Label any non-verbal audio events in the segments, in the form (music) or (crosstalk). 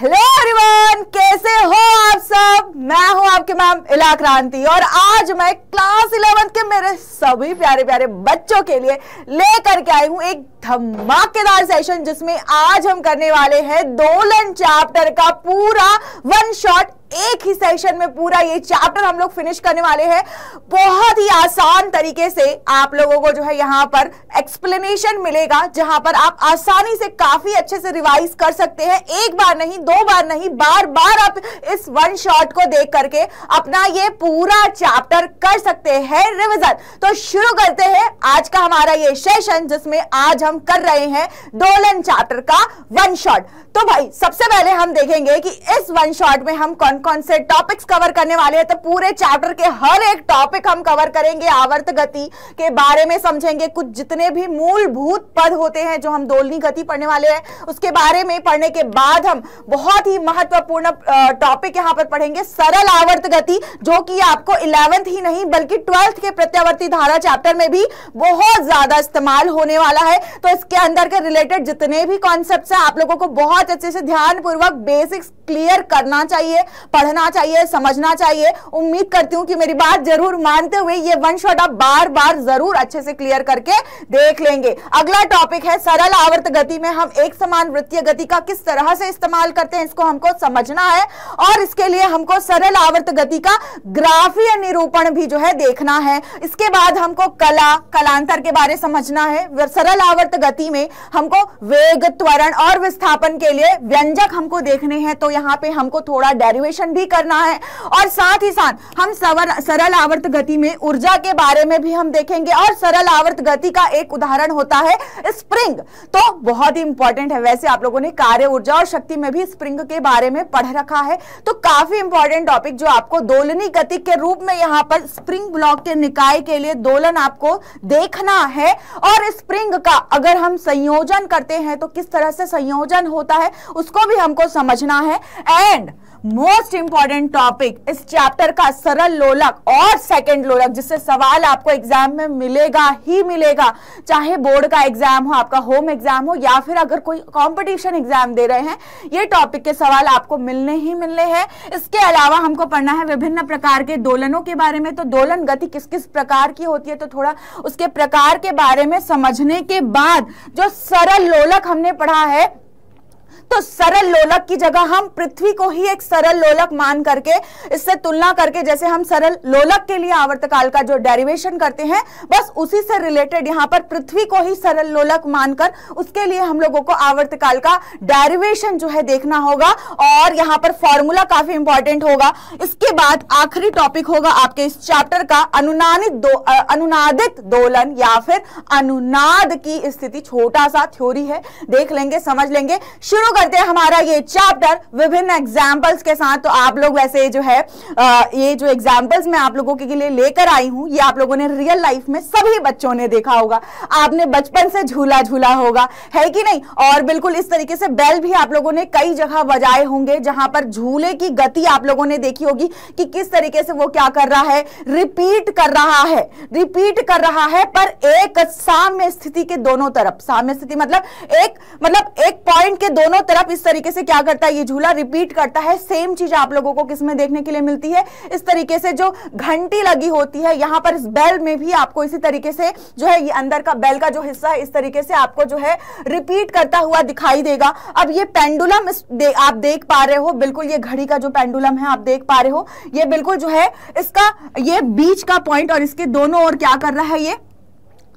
hello everyone कैसे हो आप सब मैं हूं आपके मैम इला क्रांति और आज मैं क्लास इलेवंथ के मेरे सभी प्यारे प्यारे बच्चों के लिए लेकर के आई हूं एक धमाकेदार सेशन जिसमें आज हम करने वाले हैं दोलन चैप्टर का पूरा वन शॉट एक ही सेशन में पूरा ये चैप्टर हम लोग फिनिश करने वाले हैं बहुत ही आसान तरीके से आप लोगों को जो है यहाँ पर एक्सप्लेनेशन मिलेगा जहां पर आप आसानी से काफी अच्छे से रिवाइज कर सकते हैं एक बार नहीं दो बार नहीं बार बार आप इस वन शॉट को देख करके अपना ये पूरा चैप्टर कर सकते हैं रिविजन तो शुरू करते हैं आज का हमारा ये सेशन जिसमें आज हम कर रहे हैं डोलन चैप्टर का वन शॉट तो भाई सबसे पहले हम देखेंगे कि इस वन शॉट में हम कौन कौन से टॉपिक्स कवर करने वाले हैं तो पूरे चैप्टर के हर एक टॉपिक हम कवर करेंगे आवर्त गति के बारे में समझेंगे कुछ जितने भी मूलभूत पद होते हैं जो हम दोलनी गति पढ़ने वाले हैं उसके बारे में पढ़ने के बाद हम बहुत ही महत्वपूर्ण टॉपिक यहाँ पर पढ़ेंगे सरल आवर्त गति जो कि आपको इलेवंथ ही नहीं बल्कि ट्वेल्थ के प्रत्यावर्ती धारा चैप्टर में भी बहुत ज्यादा इस्तेमाल होने वाला है तो इसके अंदर के रिलेटेड जितने भी कॉन्सेप्ट है आप लोगों को बहुत अच्छे से ध्यानपूर्वक बेसिक्स क्लियर करना चाहिए पढ़ना चाहिए समझना चाहिए उम्मीद करती हूँ कि मेरी बात जरूर मानते हुए ये वन शॉट आप बार बार जरूर अच्छे से क्लियर करके देख लेंगे अगला टॉपिक है सरल आवर्त गति में हम एक समान वृत्तीय गति का किस तरह से इस्तेमाल करते हैं इसको हमको समझना है और इसके लिए हमको सरल आवर्त गति का ग्राफीय निरूपण भी जो है देखना है इसके बाद हमको कला कलांतर के बारे समझना है सरल आवर्त गति में हमको वेग त्वरण और विस्थापन के लिए व्यंजक हमको देखने हैं तो यहाँ पे हमको थोड़ा डेरिवेशन विश्लेषण भी करना है और साथ ही साथ हम सवर, सरल आवर्त गति में ऊर्जा के बारे में भी हम देखेंगे और सरल आवर्त गति का एक उदाहरण होता है स्प्रिंग तो बहुत ही इंपॉर्टेंट है वैसे आप लोगों ने कार्य ऊर्जा और शक्ति में भी स्प्रिंग के बारे में पढ़ रखा है तो काफी इंपॉर्टेंट टॉपिक जो आपको दोलनी गति के रूप में यहां पर स्प्रिंग ब्लॉक के निकाय के लिए दोलन आपको देखना है और स्प्रिंग का अगर हम संयोजन करते हैं तो किस तरह से संयोजन होता है उसको भी हमको समझना है एंड मोस्ट इंपॉर्टेंट टॉपिक इस चैप्टर का सरल लोलक और सेकंड लोलक जिससे सवाल आपको एग्जाम में मिलेगा ही मिलेगा चाहे बोर्ड का एग्जाम हो आपका होम एग्जाम हो या फिर अगर कोई कंपटीशन एग्जाम दे रहे हैं ये टॉपिक के सवाल आपको मिलने ही मिलने हैं इसके अलावा हमको पढ़ना है विभिन्न प्रकार के दोलनों के बारे में तो दोलन गति किस किस प्रकार की होती है तो थोड़ा उसके प्रकार के बारे में समझने के बाद जो सरल लोलक हमने पढ़ा है तो सरल लोलक की जगह हम पृथ्वी को ही एक सरल लोलक मान करके इससे तुलना करके जैसे हम सरल लोलक के लिए आवर्तकाल का जो डेरिवेशन करते हैं बस उसी से रिलेटेड यहां पर पृथ्वी को ही सरल लोलक मानकर उसके लिए हम लोगों को आवर्तकाल का डेरिवेशन जो है देखना होगा और यहां पर फॉर्मूला काफी इंपॉर्टेंट होगा इसके बाद आखिरी टॉपिक होगा आपके इस चैप्टर का अनुनानित दो अनुनादित दोलन या फिर अनुनाद की स्थिति छोटा सा थ्योरी है देख लेंगे समझ लेंगे शुरू करते हैं हमारा ये चैप्टर विभिन्न एग्जाम्पल्स के साथ तो आप लोग वैसे जो है आ, ये जो एग्जाम्पल्स मैं आप लोगों के लिए लेकर आई हूं ये आप लोगों ने रियल लाइफ में सभी बच्चों ने देखा होगा आपने बचपन से झूला झूला होगा है कि नहीं और बिल्कुल इस तरीके से बेल भी आप लोगों ने कई जगह बजाए होंगे जहां पर झूले की गति आप लोगों ने देखी होगी कि किस तरीके से वो क्या कर रहा है रिपीट कर रहा है रिपीट कर रहा है पर एक साम्य स्थिति के दोनों तरफ साम्य स्थिति मतलब एक मतलब एक पॉइंट के दोनों तरफ इस तरीके से क्या करता है ये झूला रिपीट करता है सेम चीज आप लोगों को किसमें देखने के लिए मिलती है इस तरीके से जो घंटी लगी होती है यहाँ पर इस बेल में भी आपको इसी तरीके से जो है ये अंदर का बेल का जो हिस्सा है इस तरीके से आपको जो है रिपीट करता हुआ दिखाई देगा अब ये पेंडुलम दे, आप देख पा रहे हो बिल्कुल ये घड़ी का जो पेंडुलम है आप देख पा रहे हो ये बिल्कुल जो है इसका ये बीच का पॉइंट और इसके दोनों ओर क्या कर रहा है ये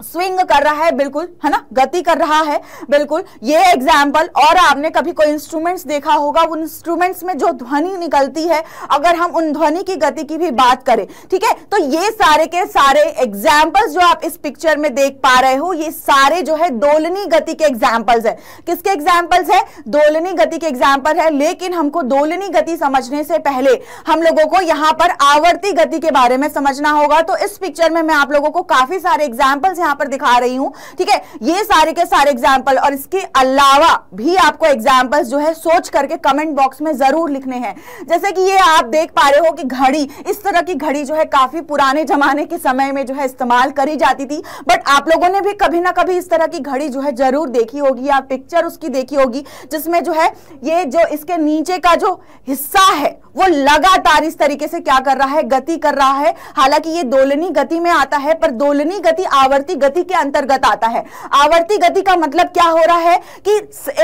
स्विंग कर रहा है बिल्कुल है ना गति कर रहा है बिल्कुल ये एग्जाम्पल और आपने कभी कोई इंस्ट्रूमेंट्स देखा होगा उन इंस्ट्रूमेंट्स में जो ध्वनि निकलती है अगर हम उन ध्वनि की गति की भी बात करें ठीक है तो ये सारे के सारे एग्जाम्पल्स जो आप इस पिक्चर में देख पा रहे हो ये सारे जो है दोलनी गति के एग्जाम्पल्स है किसके एग्जाम्पल्स है दोलनी गति के एग्जाम्पल है लेकिन हमको दोलनी गति समझने से पहले हम लोगों को यहाँ पर आवर्ती गति के बारे में समझना होगा तो इस पिक्चर में मैं आप लोगों को काफी सारे एग्जाम्पल्स यहां पर दिखा रही हूं ठीक है ये सारे के सारे एग्जाम्पल और इसके अलावा भी आपको एग्जाम्पल जो है सोच करके कमेंट बॉक्स में जरूर लिखने हैं जैसे कि ये आप देख पा रहे हो कि घड़ी इस तरह की घड़ी जो है काफी पुराने जमाने के समय में जो है इस्तेमाल करी जाती थी बट आप लोगों ने भी कभी ना कभी इस तरह की घड़ी जो है जरूर देखी होगी या पिक्चर उसकी देखी होगी जिसमें जो है ये जो इसके नीचे का जो हिस्सा है वो लगातार इस तरीके से क्या कर रहा है गति कर रहा है हालांकि ये दोलनी गति में आता है पर दोलनी गति आवर्ती गति के अंतर्गत आता है आवर्ती गति का मतलब क्या हो रहा है कि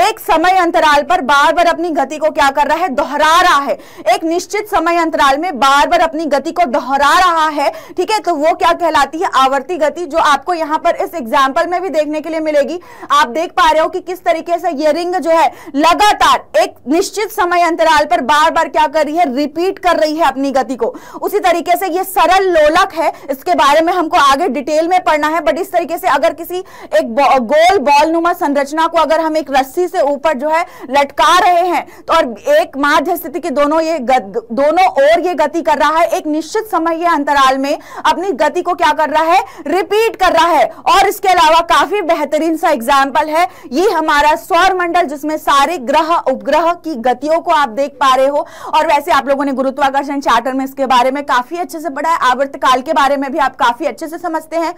एक समय अंतराल पर बार बार अपनी गति को क्या कर रहा है दोहरा रहा है एक निश्चित समय अंतराल में बार बार अपनी गति को दोहरा रहा है ठीक है तो वो क्या कहलाती है आवर्ती गति जो आपको यहां पर इस एग्जाम्पल में भी देखने के लिए मिलेगी आप देख पा रहे हो कि किस तरीके से ये रिंग जो है लगातार एक निश्चित समय अंतराल पर बार बार क्या कर रही है रिपीट कर रही है अपनी गति को उसी तरीके से ये सरल लोलक है इसके बारे में हमको आगे डिटेल में पढ़ना है बट इस तरीके से अगर किसी एक गोल बॉल नुमा संरचना को अगर हम एक रस्सी से ऊपर जो है लटका रहे हैं तो और एक माध्य स्थिति के दोनों ये दोनों ओर ये गति कर रहा है एक निश्चित समय ये अंतराल में अपनी गति को क्या कर रहा है रिपीट कर रहा है और इसके अलावा काफी बेहतरीन सा एग्जाम्पल है ये हमारा सौर मंडल जिसमें सारे ग्रह उपग्रह की गतियों को आप देख पा रहे हो और वैसे आप लोगों ने गुरुत्वाकर्षण चार्टर में इसके बारे में काफी अच्छे से पढ़ा है आवर्तकाल के बारे में भी आप काफी अच्छे से समझते हैं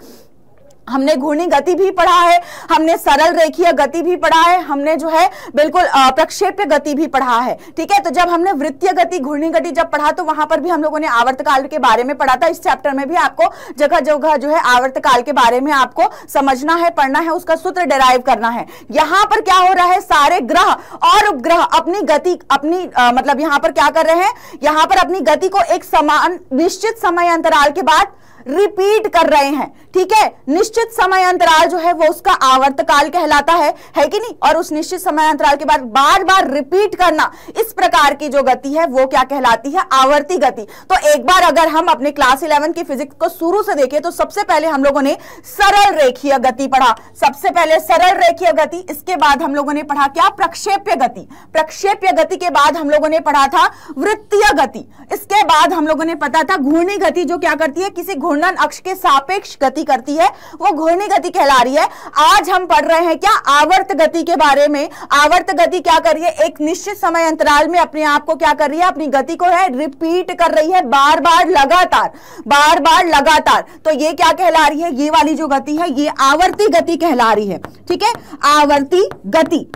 हमने घूर्णी गति भी पढ़ा है हमने सरल रेखीय गति भी पढ़ा है हमने जो है बिल्कुल प्रक्षेप्य गति भी पढ़ा है ठीक है तो जब हमने वृत्तीय गति घूर्णी गति जब पढ़ा तो वहां पर भी हम लोगों ने आवर्तकाल के बारे में पढ़ा था इस चैप्टर में भी आपको जगह जगह जो है आवर्तकाल के बारे में आपको समझना है पढ़ना है उसका सूत्र डेराइव करना है यहाँ पर क्या हो रहा है सारे ग्रह और उपग्रह अपनी गति अपनी आ, मतलब यहाँ पर क्या कर रहे हैं यहाँ पर अपनी गति को एक समान निश्चित समय अंतराल के बाद रिपीट कर रहे हैं ठीक है निश्चित समय अंतराल जो है वो उसका आवर्तकाल कहलाता है है कि नहीं और उस निश्चित समय अंतराल के बाद बार बार रिपीट करना इस प्रकार की जो गति है वो क्या कहलाती है आवर्ती गति तो एक बार अगर हम अपने क्लास इलेवन की फिजिक्स को शुरू से देखें तो सबसे पहले हम लोगों ने सरल रेखीय गति पढ़ा सबसे पहले सरल रेखीय गति इसके बाद हम लोगों ने पढ़ा क्या प्रक्षेप्य गति प्रक्षेप्य गति के बाद हम लोगों ने पढ़ा था वृत्तीय गति इसके बाद हम लोगों ने पता था घूर्णी गति जो क्या करती है किसी घूर्ण घूर्णन अक्ष के सापेक्ष गति करती है वो घूर्णी गति कहला रही है आज हम पढ़ रहे हैं क्या आवर्त गति के बारे में आवर्त गति क्या कर रही है एक निश्चित समय अंतराल में अपने आप को क्या कर रही है अपनी गति को है रिपीट कर रही है बार बार लगातार बार बार लगातार तो ये क्या कहला रही है ये वाली जो गति है ये आवर्ती गति कहला रही है ठीक है आवर्ती गति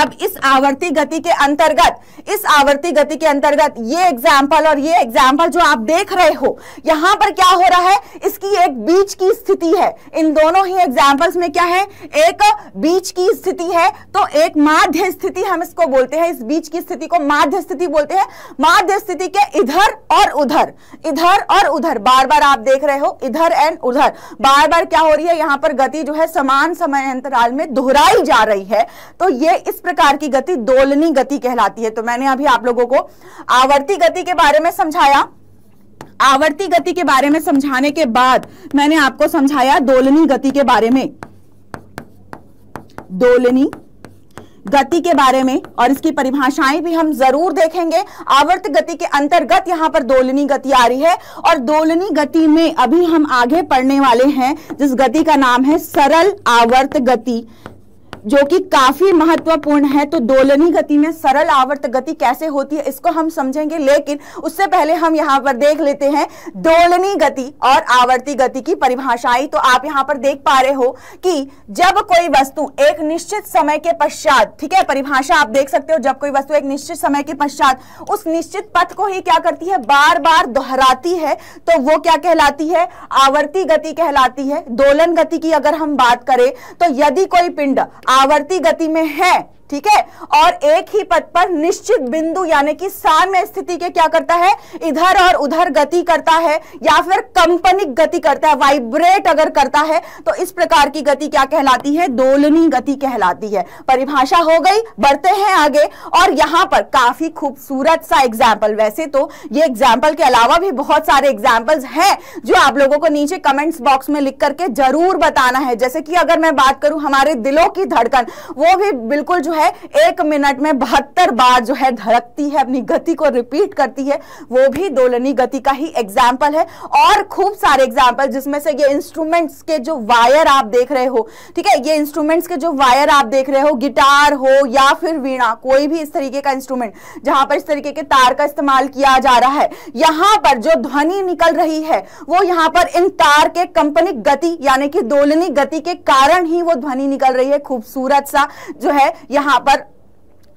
अब इस आवर्ती गति के अंतर्गत इस आवर्ती गति के अंतर्गत ये एग्जाम्पल और ये एग्जाम्पल जो आप देख रहे हो यहां पर क्या हो रहा है इसकी एक बीच की स्थिति है इन दोनों ही एग्जाम्पल्स में क्या है एक बीच की स्थिति है तो एक माध्य स्थिति हम इसको बोलते हैं इस बीच की स्थिति को माध्य स्थिति बोलते हैं माध्य स्थिति के इधर और उधर इधर और उधर बार बार आप देख रहे हो इधर एंड उधर बार बार क्या हो रही है यहां पर गति जो है समान समय अंतराल में दोहराई जा रही है तो ये इस प्रकार की गति दोलनी गति कहलाती है तो मैंने अभी आप लोगों को आवर्ती गति के बारे में समझाया आवर्ती गति के बारे में समझाने के बाद मैंने आपको समझाया दोलनी गति के बारे में दोलनी गति के बारे में और इसकी परिभाषाएं भी हम जरूर देखेंगे आवर्त गति के अंतर्गत यहां पर दोलनी गति आ रही है और दोलनी गति में अभी हम आगे पढ़ने वाले हैं जिस गति का नाम है सरल आवर्त गति जो कि काफी महत्वपूर्ण है तो दोलनी गति में सरल आवर्त गति कैसे होती है इसको हम समझेंगे लेकिन उससे पहले हम यहाँ पर देख लेते हैं दोलनी गति और आवर्ती गति की परिभाषाएं तो आप यहाँ पर देख पा रहे हो कि जब कोई वस्तु एक निश्चित समय के पश्चात ठीक है परिभाषा आप देख सकते हो जब कोई वस्तु एक निश्चित समय के पश्चात उस निश्चित पथ को ही क्या करती है बार बार दोहराती है तो वो क्या कहलाती है आवर्ती गति कहलाती है दोलन गति की अगर हम बात करें तो यदि कोई पिंड आवर्ती गति में है ठीक है और एक ही पथ पर निश्चित बिंदु यानी कि साम्य स्थिति के क्या करता है इधर और उधर गति करता है या फिर कंपनिक गति करता है वाइब्रेट अगर करता है तो इस प्रकार की गति क्या कहलाती है दोलनी गति कहलाती है परिभाषा हो गई बढ़ते हैं आगे और यहां पर काफी खूबसूरत सा एग्जाम्पल वैसे तो ये एग्जाम्पल के अलावा भी बहुत सारे एग्जाम्पल हैं जो आप लोगों को नीचे कमेंट्स बॉक्स में लिख करके जरूर बताना है जैसे कि अगर मैं बात करूं हमारे दिलों की धड़कन वो भी बिल्कुल जो है है एक मिनट में बहत्तर बार जो है धड़कती है अपनी गति को रिपीट करती है वो भी दोलनी गति का ही एग्जाम्पल है और खूब सारे एग्जाम्पल जिसमें से ये इंस्ट्रूमेंट्स के जो वायर आप देख रहे हो ठीक है ये इंस्ट्रूमेंट्स के जो वायर आप देख रहे हो गिटार हो या फिर वीणा कोई भी इस तरीके का इंस्ट्रूमेंट जहां पर इस तरीके के तार का इस्तेमाल किया जा रहा है यहां पर जो ध्वनि निकल रही है वो यहां पर इन तार के कंपनिक गति यानी कि दोलनी गति के कारण ही वो ध्वनि निकल रही है खूबसूरत सा जो है यहां यहाँ पर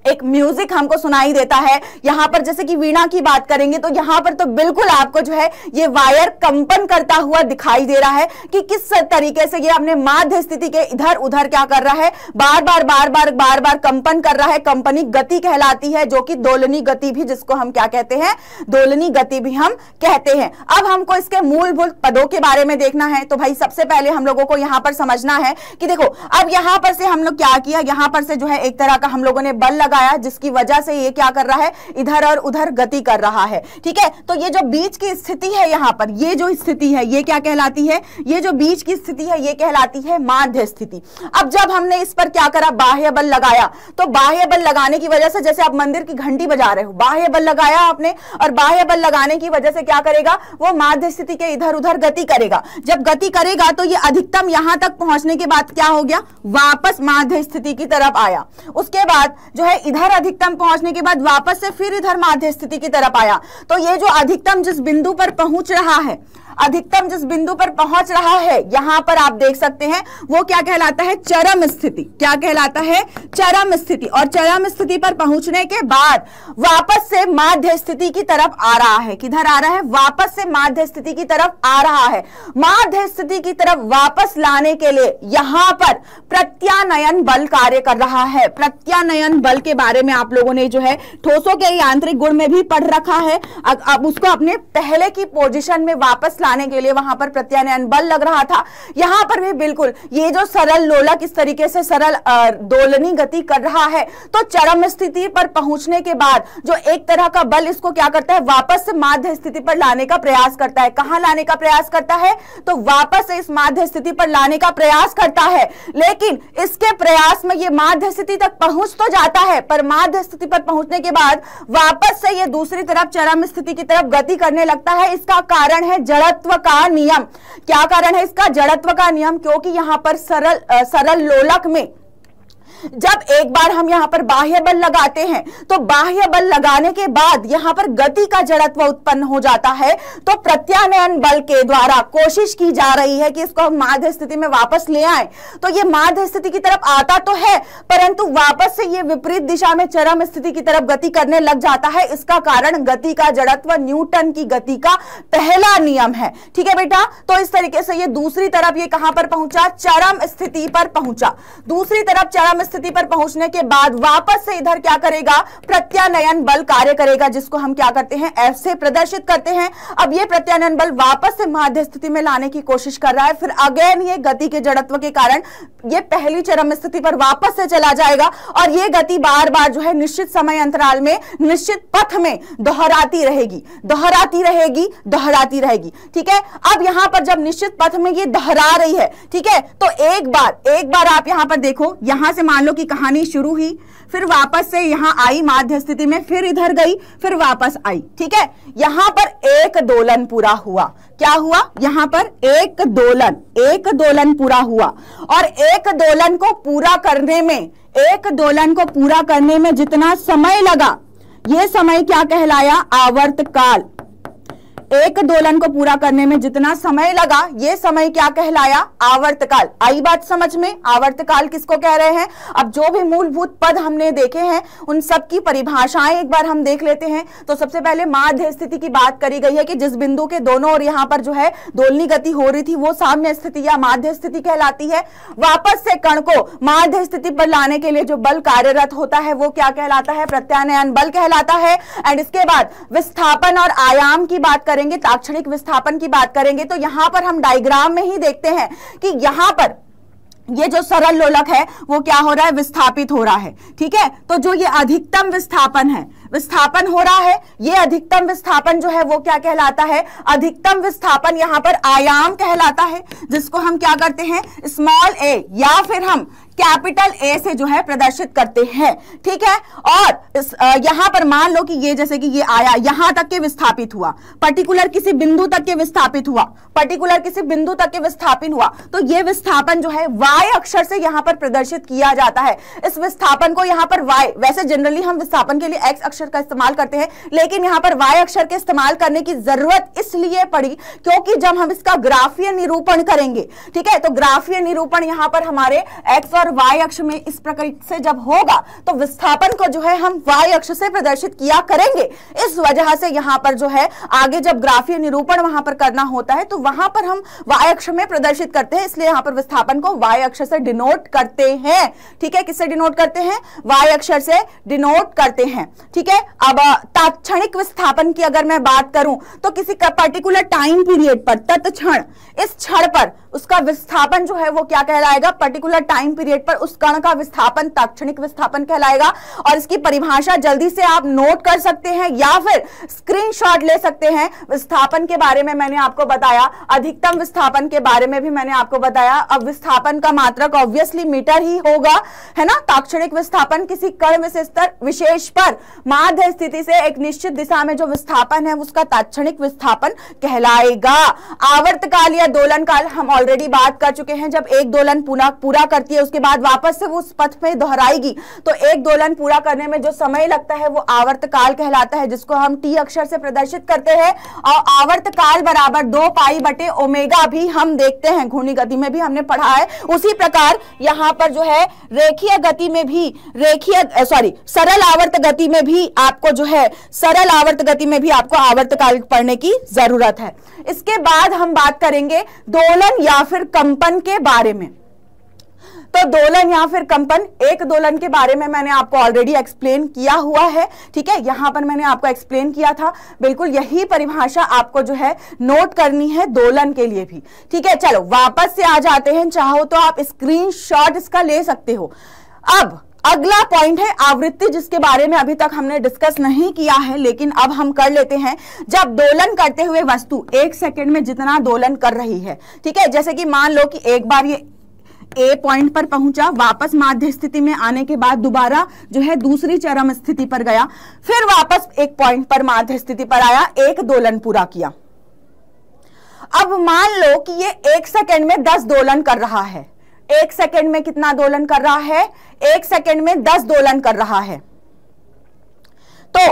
एक म्यूजिक हमको सुनाई देता है यहां पर जैसे कि वीणा की बात करेंगे तो यहाँ पर तो बिल्कुल आपको जो है ये वायर कंपन करता हुआ दिखाई दे रहा है कि किस तरीके से ये अपने माध्य स्थिति के इधर उधर क्या कर रहा है बार बार बार बार बार बार कंपन कर रहा है कंपनी गति कहलाती है जो कि दोलनी गति भी जिसको हम क्या कहते हैं दोलनी गति भी हम कहते हैं अब हमको इसके मूलभूत पदों के बारे में देखना है तो भाई सबसे पहले हम लोगों को यहाँ पर समझना है कि देखो अब यहां पर से हम लोग क्या किया यहाँ पर से जो है एक तरह का हम लोगों ने बल लगा लगाया जिसकी वजह से ये क्या कर रहा है इधर और उधर गति कर रहा है ठीक है तो ये जो बीच की स्थिति है यहां पर ये जो स्थिति है ये क्या कहलाती है ये जो बीच की स्थिति है ये कहलाती है माध्य स्थिति अब जब हमने इस पर क्या करा बाह्य बल लगाया तो बाह्य बल लगाने की वजह से जैसे आप मंदिर की घंटी बजा रहे हो बाह्य बल लगाया आपने और बाह्य बल लगाने की वजह से क्या करेगा वो माध्य स्थिति के इधर उधर गति करेगा जब गति करेगा तो ये अधिकतम यहां तक पहुंचने के बाद क्या हो गया वापस माध्य स्थिति की तरफ आया उसके बाद जो है इधर अधिकतम पहुंचने के बाद वापस से फिर इधर माध्य स्थिति की तरफ आया तो ये जो अधिकतम जिस बिंदु पर पहुंच रहा है अधिकतम जिस बिंदु पर पहुंच रहा है यहां पर आप देख सकते हैं वो क्या कहलाता है चरम स्थिति क्या कहलाता है चरम स्थिति और चरम स्थिति पर पहुंचने के बाद वापस से माध्य स्थिति की तरफ आ रहा है किधर आ रहा है वापस से माध्य स्थिति की तरफ आ रहा है माध्य स्थिति की तरफ वापस लाने के लिए यहां पर प्रत्यानयन बल कार्य कर रहा है प्रत्यानयन बल के बारे में आप लोगों ने जो है ठोसों के यांत्रिक गुण में भी पढ़ रखा है अब उसको अपने पहले की पोजिशन में वापस लाने के लिए वहां पर प्रत्यान बल लग रहा था यहां पर भी बिल्कुल ये जो सरल लोलक इस तरीके से सरल दोलनी गति कर रहा है तो चरम स्थिति पर पहुंचने के बाद जो एक तरह का बल इसको क्या करता है वापस से माध्य स्थिति पर लाने का प्रयास करता है कहां लाने का प्रयास करता है तो वापस इस माध्य स्थिति पर लाने का प्रयास करता है लेकिन इसके प्रयास में ये माध्य स्थिति तक पहुंच तो जाता है पर माध्य स्थिति पर पहुंचने के बाद वापस से ये दूसरी तरफ चरम स्थिति की तरफ गति करने लगता है इसका कारण है जड़ जड़त्व का नियम क्या कारण है इसका जड़त्व का नियम क्योंकि यहां पर सरल आ, सरल लोलक में जब एक बार हम यहाँ पर बाह्य बल लगाते हैं तो बाह्य बल लगाने के बाद यहाँ पर गति का जड़त्व उत्पन्न हो जाता है तो प्रत्यानयन बल के द्वारा कोशिश की जा रही है कि इसको हम माध्य स्थिति में वापस ले आए तो ये माध्य स्थिति की तरफ आता तो है परंतु वापस से ये विपरीत दिशा में चरम स्थिति की तरफ गति करने लग जाता है इसका कारण गति का जड़त्व न्यूटन की गति का पहला नियम है ठीक है बेटा तो इस तरीके से ये दूसरी तरफ ये कहां पर पहुंचा चरम स्थिति पर पहुंचा दूसरी तरफ चरम स्थिति पर पहुंचने के बाद वापस से इधर क्या करेगा प्रत्यानयन बल कार्य करेगा जिसको हम क्या करते हैं एफ से प्रदर्शित करते हैं अब ये प्रत्यानयन बल वापस से माध्य स्थिति में लाने की कोशिश कर रहा है फिर अगेन ये गति के जड़त्व के कारण ये पहली चरम स्थिति पर वापस से चला जाएगा और ये गति बार बार जो है निश्चित समय अंतराल में निश्चित पथ में दोहराती रहेगी दोहराती रहेगी दोहराती रहेगी ठीक है अब यहां पर जब निश्चित पथ में ये दोहरा रही है ठीक है तो एक बार एक बार आप यहां पर देखो यहां से मान मान लो कि कहानी शुरू हुई फिर वापस से यहां आई माध्य स्थिति में फिर इधर गई फिर वापस आई ठीक है यहां पर एक दोलन पूरा हुआ क्या हुआ यहां पर एक दोलन एक दोलन पूरा हुआ और एक दोलन को पूरा करने में एक दोलन को पूरा करने में जितना समय लगा यह समय क्या कहलाया आवर्त काल एक दोलन को पूरा करने में जितना समय लगा ये समय क्या कहलाया आवर्तकाल आई बात समझ में आवर्तकाल किसको कह रहे हैं अब जो भी मूलभूत पद हमने देखे हैं उन सब की परिभाषाएं एक बार हम देख लेते हैं तो सबसे पहले माध्य स्थिति की बात करी गई है कि जिस बिंदु के दोनों और यहां पर जो है दोलनी गति हो रही थी वो साम्य स्थिति या माध्य स्थिति कहलाती है वापस से कण को माध्य स्थिति पर लाने के लिए जो बल कार्यरत होता है वो क्या कहलाता है प्रत्यानयन बल कहलाता है एंड इसके बाद विस्थापन और आयाम की बात करें करेंगे ताक्षणिक विस्थापन की बात करेंगे तो यहां पर हम डायग्राम में ही देखते हैं कि यहां पर ये जो सरल लोलक है वो क्या हो रहा है विस्थापित हो रहा है ठीक है तो जो ये अधिकतम विस्थापन है विस्थापन हो रहा है ये अधिकतम विस्थापन जो है वो क्या कहलाता है अधिकतम विस्थापन यहां पर आयाम कहलाता है जिसको हम क्या करते हैं स्मॉल ए या फिर हम कैपिटल ए से जो है प्रदर्शित करते हैं ठीक है और यहां पर मान लो कि ये जैसे कि ये आया यहां तक के विस्थापित हुआ पर्टिकुलर किसी बिंदु तक के विस्थापित हुआ पर्टिकुलर किसी बिंदु तक के विस्थापित हुआ तो ये विस्थापन जो है वाई अक्षर से यहां पर प्रदर्शित किया जाता है इस विस्थापन को यहां पर वाई वैसे जनरली हम विस्थापन के लिए एक्स अक्षर का इस्तेमाल करते हैं लेकिन यहां पर वाई अक्षर के इस्तेमाल करने की जरूरत इसलिए पड़ी क्योंकि जब हम इसका ग्राफीय निरूपण करेंगे ठीक है तो ग्राफीय निरूपण यहां पर हमारे एक्स और और वाई अक्ष में इस प्रकार से जब होगा तो विस्थापन को जो है हम वाई अक्ष से प्रदर्शित किया करेंगे इस वजह से यहाँ पर जो है आगे जब ग्राफीय निरूपण वहां पर करना होता है तो वहां पर हम वाई अक्ष में प्रदर्शित करते हैं इसलिए यहाँ पर विस्थापन को वाई अक्ष से डिनोट करते हैं ठीक है किससे डिनोट करते हैं वाई अक्षर से डिनोट करते हैं ठीक है अब तात्क्षणिक विस्थापन की अगर मैं बात करूं तो किसी का पर्टिकुलर टाइम पीरियड पर तत्क्षण इस क्षण पर उसका विस्थापन जो है वो क्या कहलाएगा पर्टिकुलर टाइम पीरियड प्लेट पर उस कण का विस्थापन ताक्षणिक विस्थापन कहलाएगा और इसकी परिभाषा जल्दी से आप नोट कर सकते हैं या फिर स्क्रीनशॉट ले सकते हैं विस्थापन के बारे में मैंने आपको बताया अधिकतम विस्थापन के बारे में भी मैंने आपको बताया अब विस्थापन का मात्रक ऑब्वियसली मीटर ही होगा है ना ताक्षणिक विस्थापन किसी कण विशेष पर माध्य स्थिति से एक निश्चित दिशा में जो विस्थापन है उसका ताक्षणिक विस्थापन कहलाएगा आवर्तकाल या दोलन काल हम ऑलरेडी बात कर चुके हैं जब एक दोलन पूरा करती है उसके बाद वापस से वो उस पथ में दोहराएगी तो एक दोलन पूरा करने में जो समय लगता है वो आवर्त काल कहलाता है जिसको हम टी अक्षर से प्रदर्शित करते हैं और आवर्त काल बराबर दो पाई बटे ओमेगा भी हम देखते हैं घूर्णी गति में भी हमने पढ़ा है उसी प्रकार यहाँ पर जो है रेखीय गति में भी रेखीय सॉरी सरल आवर्त गति में भी आपको जो है सरल आवर्त गति में भी आपको आवर्त काल पढ़ने की जरूरत है इसके बाद हम बात करेंगे दोलन या फिर कंपन के बारे में तो दोलन या फिर कंपन एक दोलन के बारे में मैंने आपको ऑलरेडी एक्सप्लेन किया हुआ है ठीक है यहां पर मैंने आपको एक्सप्लेन किया था बिल्कुल यही परिभाषा आपको जो है नोट करनी है दोलन के लिए भी ठीक है चलो वापस से आ जाते हैं चाहो तो आप स्क्रीन इसका ले सकते हो अब अगला पॉइंट है आवृत्ति जिसके बारे में अभी तक हमने डिस्कस नहीं किया है लेकिन अब हम कर लेते हैं जब दोलन करते हुए वस्तु एक सेकंड में जितना दोलन कर रही है ठीक है जैसे कि मान लो कि एक बार ये ए पॉइंट पर पहुंचा वापस माध्य स्थिति में आने के बाद दोबारा जो है दूसरी चरम स्थिति पर गया फिर वापस एक पॉइंट पर माध्य स्थिति पर आया एक दोलन पूरा किया अब मान लो कि ये एक सेकेंड में दस दोलन कर रहा है एक सेकेंड में कितना दोलन कर रहा है एक सेकेंड में दस दोलन कर रहा है तो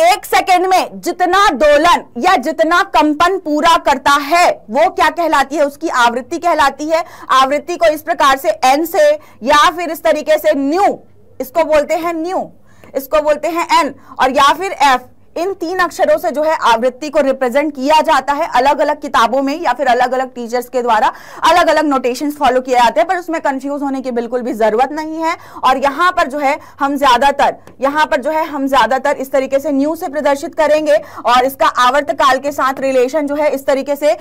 एक सेकेंड में जितना दोलन या जितना कंपन पूरा करता है वो क्या कहलाती है उसकी आवृत्ति कहलाती है आवृत्ति को इस प्रकार से एन से या फिर इस तरीके से न्यू इसको बोलते हैं न्यू इसको बोलते हैं एन और या फिर एफ इन तीन अक्षरों से जो है आवृत्ति को रिप्रेजेंट किया जाता है अलग अलग किताबों में या फिर अलग अलग टीचर्स के द्वारा अलग अलग नोटेशन फॉलो किए जाते हैं पर उसमें कंफ्यूज होने की बिल्कुल भी जरूरत नहीं है और यहां पर जो है हम ज्यादातर यहां पर जो है हम ज्यादातर इस तरीके से न्यू से प्रदर्शित करेंगे और इसका आवर्त काल के साथ रिलेशन जो है इस तरीके से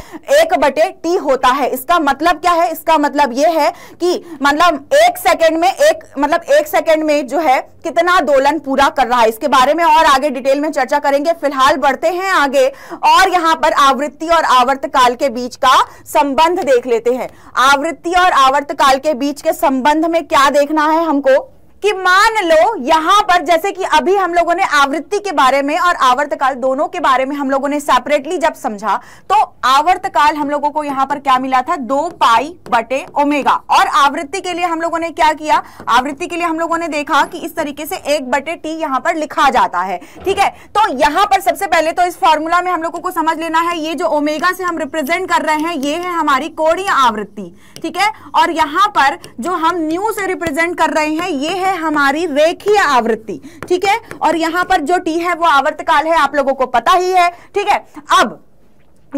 एक बटे टी होता है इसका मतलब क्या है इसका मतलब यह है कि मतलब एक सेकेंड में एक मतलब एक सेकेंड में जो है कितना दोलन पूरा कर रहा है इसके बारे में और आगे डिटेल में चर्चा करेंगे फिलहाल बढ़ते हैं आगे और यहाँ पर आवृत्ति और आवर्त काल के बीच का संबंध देख लेते हैं आवृत्ति और आवर्त काल के बीच के संबंध में क्या देखना है हमको कि मान लो यहां पर जैसे कि अभी हम लोगों ने आवृत्ति के बारे में और आवर्तकाल दोनों के बारे में हम लोगों ने सेपरेटली जब समझा तो आवर्तकाल हम लोगों को यहां पर क्या मिला था दो पाई बटे ओमेगा और आवृत्ति के लिए हम लोगों ने क्या किया आवृत्ति के लिए हम लोगों ने देखा कि इस तरीके से एक बटे टी यहां पर लिखा जाता है ठीक है तो यहां पर सबसे पहले तो इस फॉर्मूला में हम लोगों को समझ लेना है ये जो ओमेगा से हम रिप्रेजेंट कर रहे हैं ये है हमारी कोड़ी आवृत्ति ठीक है और यहां पर जो हम न्यू से रिप्रेजेंट कर रहे हैं ये है है हमारी रेखीय आवृत्ति ठीक है और यहां पर जो टी है वो आवर्तकाल है आप लोगों को पता ही है ठीक है अब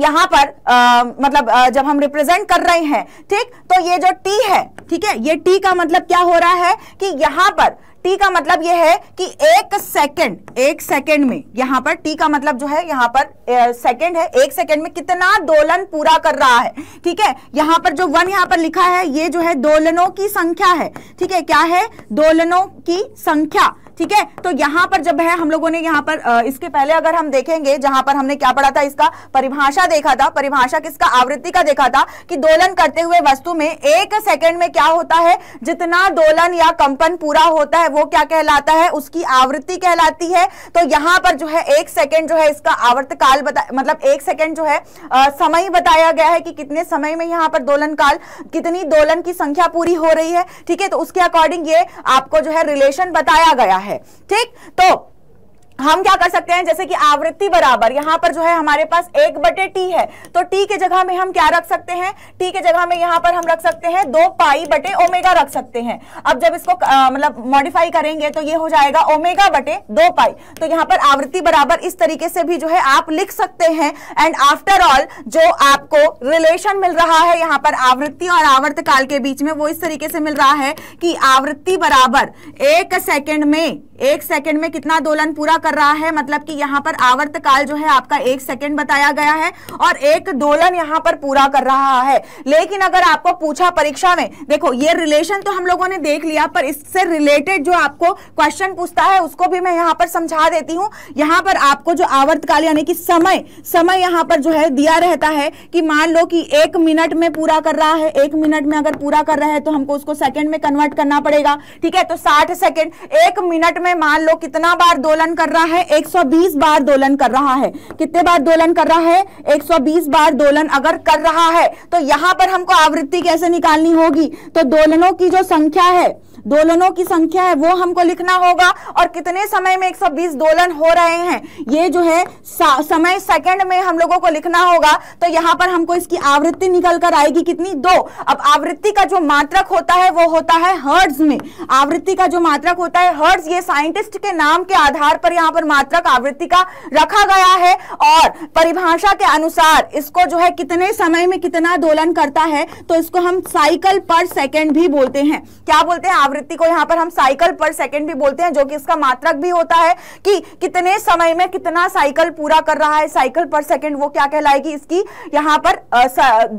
यहां पर आ, मतलब आ, जब हम रिप्रेजेंट कर रहे हैं ठीक तो ये जो टी है ठीक है ये टी का मतलब क्या हो रहा है कि यहां पर टी का मतलब यह है कि एक सेकेंड एक सेकेंड में यहां पर टी का मतलब जो है यहां पर सेकेंड है एक सेकंड में कितना दोलन पूरा कर रहा है ठीक है यहां पर जो वन यहां पर लिखा है ये जो है दोलनों की संख्या है ठीक है क्या है दोलनों की संख्या ठीक है तो यहां पर जब है हम लोगों ने यहाँ पर इसके पहले अगर हम देखेंगे जहां पर हमने क्या पढ़ा था इसका परिभाषा देखा था परिभाषा किसका आवृत्ति का देखा था कि दोलन करते हुए वस्तु में एक सेकेंड में क्या होता है जितना दोलन या कंपन पूरा होता है वो क्या कहलाता है उसकी आवृत्ति कहलाती है तो यहां पर जो है एक सेकेंड जो है इसका आवर्त काल बता मतलब एक सेकेंड जो है समय बताया गया है कि कितने समय में यहाँ पर दोलन काल कितनी दोलन की संख्या पूरी हो रही है ठीक है तो उसके अकॉर्डिंग ये आपको जो है रिलेशन बताया गया है ठीक तो हम क्या कर सकते हैं जैसे कि आवृत्ति बराबर यहाँ पर जो है हमारे पास एक बटे टी है तो टी के जगह में हम क्या रख सकते हैं टी के जगह में यहां पर हम रख सकते हैं दो पाई बटे ओमेगा रख सकते हैं अब जब इसको मतलब मॉडिफाई करेंगे तो ये हो जाएगा ओमेगा बटे दो पाई तो यहाँ पर आवृत्ति बराबर इस तरीके से भी जो है आप लिख सकते हैं एंड आफ्टर ऑल जो आपको रिलेशन मिल रहा है यहाँ पर आवृत्ति और आवर्त काल के बीच में वो इस तरीके से मिल रहा है कि आवृत्ति बराबर एक सेकेंड में एक सेकेंड में कितना दोलन पूरा कर कर रहा है मतलब कि यहाँ पर आवर्त काल जो है आपका एक सेकेंड बताया गया है और एक दोलन यहाँ पर पूरा कर रहा है लेकिन अगर आपको पूछा परीक्षा में देखो ये रिलेशन तो हम लोगों ने देख लिया पर इससे रिलेटेड जो आपको क्वेश्चन पूछता है उसको भी मैं यहाँ पर समझा देती हूँ यहाँ पर आपको जो आवर्त काल यानी कि समय समय यहाँ पर जो है दिया रहता है कि मान लो कि एक मिनट में पूरा कर रहा है एक मिनट में अगर पूरा कर रहा है तो हमको उसको सेकंड में कन्वर्ट करना पड़ेगा ठीक है तो साठ सेकंड एक मिनट में मान लो कितना बार दोलन कर रहा है 120 बार दोलन कर रहा है कितने बार दोलन कर रहा है 120 बार दोलन अगर कर रहा है तो यहां पर हमको आवृत्ति कैसे निकालनी होगी तो दोलनों की जो संख्या है दोलनों की संख्या है वो हमको लिखना होगा और कितने समय में 120 दोलन हो रहे हैं ये जो है समय सेकंड में हम लोगों को लिखना होगा तो यहाँ पर हमको इसकी आवृत्ति निकल कर आएगी कितनी दो अब आवृत्ति का जो मात्रक होता है वो होता है हर्ड्स में आवृत्ति का जो मात्रक होता है हर्ड्स ये साइंटिस्ट के नाम के आधार पर यहाँ पर मात्रक आवृत्ति का रखा गया है और परिभाषा के अनुसार इसको जो है कितने समय में कितना दोलन करता है तो इसको हम साइकिल पर सेकेंड भी बोलते हैं क्या बोलते हैं आवृत्ति को यहाँ पर हम साइकिल पर सेकेंड भी बोलते हैं जो कि इसका मात्रक भी होता है कि कितने समय में कितना साइकिल पूरा कर रहा है साइकिल पर सेकेंड वो क्या कहलाएगी इसकी यहाँ पर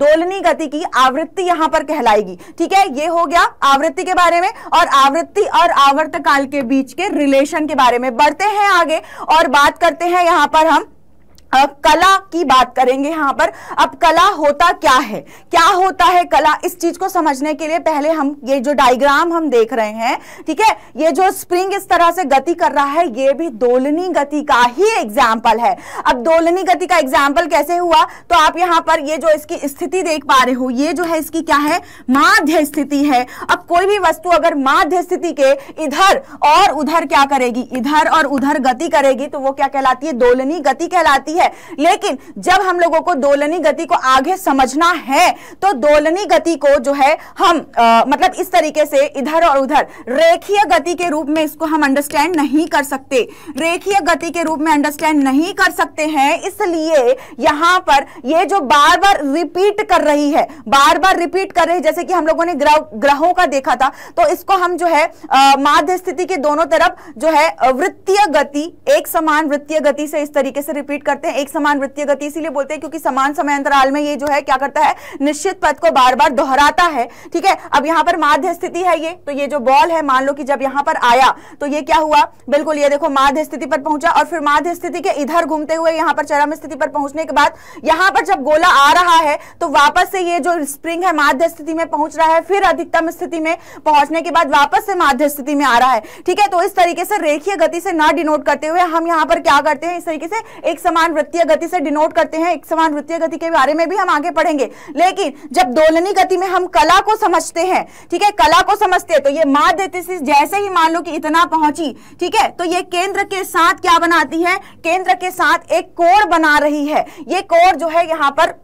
दोलनी गति की आवृत्ति यहाँ पर कहलाएगी ठीक है ये हो गया आवृत्ति के बारे में और आवृत्ति और आवर्तकाल के बीच के रिलेशन के बारे में बढ़ते हैं आगे और बात करते हैं यहाँ पर हम कला की बात करेंगे यहां पर अब कला होता क्या है क्या होता है कला इस चीज को समझने के लिए पहले हम ये जो डायग्राम हम देख रहे हैं ठीक है ये जो स्प्रिंग इस तरह से गति कर रहा है ये भी दोलनी गति का ही एग्जाम्पल है अब दोलनी गति का एग्जाम्पल कैसे हुआ तो आप यहां पर ये जो इसकी स्थिति देख पा रहे हो ये जो है इसकी क्या है माध्य स्थिति है अब कोई भी वस्तु अगर माध्य स्थिति के इधर और उधर क्या करेगी इधर और उधर गति करेगी तो वो क्या कहलाती है दोलनी गति कहलाती है है लेकिन जब हम लोगों को दोलनी गति को आगे समझना है तो दोलनी गति को जो है हम आ, मतलब इस तरीके से इधर और उधर रेखीय गति के रूप में इसको हम अंडरस्टैंड नहीं कर सकते रेखीय गति के रूप में अंडरस्टैंड नहीं कर सकते हैं इसलिए यहां पर ये जो बार बार रिपीट कर रही है बार बार रिपीट कर रही है जैसे कि हम लोगों ने ग्रह ग्रहों का देखा था तो इसको हम जो है माध्य स्थिति के दोनों तरफ जो है वृत्तीय गति एक समान वृत्तीय गति से इस तरीके से रिपीट करते करते हैं एक समान वृत्तीय गति इसीलिए बोलते हैं क्योंकि समान समय अंतराल में ये जो है क्या करता है निश्चित पद को बार बार दोहराता है ठीक है अब यहां पर माध्य स्थिति है ये तो ये जो बॉल है मान लो कि जब यहां पर आया तो ये क्या हुआ बिल्कुल ये देखो माध्य स्थिति पर पहुंचा और फिर माध्य स्थिति के इधर घूमते हुए यहां पर चरम स्थिति पर पहुंचने के बाद यहां पर जब गोला आ रहा है तो वापस से ये जो स्प्रिंग है माध्य स्थिति में पहुंच रहा है फिर अधिकतम स्थिति में पहुंचने के बाद वापस से माध्य स्थिति में आ रहा है ठीक है तो इस तरीके से रेखीय गति से ना डिनोट करते हुए हम यहां पर क्या करते हैं इस तरीके से एक समान वृत्तीय गति से डिनोट करते हैं एक समान वृत्तीय गति के बारे में भी हम आगे पढ़ेंगे लेकिन जब दोलनी गति में हम कला को समझते हैं ठीक है कला को समझते हैं तो ये माध्य तिथि जैसे ही मान लो कि इतना पहुंची ठीक है तो ये केंद्र के साथ क्या बनाती है केंद्र के साथ एक कोर बना रही है ये कोर जो है यहाँ पर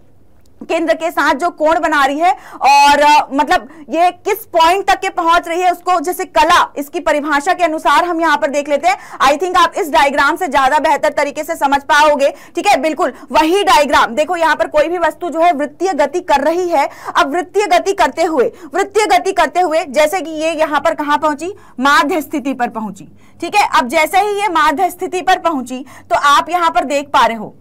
केंद्र के साथ जो कोण बना रही है और आ, मतलब ये किस पॉइंट तक के पहुंच रही है उसको जैसे कला इसकी परिभाषा के अनुसार हम यहाँ पर देख लेते हैं आई थिंक आप इस डायग्राम से ज्यादा बेहतर तरीके से समझ पाओगे ठीक है बिल्कुल वही डायग्राम देखो यहाँ पर कोई भी वस्तु जो है वृत्तीय गति कर रही है अब वृत्तीय गति करते हुए वृत्तीय गति करते हुए जैसे कि ये यहाँ पर कहा पहुंची माध्य स्थिति पर पहुंची ठीक है अब जैसे ही ये माध्य स्थिति पर पहुंची तो आप यहाँ पर देख पा रहे हो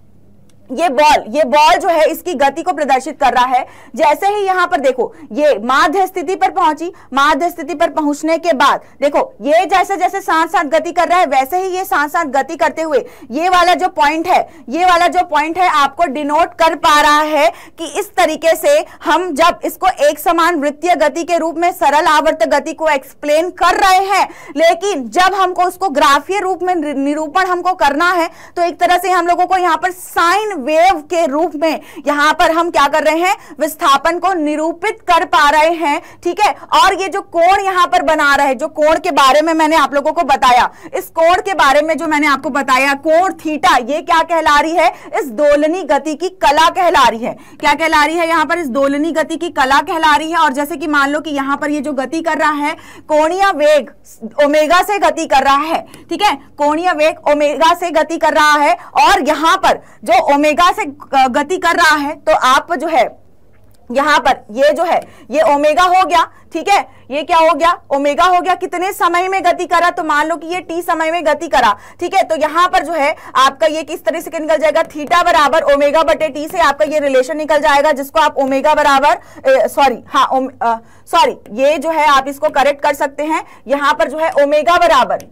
ये बॉल ये बॉल जो है इसकी गति को प्रदर्शित कर रहा है जैसे ही यहाँ पर देखो ये माध्य स्थिति पर पहुंची माध्य स्थिति पर पहुंचने के बाद देखो ये जैसे जैसे साथ साथ गति कर रहा है वैसे ही ये साथ साथ गति करते हुए ये वाला जो पॉइंट है ये वाला जो पॉइंट है आपको डिनोट कर पा रहा है कि इस तरीके से हम जब इसको एक समान वृत्तीय गति के रूप में सरल आवर्त गति को एक्सप्लेन कर रहे हैं लेकिन जब हमको उसको ग्राफीय रूप में निरूपण हमको करना है तो एक तरह से हम लोगों को यहाँ पर साइन वेव के रूप में यहां पर हम क्या कर रहे हैं विस्थापन को निरूपित कर पा रहे हैं ठीक है और ये जो कोण यहां पर बना रहे जो कोण के बारे में मैंने आप लोगों को बताया इस कोण के बारे में जो मैंने आपको बताया कोण थीटा ये क्या कहला रही है इस दोलनी गति की कला कहला रही है क्या कहला रही है यहां पर इस दोलनी गति की कला कहला रही है और जैसे कि मान लो कि यहां पर ये जो गति कर रहा है कोणीय वेग ओमेगा से गति कर रहा है ठीक है कोणीय वेग ओमेगा से गति कर रहा है और यहां पर जो ओमेगा ओमेगा से गति कर रहा है तो आप जो है यहां पर ये जो है ये ओमेगा हो गया ठीक है ये क्या हो गया ओमेगा हो गया कितने समय में गति करा तो मान लो कि ये टी समय में गति करा ठीक है तो यहां पर जो है आपका ये किस तरह से निकल जाएगा थीटा बराबर ओमेगा बटे टी से आपका ये रिलेशन निकल जाएगा जिसको आप ओमेगा बराबर सॉरी हाँ सॉरी ये जो है आप इसको करेक्ट कर सकते हैं यहां पर जो है ओमेगा बराबर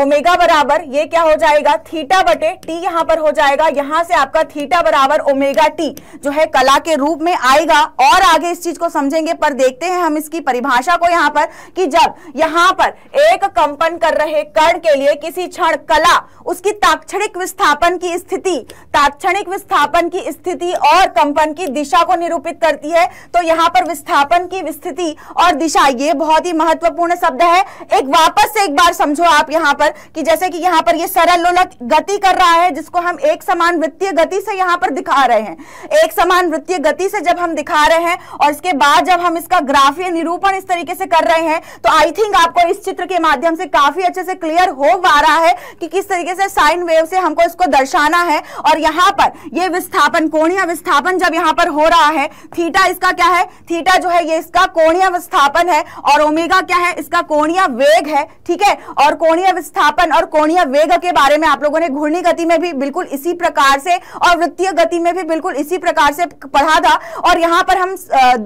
ओमेगा बराबर ये क्या हो जाएगा थीटा बटे टी यहां पर हो जाएगा यहां से आपका थीटा बराबर ओमेगा टी जो है कला के रूप में आएगा और आगे इस चीज को समझेंगे पर देखते हैं हम इसकी परिभाषा को यहां पर कि जब यहां पर एक कंपन कर रहे कण के लिए किसी क्षण कला उसकी ताक्षणिक विस्थापन की स्थिति ताक्षणिक विस्थापन की स्थिति और कंपन की दिशा को निरूपित करती है तो यहाँ पर विस्थापन की स्थिति और दिशा ये बहुत ही महत्वपूर्ण शब्द है एक वापस से एक बार समझो आप यहाँ पर पर कि जैसे कि यहाँ पर ये सरल गति कर रहा है जिसको हम एक समान वित्तीय गति से यहाँ पर दिखा रहे हैं एक समान वित्तीय गति से जब हम दिखा रहे हैं और इसके बाद जब हम इसका ग्राफीय निरूपण इस तरीके से कर रहे हैं तो आई थिंक आपको इस चित्र के माध्यम से काफी अच्छे से क्लियर हो पा रहा है कि किस तरीके से साइन वेव से हमको इसको दर्शाना है और यहाँ पर ये विस्थापन कोणीय विस्थापन जब यहाँ पर हो रहा है थीटा इसका क्या है थीटा जो है ये इसका कोणीय विस्थापन है और ओमेगा क्या है इसका कोणीय वेग है ठीक है और कोणीय विस्थापन विस्थापन और कोणीय वेग के बारे में आप लोगों ने घूर्णी गति में भी बिल्कुल इसी प्रकार से और वृत्तीय गति में भी बिल्कुल इसी प्रकार से पढ़ा था और यहाँ पर हम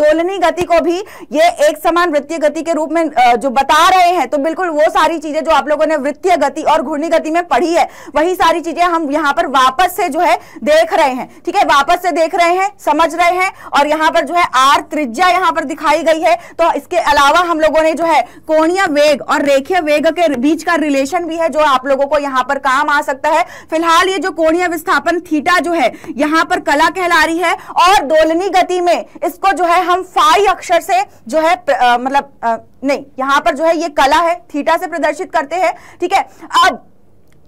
दोलनी गति को भी ये एक समान वृत्तीय गति के रूप में जो बता रहे हैं तो बिल्कुल वो सारी चीजें जो आप लोगों ने वृत्तीय गति और घूर्णी गति में पढ़ी है वही सारी चीजें हम यहाँ पर वापस से जो है देख रहे हैं ठीक है वापस से देख रहे हैं समझ रहे हैं और यहाँ पर जो है आर त्रिज्या यहाँ पर दिखाई गई है तो इसके अलावा हम लोगों ने जो है कोणीय वेग और रेखीय वेग के बीच का रिलेशन क्वेश्चन भी है जो आप लोगों को यहाँ पर काम आ सकता है फिलहाल ये जो कोणीय विस्थापन थीटा जो है यहाँ पर कला कहला रही है और दोलनी गति में इसको जो है हम फाई अक्षर से जो है मतलब नहीं यहाँ पर जो है ये कला है थीटा से प्रदर्शित करते हैं ठीक है अब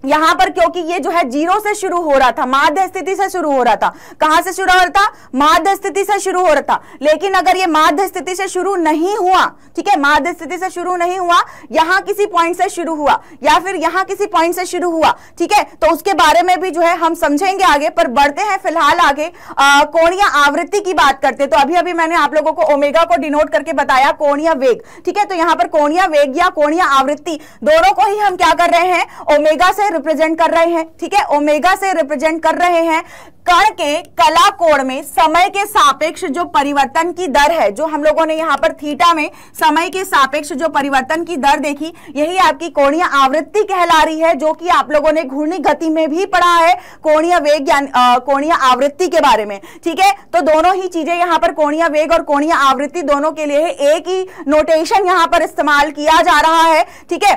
यहां पर क्योंकि ये जो है जीरो से शुरू हो रहा था माध्य स्थिति से शुरू हो रहा था कहां से शुरू हो रहा था माध्य स्थिति से शुरू हो रहा था लेकिन अगर ये माध्य स्थिति से शुरू नहीं हुआ ठीक है माध्य स्थिति से शुरू नहीं हुआ यहां किसी पॉइंट से शुरू हुआ या फिर यहां किसी पॉइंट से शुरू हुआ ठीक है तो उसके बारे में भी जो है हम समझेंगे आगे पर बढ़ते हैं फिलहाल आगे कोणिया आवृत्ति की बात करते तो अभी अभी मैंने आप लोगों को ओमेगा को डिनोट करके बताया कोणिया वेग ठीक है तो यहां पर कोणिया वेग या कोणिया आवृत्ति दोनों को ही हम क्या कर रहे हैं ओमेगा से रिप्रेजेंट कर रहे हैं ठीक है ओमेगा से रिप्रेजेंट कर रहे हैं कण के कला कोण में समय के सापेक्ष जो परिवर्तन की दर है जो हम लोगों ने यहाँ पर थीटा में समय के सापेक्ष जो परिवर्तन की दर देखी यही आपकी कोणीय आवृत्ति कहला रही है जो कि आप लोगों ने घूर्णी गति में भी पढ़ा है कोणीय वेग कोणीय आवृत्ति के बारे में ठीक है तो दोनों ही चीजें यहाँ पर कोणीय वेग और कोणीय आवृत्ति दोनों के लिए एक ही नोटेशन यहाँ पर इस्तेमाल किया जा रहा है ठीक है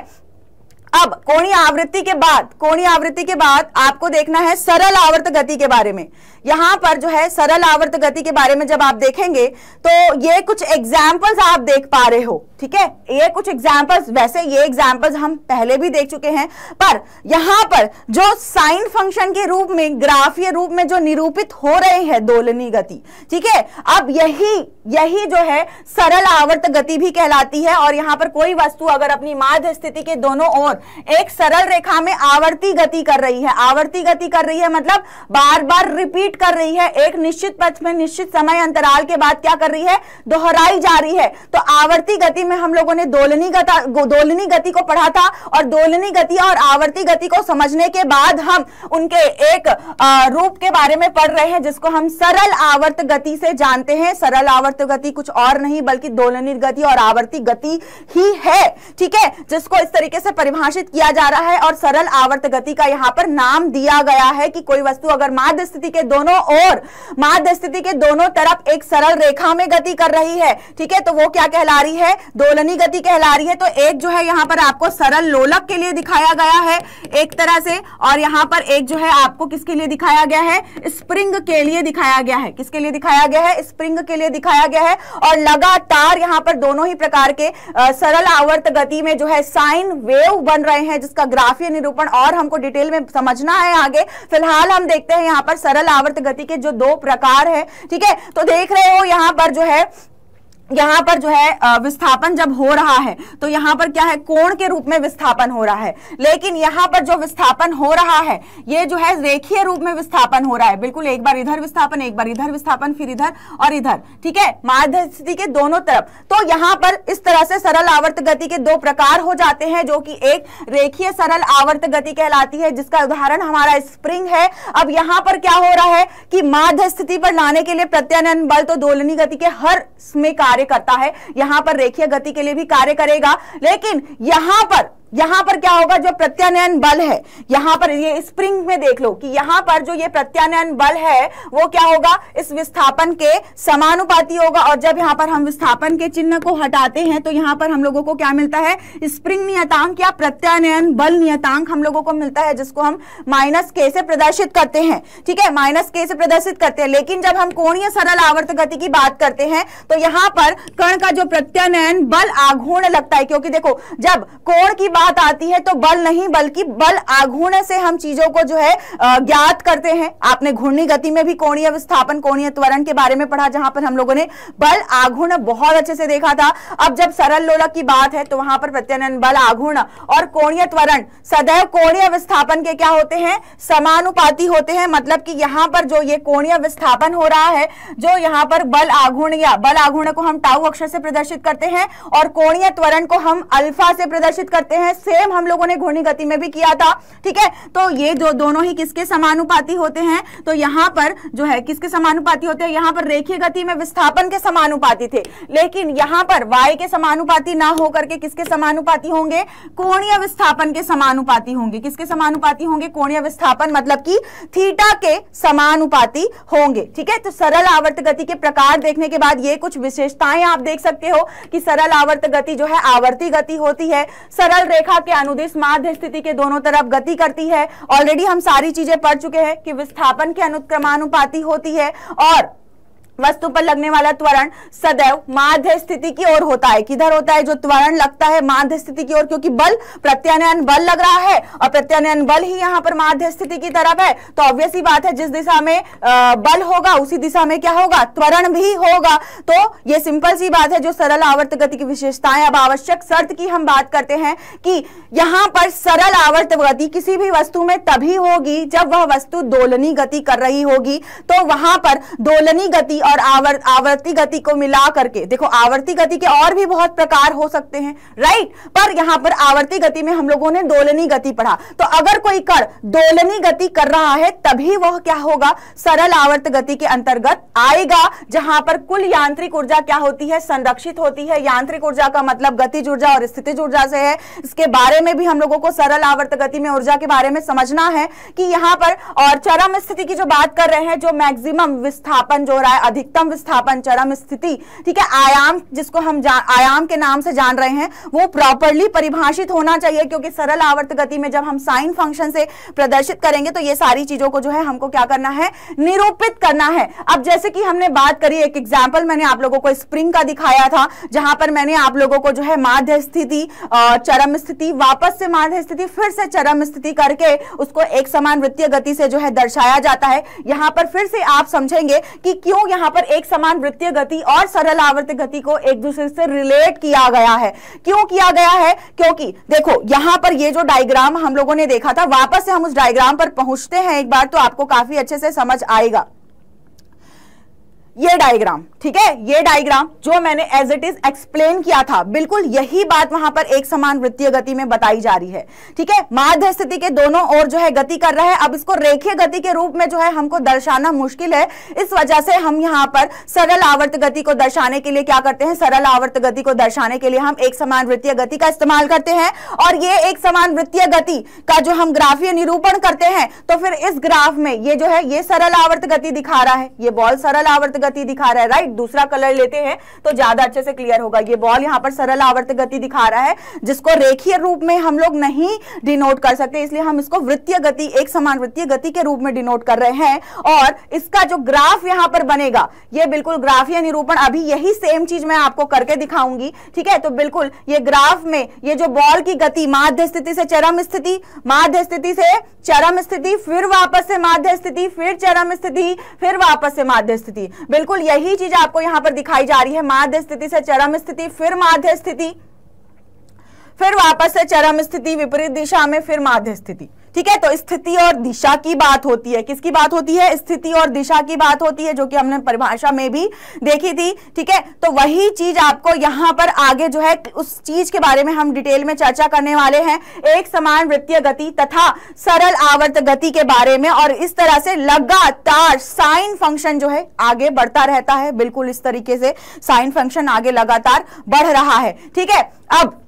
अब कोणीय आवृत्ति के बाद कोणीय आवृत्ति के बाद आपको देखना है सरल आवर्त गति के बारे में यहां पर जो है सरल आवर्त गति के बारे में जब आप देखेंगे तो ये कुछ एग्जाम्पल्स आप देख पा रहे हो ठीक है ये कुछ एग्जाम्पल्स वैसे ये एग्जाम्पल्स हम पहले भी देख चुके हैं पर यहां पर जो साइन फंक्शन के रूप में ग्राफीय रूप में जो निरूपित हो रहे हैं दोलनी गति ठीक है अब यही यही जो है सरल आवर्त गति भी कहलाती है और यहाँ पर कोई वस्तु अगर अपनी माध्य स्थिति के दोनों ओर एक सरल रेखा में आवर्ती गति कर रही है आवर्ती गति कर रही है मतलब बार बार रिपीट कर रही है एक निश्चित पथ में निश्चित समय अंतराल के बाद क्या कर रही है दोहराई जा रही है तो आवर्ती गति में हम लोगों ने दोलनी गति दोलनी गति को पढ़ा था और दोलनी गति और आवर्ती गति को समझने के बाद हम उनके एक रूप के बारे में पढ़ रहे हैं जिसको हम सरल आवर्त गति से जानते हैं सरल आवर्त गति कुछ और नहीं बल्कि दोलनी गति और आवर्ती गति ही है ठीक है जिसको इस तरीके से परिभाषित किया जा रहा है और सरल आवर्त गति का यहां पर नाम दिया गया है कि कोई वस्तु अगर माध्य स्थिति के दो दोनों ओर माध्य स्थिति के दोनों तरफ एक सरल रेखा में गति कर रही है ठीक है तो वो क्या कहला रही है दोलनी गति कहला रही है तो एक जो है यहाँ पर आपको सरल लोलक के लिए दिखाया गया है एक तरह से और यहाँ पर एक जो है आपको किसके लिए दिखाया गया है स्प्रिंग के लिए दिखाया गया है किसके लिए दिखाया गया है स्प्रिंग के लिए दिखाया गया है और लगातार यहाँ पर दोनों ही प्रकार के सरल आवर्त गति में जो है साइन वेव बन रहे हैं जिसका ग्राफीय निरूपण और हमको डिटेल में समझना है आगे फिलहाल हम देखते हैं यहाँ पर सरल आवर्त परावर्त गति के जो दो प्रकार है ठीक है तो देख रहे हो यहां पर जो है यहाँ पर जो है विस्थापन जब हो रहा है तो यहाँ पर क्या है कोण के रूप में विस्थापन हो रहा है लेकिन यहाँ पर जो विस्थापन हो रहा है ये जो है रेखीय रूप में विस्थापन हो रहा है बिल्कुल एक बार इधर विस्थापन एक बार इधर विस्थापन फिर इधर और इधर ठीक है माध्य स्थिति के दोनों तरफ तो यहाँ पर इस तरह से सरल आवर्त गति के दो प्रकार हो जाते हैं जो कि एक रेखीय सरल आवर्त गति कहलाती है जिसका उदाहरण हमारा स्प्रिंग है अब यहाँ पर क्या हो रहा है कि माध्य स्थिति पर लाने के लिए प्रत्यानयन बल तो दोलनी गति के हर में कार्य करता है यहां पर रेखीय गति के लिए भी कार्य करेगा लेकिन यहां पर यहां पर क्या होगा जो प्रत्यानयन बल है यहां पर ये स्प्रिंग में देख लो कि यहां पर जो ये प्रत्यानयन बल है वो क्या होगा इस विस्थापन के समानुपाती होगा और जब यहां पर हम विस्थापन के चिन्ह को हटाते हैं तो यहां पर हम लोगों को क्या मिलता है स्प्रिंग नियतांक या प्रत्यानयन बल नियतांक हम लोगों को मिलता है जिसको हम माइनस के से प्रदर्शित करते हैं ठीक है माइनस के से प्रदर्शित करते हैं लेकिन जब हम कोणीय सरल आवर्त गति की बात करते हैं तो यहां पर कण का जो प्रत्यानयन बल आघूर्ण लगता है क्योंकि देखो जब कोण की बात आती है तो बल नहीं बल्कि बल आघूर्ण से हम चीजों को जो है ज्ञात करते हैं आपने घूर्णी गति में भी कोणीय विस्थापन कोणीय त्वरण के बारे में पढ़ा जहां पर हम लोगों ने बल आघूर्ण बहुत अच्छे से देखा था अब जब सरल लोलक की बात है तो वहां पर प्रत्यनयन बल आघूर्ण और कोणीय त्वरण सदैव कोणीय विस्थापन के क्या होते हैं समानुपाती होते हैं मतलब कि यहां पर जो ये कोणीय विस्थापन हो रहा है जो यहाँ पर बल आघूर्ण या बल आघूर्ण को हम टाउ अक्षर से प्रदर्शित करते हैं और कोणीय त्वरण को हम अल्फा से प्रदर्शित करते हैं है सेम हम लोगों ने घूर्णी गति में भी किया था ठीक है तो ये जो दोनों ही किसके समानुपाती होते हैं तो यहां पर जो है किसके समानुपाती होते हैं यहां पर रेखीय गति में विस्थापन के समानुपाती थे लेकिन यहां पर वाय के समानुपाती ना होकर के किसके समानुपाती होंगे कोणीय विस्थापन के समानुपाती होंगे किसके समानुपाती होंगे कोणीय विस्थापन मतलब की थीटा के समानुपाती होंगे ठीक है तो सरल आवर्त गति के प्रकार देखने के बाद ये कुछ विशेषताएं आप देख सकते हो कि सरल आवर्त गति जो है आवर्ती गति होती है सरल रेखा के अनुदेश माध्य स्थिति के दोनों तरफ गति करती है ऑलरेडी हम सारी चीजें पढ़ चुके हैं कि विस्थापन की अनुक्रमानुपाती होती है और वस्तु पर लगने वाला त्वरण सदैव माध्य स्थिति की ओर होता है किधर होता है जो त्वरण लगता है माध्य स्थिति की ओर क्योंकि बल प्रत्यानयन बल लग रहा है और प्रत्यानयन बल ही यहाँ पर माध्य स्थिति की तरफ है तो ऑब्वियस ही बात है जिस दिशा में बल होगा उसी दिशा में क्या होगा त्वरण भी होगा तो ये सिंपल सी बात है जो सरल आवर्त गति की विशेषताएं अब आवश्यक शर्त की हम बात करते हैं कि यहाँ पर सरल आवर्त गति किसी भी वस्तु में तभी होगी जब वह वस्तु दोलनी गति कर रही होगी तो वहां पर दोलनी गति और आवर आवर्ती गति को मिला करके देखो आवर्ती गति के और भी बहुत प्रकार हो सकते हैं राइट पर यहां पर आवर्ती गति में हम लोगों ने दोलनी गति पढ़ा तो अगर कोई कर दोलनी गति कर रहा है तभी वह क्या होगा सरल आवर्त गति के अंतर्गत आएगा जहां पर कुल यांत्रिक ऊर्जा क्या होती है संरक्षित होती है यांत्रिक ऊर्जा का मतलब गतिज ऊर्जा और स्थिति ऊर्जा से है इसके बारे में भी हम लोगों को सरल आवर्त गति में ऊर्जा के बारे में समझना है कि यहां पर और चरम स्थिति की जो बात कर रहे हैं जो मैक्सिमम विस्थापन जो रहा है अधिकतम विस्थापन चरम स्थिति ठीक है आयाम जिसको हम आयाम के नाम से जान रहे हैं वो प्रॉपरली परिभाषित होना चाहिए क्योंकि सरल आवर्त गति में जब हम साइन फंक्शन से प्रदर्शित करेंगे तो ये सारी चीजों को जो है हमको क्या करना है निरूपित करना है अब जैसे कि हमने बात करी एक एग्जाम्पल मैंने आप लोगों को स्प्रिंग का दिखाया था जहां पर मैंने आप लोगों को जो है माध्य स्थिति चरम स्थिति वापस से माध्य स्थिति फिर से चरम स्थिति करके उसको एक समान वित्तीय गति से जो है दर्शाया जाता है यहां पर फिर से आप समझेंगे कि क्यों यहां यहां पर एक समान वृत्तीय गति और सरल आवर्त गति को एक दूसरे से रिलेट किया गया है क्यों किया गया है क्योंकि देखो यहां पर ये जो डायग्राम हम लोगों ने देखा था वापस से हम उस डायग्राम पर पहुंचते हैं एक बार तो आपको काफी अच्छे से समझ आएगा ये डायग्राम ठीक है ये डायग्राम जो मैंने एज इट इज एक्सप्लेन किया था बिल्कुल यही बात वहां पर एक समान वृत्तीय गति में बताई जा रही है ठीक है माध्य स्थिति के दोनों ओर जो है गति कर रहा है अब इसको रेखीय गति के रूप में जो है हमको दर्शाना मुश्किल है इस वजह से हम यहाँ पर सरल आवर्त गति को दर्शाने के लिए क्या करते हैं सरल आवर्त गति को दर्शाने के लिए हम एक समान वृत्तीय गति का इस्तेमाल करते हैं और ये एक समान वृत्तीय गति का जो हम ग्राफीय निरूपण करते हैं तो फिर इस ग्राफ में ये जो है ये सरल आवर्त गति दिखा रहा है ये बॉल सरल आवर्त गति दिखा रहा है राइट दूसरा कलर लेते हैं तो ज्यादा अच्छे से क्लियर होगा ये बॉल यहाँ पर सरल आवर्त गति दिखा रहा है जिसको रेखीय रूप में हम लोग नहीं डिनोट कर सकते इसलिए हम इसको वृत्तीय गति एक समान वृत्तीय गति के रूप में डिनोट कर रहे हैं और इसका जो ग्राफ यहाँ पर बनेगा ये बिल्कुल ग्राफ या निरूपण अभी यही सेम चीज मैं आपको करके दिखाऊंगी ठीक है तो बिल्कुल ये ग्राफ में ये जो बॉल की गति माध्य स्थिति से चरम स्थिति माध्य स्थिति से चरम स्थिति फिर वापस से माध्य स्थिति फिर चरम स्थिति फिर वापस से माध्य स्थिति बिल्कुल यही चीज आपको यहां पर दिखाई जा रही है माध्य स्थिति से चरम स्थिति फिर माध्य स्थिति फिर वापस से चरम स्थिति विपरीत दिशा में फिर माध्य स्थिति ठीक है तो स्थिति और दिशा की बात होती है किसकी बात होती है स्थिति और दिशा की बात होती है जो कि हमने परिभाषा में भी देखी थी ठीक है तो वही चीज आपको यहां पर आगे जो है उस चीज के बारे में हम डिटेल में चर्चा करने वाले हैं एक समान वृत्तीय गति तथा सरल आवर्त गति के बारे में और इस तरह से लगातार साइन फंक्शन जो है आगे बढ़ता रहता है बिल्कुल इस तरीके से साइन फंक्शन आगे लगातार बढ़ रहा है ठीक है अब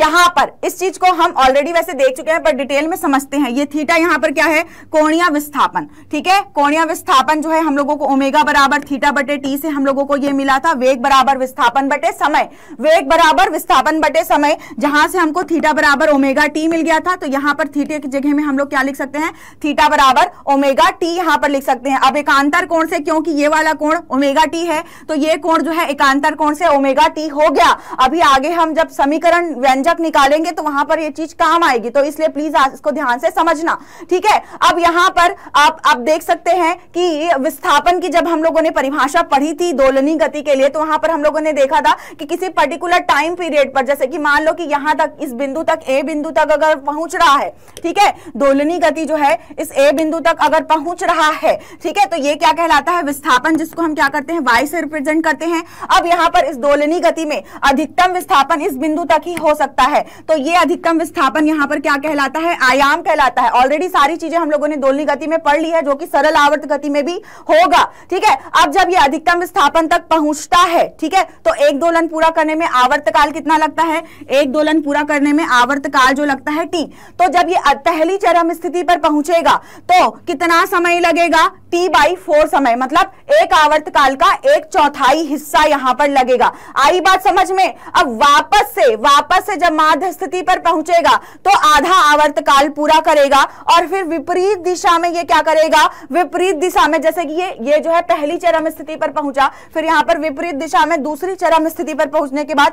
यहां पर इस चीज को हम ऑलरेडी वैसे देख चुके हैं पर डिटेल में समझते हैं ये थीटा यहां पर क्या है कोणिया विस्थापन ठीक है कोणिया विस्थापन जो है हम लोगों को ओमेगा बराबर थीटा बटे टी से हम लोगों को ये मिला था वेग बराबर विस्थापन बटे समय वेग बराबर विस्थापन बटे समय जहां से हमको थीटा बराबर ओमेगा टी मिल गया था तो यहां पर थीटे की जगह में हम लोग क्या लिख सकते हैं थीटा बराबर ओमेगा टी यहां पर लिख सकते हैं अब एकांतर कोण से क्योंकि ये वाला कोण ओमेगा टी है तो ये कोण जो है एकांतर कोण से ओमेगा टी हो गया अभी आगे हम जब समीकरण व्यंजन झिझक निकालेंगे तो वहां पर ये चीज काम आएगी तो इसलिए प्लीज इसको ध्यान से समझना ठीक है अब यहाँ पर आप आप देख सकते हैं कि विस्थापन की जब हम लोगों ने परिभाषा पढ़ी थी दोलनी गति के लिए तो वहां पर हम लोगों ने देखा था कि किसी पर्टिकुलर टाइम पीरियड पर जैसे कि मान लो कि यहां तक इस बिंदु तक ए बिंदु तक अगर पहुंच रहा है ठीक है दोलनी गति जो है इस ए बिंदु तक अगर पहुंच रहा है ठीक है तो ये क्या कहलाता है विस्थापन जिसको हम क्या करते हैं वाई से रिप्रेजेंट करते हैं अब यहाँ पर इस दोलनी गति में अधिकतम विस्थापन इस बिंदु तक ही हो सकता सकता है तो ये अधिकतम विस्थापन यहाँ पर क्या कहलाता है आयाम कहलाता है ऑलरेडी सारी चीजें हम लोगों ने दोलनी गति में पढ़ ली है जो कि सरल आवर्त गति में भी होगा ठीक है अब जब ये अधिकतम विस्थापन तक पहुंचता है ठीक है तो एक दोलन पूरा करने में आवर्त काल कितना लगता है एक दोलन पूरा करने में आवर्त काल जो लगता है टी तो जब ये पहली चरम स्थिति पर पहुंचेगा तो कितना समय लगेगा टी बाई फोर समय मतलब एक आवर्त काल का एक चौथाई हिस्सा यहां पर लगेगा आई बात समझ में अब वापस से वापस से जब माध्य स्थिति पर पहुंचेगा तो आधा आवर्त काल पूरा करेगा और फिर विपरीत दिशा में ये क्या करेगा विपरीत दिशा में जैसे कि ये ये जो है पहली चरम स्थिति पर पहुंचा फिर यहां पर विपरीत दिशा में दूसरी चरम स्थिति पर पहुंचने के बाद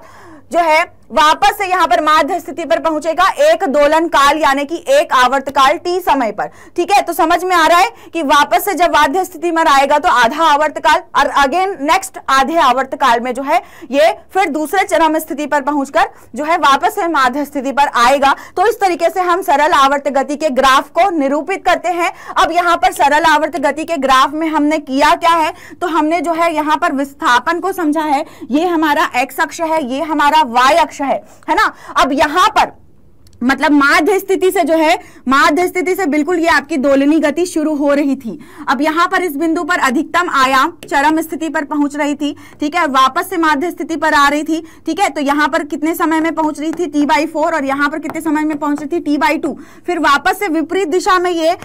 जो है वापस से यहाँ पर माध्य स्थिति पर पहुंचेगा एक दोलन काल यानी कि एक आवर्त काल टी समय पर ठीक है तो समझ में आ रहा है कि वापस से जब माध्य स्थिति में आएगा तो आधा आवर्त काल और अगेन नेक्स्ट आधे आवर्त काल में जो है ये फिर दूसरे चरम स्थिति पर पहुंचकर जो है वापस से माध्य स्थिति पर आएगा तो इस तरीके से हम सरल आवर्त गति के ग्राफ को निरूपित करते हैं अब यहाँ पर सरल आवर्त गति के ग्राफ में हमने किया क्या है तो हमने जो है यहाँ पर विस्थापन को समझा है ये हमारा एक्स अक्ष है ये हमारा वाई अक्ष भाषा है है ना अब यहां पर मतलब माध्य स्थिति से जो है माध्य स्थिति से बिल्कुल ये आपकी दोलनी गति शुरू हो रही थी अब यहां पर इस बिंदु पर अधिकतम आयाम चरम स्थिति पर पहुंच रही थी ठीक है वापस से माध्य स्थिति पर आ रही थी ठीक है तो यहां पर कितने समय में पहुंच रही थी टी बाई फोर और यहां पर कितने समय में पहुंच रही थी टी बाई टू फिर वापस से विपरीत दिशा में ये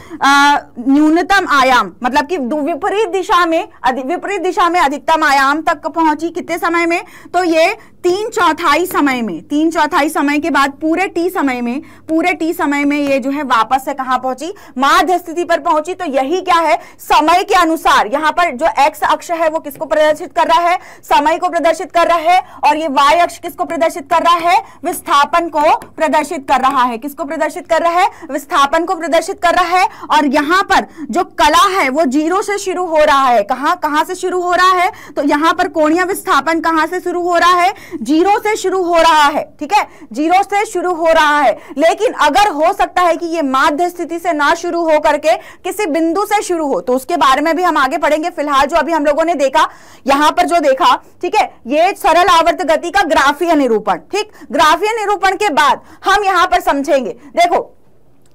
न्यूनतम आयाम मतलब कि विपरीत दिशा में विपरीत दिशा में अधिकतम आयाम तक पहुंची कितने समय में तो ये तीन चौथाई समय में तीन चौथाई समय के बाद पूरे टी समय में पूरे टी समय में ये जो है वापस से कहां पहुंची माध्य स्थिति पर पहुंची तो यही क्या है समय के अनुसार यहां पर जो एक्स अक्ष है वो किसको प्रदर्शित कर रहा है समय को प्रदर्शित कर रहा है और ये वाई अक्ष किसको प्रदर्शित कर रहा है विस्थापन को प्रदर्शित कर रहा है किसको प्रदर्शित कर रहा है विस्थापन को प्रदर्शित कर रहा है और यहां पर जो कला है वो जीरो से शुरू हो रहा है कहां कहां से शुरू हो रहा है तो यहां पर कोणिया विस्थापन कहां से शुरू हो रहा है जीरो से शुरू हो रहा है ठीक है जीरो से शुरू हो रहा है लेकिन अगर हो सकता है कि ये माध्य स्थिति से ना शुरू हो करके किसी बिंदु से शुरू हो तो उसके बारे में भी हम आगे पढ़ेंगे फिलहाल जो अभी हम लोगों ने देखा यहां पर जो देखा ठीक है ये सरल आवर्त गति का ग्राफीय निरूपण ठीक ग्राफीय निरूपण के बाद हम यहां पर समझेंगे देखो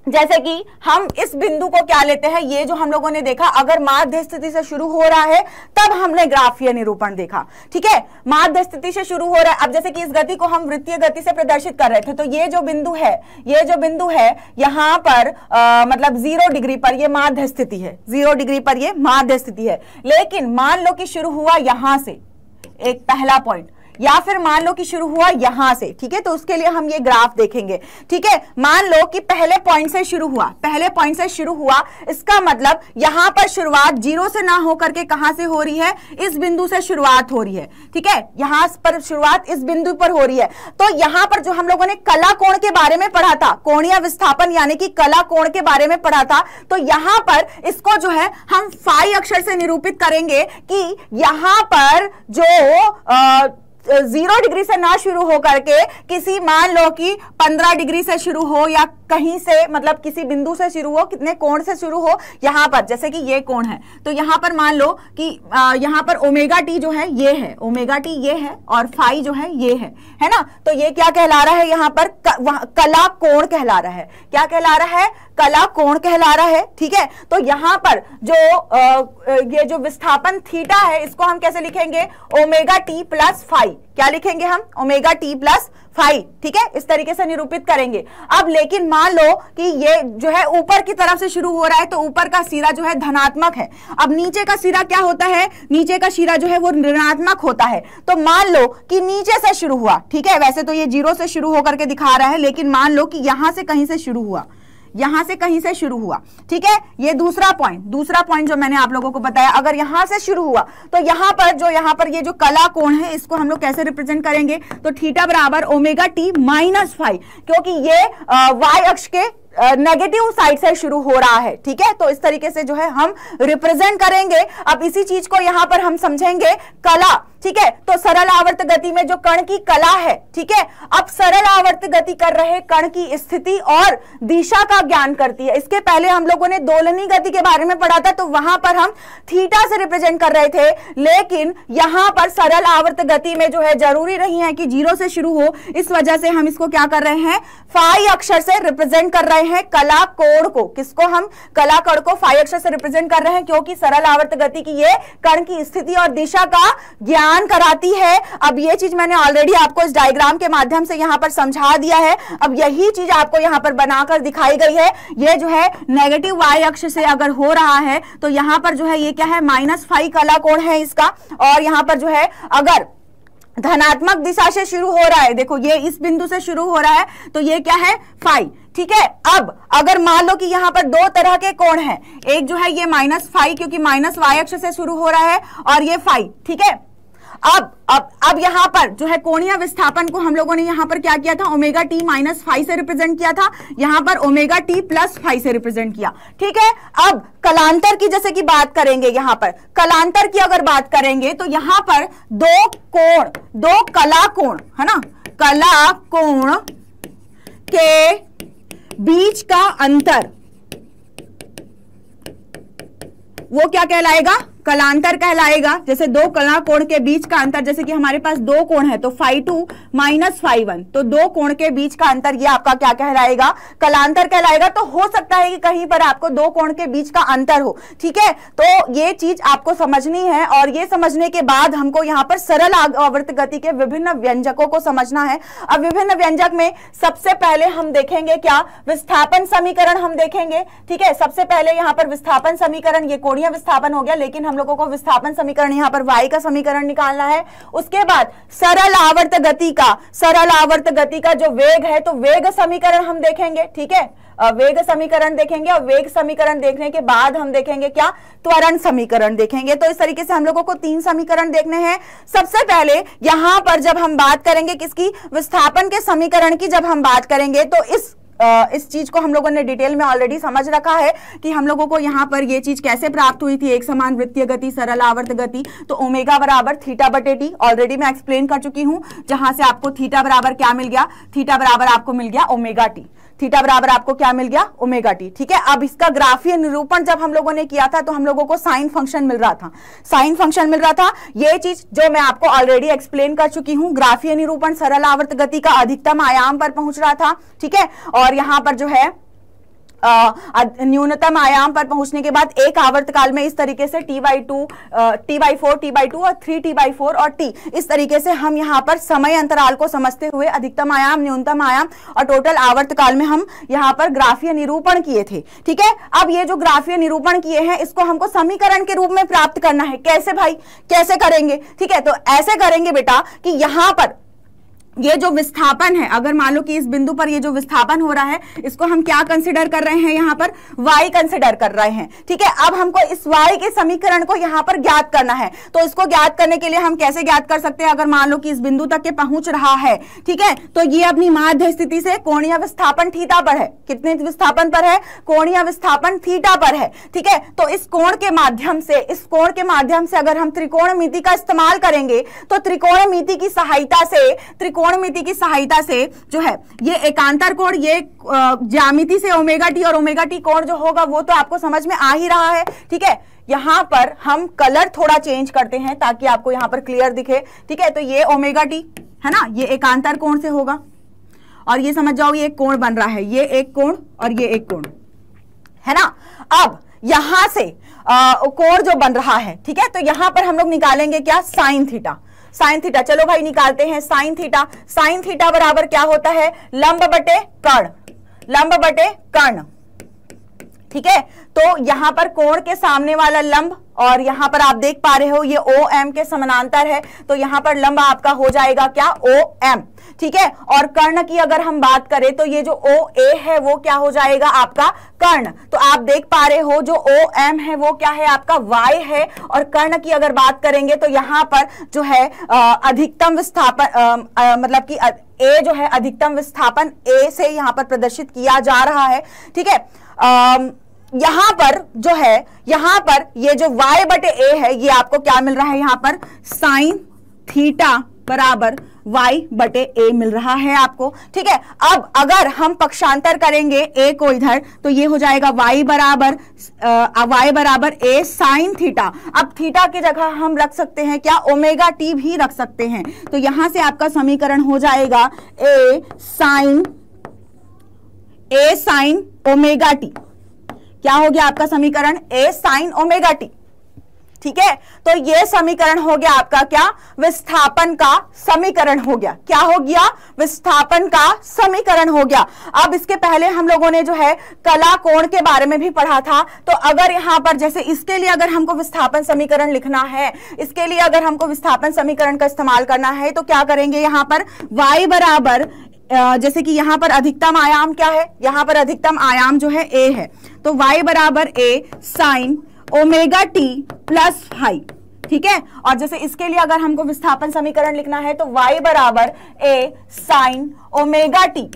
जैसे कि हम इस बिंदु को क्या लेते हैं ये जो हम लोगों ने देखा अगर माध्य स्थिति से शुरू हो रहा है तब हमने ग्राफीय निरूपण देखा ठीक है माध्य स्थिति से शुरू हो रहा है अब जैसे कि इस गति को हम वृत्तीय गति से प्रदर्शित कर रहे थे तो ये जो बिंदु है ये जो बिंदु है यहां पर आ, मतलब जीरो डिग्री पर यह माध्य स्थिति है जीरो डिग्री पर यह माध्य स्थिति है लेकिन मान लो कि शुरू हुआ यहां से एक पहला पॉइंट या फिर मान लो कि शुरू हुआ यहां से ठीक है तो उसके लिए हम ये ग्राफ देखेंगे ठीक है मान लो कि पहले पॉइंट से शुरू हुआ पहले पॉइंट से शुरू हुआ इसका मतलब यहां पर शुरुआत जीरो से ना होकर के कहां से हो रही है इस बिंदु से शुरुआत हो रही है ठीक है यहां पर शुरुआत इस बिंदु पर हो रही है तो यहां पर जो हम लोगों ने कला कोण के बारे में पढ़ा था कोणिया विस्थापन यानी कि कला कोण के बारे में पढ़ा था तो यहां पर इसको जो है हम फाई अक्षर से निरूपित करेंगे कि यहां पर जो आ, जीरो डिग्री से ना शुरू हो करके किसी मान लो कि पंद्रह डिग्री से शुरू हो या कहीं से मतलब किसी बिंदु से शुरू हो कितने कोण से शुरू हो यहाँ पर जैसे कि ये कोण है तो यहाँ पर मान लो कि यहाँ पर ओमेगा टी जो है ये है ओमेगा टी ये है और फाई जो है ये है है ना तो ये क्या कहला रहा है यहाँ पर क, कला कोण कहला रहा है क्या कहला रहा है कला कोण कहला रहा है ठीक है तो यहां पर जो आ, ये जो विस्थापन थीटा है इसको हम कैसे लिखेंगे ओमेगा टी प्लस फाइव क्या लिखेंगे हम ओमेगा टी प्लस फाइव ठीक है इस तरीके से निरूपित करेंगे अब लेकिन मान लो कि ये जो है ऊपर की तरफ से शुरू हो रहा है तो ऊपर का सिरा जो है धनात्मक है अब नीचे का सिरा क्या होता है नीचे का सिरा जो है वो ऋणात्मक होता है तो मान लो कि नीचे से शुरू हुआ ठीक है वैसे तो ये जीरो से शुरू होकर के दिखा रहा है लेकिन मान लो कि यहां से कहीं से शुरू हुआ यहां से कहीं से शुरू हुआ ठीक है ये दूसरा पॉइंट दूसरा पॉइंट जो मैंने आप लोगों को बताया अगर यहां से शुरू हुआ तो यहां पर जो यहां पर ये जो कला कोण है इसको हम लोग कैसे रिप्रेजेंट करेंगे तो थीटा बराबर ओमेगा टी माइनस फाइव क्योंकि ये वाई अक्ष के नेगेटिव साइड से शुरू हो रहा है ठीक है तो इस तरीके से जो है हम रिप्रेजेंट करेंगे अब इसी चीज को यहां पर हम समझेंगे कला ठीक है तो सरल आवर्त गति में जो कण की कला है ठीक है अब सरल आवर्त गति कर रहे कण की स्थिति और दिशा का ज्ञान करती है इसके पहले हम लोगों ने दोलनी गति के बारे में पढ़ा था तो वहां पर हम थीटा से रिप्रेजेंट कर रहे थे लेकिन यहां पर सरल आवर्त गति में जो है जरूरी रही है कि जीरो से शुरू हो इस वजह से हम इसको क्या कर रहे हैं फाई अक्षर से रिप्रेजेंट कर रहे रहे हैं कला कोण को किसको हम कला कण को फाइव अक्षर से रिप्रेजेंट कर रहे हैं क्योंकि सरल आवर्त गति की ये कण की स्थिति और दिशा का ज्ञान कराती है अब ये चीज मैंने ऑलरेडी आपको इस डायग्राम के माध्यम से यहाँ पर समझा दिया है अब यही चीज आपको यहाँ पर बनाकर दिखाई गई है ये जो है नेगेटिव वाई अक्ष से अगर हो रहा है तो यहाँ पर जो है ये क्या है माइनस फाइव कला कोण है इसका और यहाँ पर जो है अगर धनात्मक दिशा से शुरू हो रहा है देखो ये इस बिंदु से शुरू हो रहा है तो ये क्या है फाइव ठीक है अब अगर मान लो कि यहां पर दो तरह के कोण हैं एक जो है ये माइनस फाइव क्योंकि माइनस वाई अक्ष से शुरू हो रहा है और ये फाइव ठीक है अब अब अब यहां पर जो है कोणीय विस्थापन को हम लोगों ने यहां पर क्या किया था ओमेगा टी माइनस फाइव से रिप्रेजेंट किया था यहां पर ओमेगा टी प्लस फाइव से रिप्रेजेंट किया ठीक है अब कलांतर की जैसे कि बात करेंगे यहां पर कलांतर की अगर बात करेंगे तो यहां पर दो कोण दो कला कोण है ना कला कोण के बीच का अंतर वो क्या कहलाएगा कलांतर कहलाएगा जैसे दो कला कोण के बीच का अंतर जैसे कि हमारे पास दो कोण है तो five two minus five one तो दो कोण के बीच का अंतर ये आपका क्या कहलाएगा कलांतर कहलाएगा तो हो सकता है कि कहीं पर आपको दो कोण के बीच का अंतर हो ठीक है तो ये चीज आपको समझनी है और ये समझने के बाद हमको यहाँ पर सरल आवर्त गति के विभिन्न व्यंजकों को समझना है अब विभिन्न व्यंजक में सबसे पहले हम देखेंगे क्या विस्थापन समीकरण हम देखेंगे ठीक है सबसे पहले यहाँ पर विस्थापन समीकरण ये कोणिया विस्थापन हो गया लेकिन हम लोगों को विस्थापन समीकरण यहाँ पर वाई का समीकरण निकालना है उसके बाद सरल आवर्त गति का सरल आवर्त गति का जो वेग है तो वेग समीकरण हम देखेंगे ठीक है वेग समीकरण देखेंगे और वेग समीकरण देखने के बाद हम देखेंगे क्या त्वरण समीकरण देखेंगे तो इस तरीके से हम लोगों को तीन समीकरण देखने हैं सबसे पहले यहां पर जब हम बात करेंगे किसकी विस्थापन के समीकरण की जब हम बात करेंगे तो इस इस चीज को हम लोगों ने डिटेल में ऑलरेडी समझ रखा है कि हम लोगों को यहाँ पर ये चीज कैसे प्राप्त हुई थी एक समान वृत्तीय गति सरल आवर्त गति तो ओमेगा बराबर थीटा बटे टी ऑलरेडी मैं एक्सप्लेन कर चुकी हूँ जहां से आपको थीटा बराबर क्या मिल गया थीटा बराबर आपको मिल गया ओमेगा टी थीटा बराबर आपको क्या मिल गया ओमेगा टी ठीक है अब इसका ग्राफीय निरूपण जब हम लोगों ने किया था तो हम लोगों को साइन फंक्शन मिल रहा था साइन फंक्शन मिल रहा था ये चीज जो मैं आपको ऑलरेडी एक्सप्लेन कर चुकी हूं ग्राफीय निरूपण सरल आवर्त गति का अधिकतम आयाम पर पहुंच रहा था ठीक है और यहां पर जो है न्यूनतम आयाम पर पहुंचने के बाद एक आवर्तकाल में इस तरीके से T by two T by four T by two और थ्री टी बाई फोर और टी इस तरीके से हम यहाँ पर समय अंतराल को समझते हुए अधिकतम आयाम न्यूनतम आयाम और टोटल आवर्तकाल में हम यहाँ पर ग्राफीय निरूपण किए थे ठीक है अब ये जो ग्राफीय निरूपण किए हैं इसको हमको समीकरण के रूप में प्राप्त करना है कैसे भाई कैसे करेंगे ठीक है तो ऐसे करेंगे बेटा कि यहाँ पर ये जो विस्थापन है अगर मान लो कि इस बिंदु पर ये जो विस्थापन हो रहा है इसको हम क्या कंसिडर कर रहे हैं यहाँ पर y कंसिडर कर रहे हैं ठीक है अब हमको इस y के समीकरण को यहाँ पर ज्ञात करना है तो इसको ज्ञात करने के लिए हम कैसे ज्ञात कर सकते हैं अगर मान लो कि इस बिंदु तक के पहुंच रहा है ठीक है तो ये अपनी माध्य स्थिति से कोणीय विस्थापन थीटा पर है कितने विस्थापन पर है कोणीय विस्थापन थीटा पर है ठीक है तो इस कोण के माध्यम से इस कोण के माध्यम से अगर हम त्रिकोण मिति का इस्तेमाल करेंगे तो त्रिकोण मिति की सहायता से त्रिकोण कोण मिति की सहायता से जो है ये एकांतर कोण ये ज्यामिति से ओमेगा टी और ओमेगा टी कोण जो होगा वो तो आपको समझ में आ ही रहा है ठीक है यहां पर हम कलर थोड़ा चेंज करते हैं ताकि आपको यहां पर क्लियर दिखे ठीक है तो ये ओमेगा टी है ना ये एकांतर कोण से होगा और ये समझ जाओ ये कोण बन रहा है ये एक कोण और ये एक कोण है ना अब यहां से कोण जो बन रहा है ठीक है तो यहां पर हम लोग निकालेंगे क्या साइन थीटा साइन थीटा चलो भाई निकालते हैं साइन थीटा साइन थीटा बराबर क्या होता है लंब बटे कर्ण लंब बटे कर्ण ठीक है तो यहां पर कोण के सामने वाला लंब और यहां पर आप देख पा रहे हो ये ओ एम के समानांतर है तो यहां पर लंबा आपका हो जाएगा क्या ओ एम ठीक है और कर्ण की अगर हम बात करें तो ये जो ओ ए है वो क्या हो जाएगा आपका कर्ण तो आप देख पा रहे हो जो ओ एम है वो क्या है आपका वाई है और कर्ण की अगर बात करेंगे तो यहां पर मतलब जो है अधिकतम विस्थापन मतलब कि ए जो है अधिकतम विस्थापन ए से यहाँ पर प्रदर्शित किया जा रहा है ठीक है यहां पर जो है यहां पर ये जो y बटे ए है ये आपको क्या मिल रहा है यहां पर साइन थीटा बराबर y बटे ए मिल रहा है आपको ठीक है अब अगर हम पक्षांतर करेंगे a को इधर तो ये हो जाएगा y बराबर आ, y बराबर ए साइन थीटा अब थीटा की जगह हम रख सकते हैं क्या ओमेगा टी भी रख सकते हैं तो यहां से आपका समीकरण हो जाएगा A sine A sine omega T क्या हो गया आपका समीकरण ए साइन ओमेगा टी ठीक है तो ये समीकरण हो गया आपका क्या विस्थापन का समीकरण हो गया क्या हो गया विस्थापन का समीकरण हो गया अब इसके पहले हम लोगों ने जो है कला कोण के बारे में भी पढ़ा था तो अगर यहां पर जैसे इसके लिए अगर हमको विस्थापन समीकरण लिखना है इसके लिए अगर हमको विस्थापन समीकरण का इस्तेमाल करना है तो क्या करेंगे यहां पर वाई बराबर जैसे कि यहां पर अधिकतम आयाम क्या है यहां पर अधिकतम आयाम जो है ए है तो वाई बराबर A sine omega T plus five ठीक है और जैसे इसके लिए अगर हमको विस्थापन समीकरण लिखना है तो y बराबर A sine omega T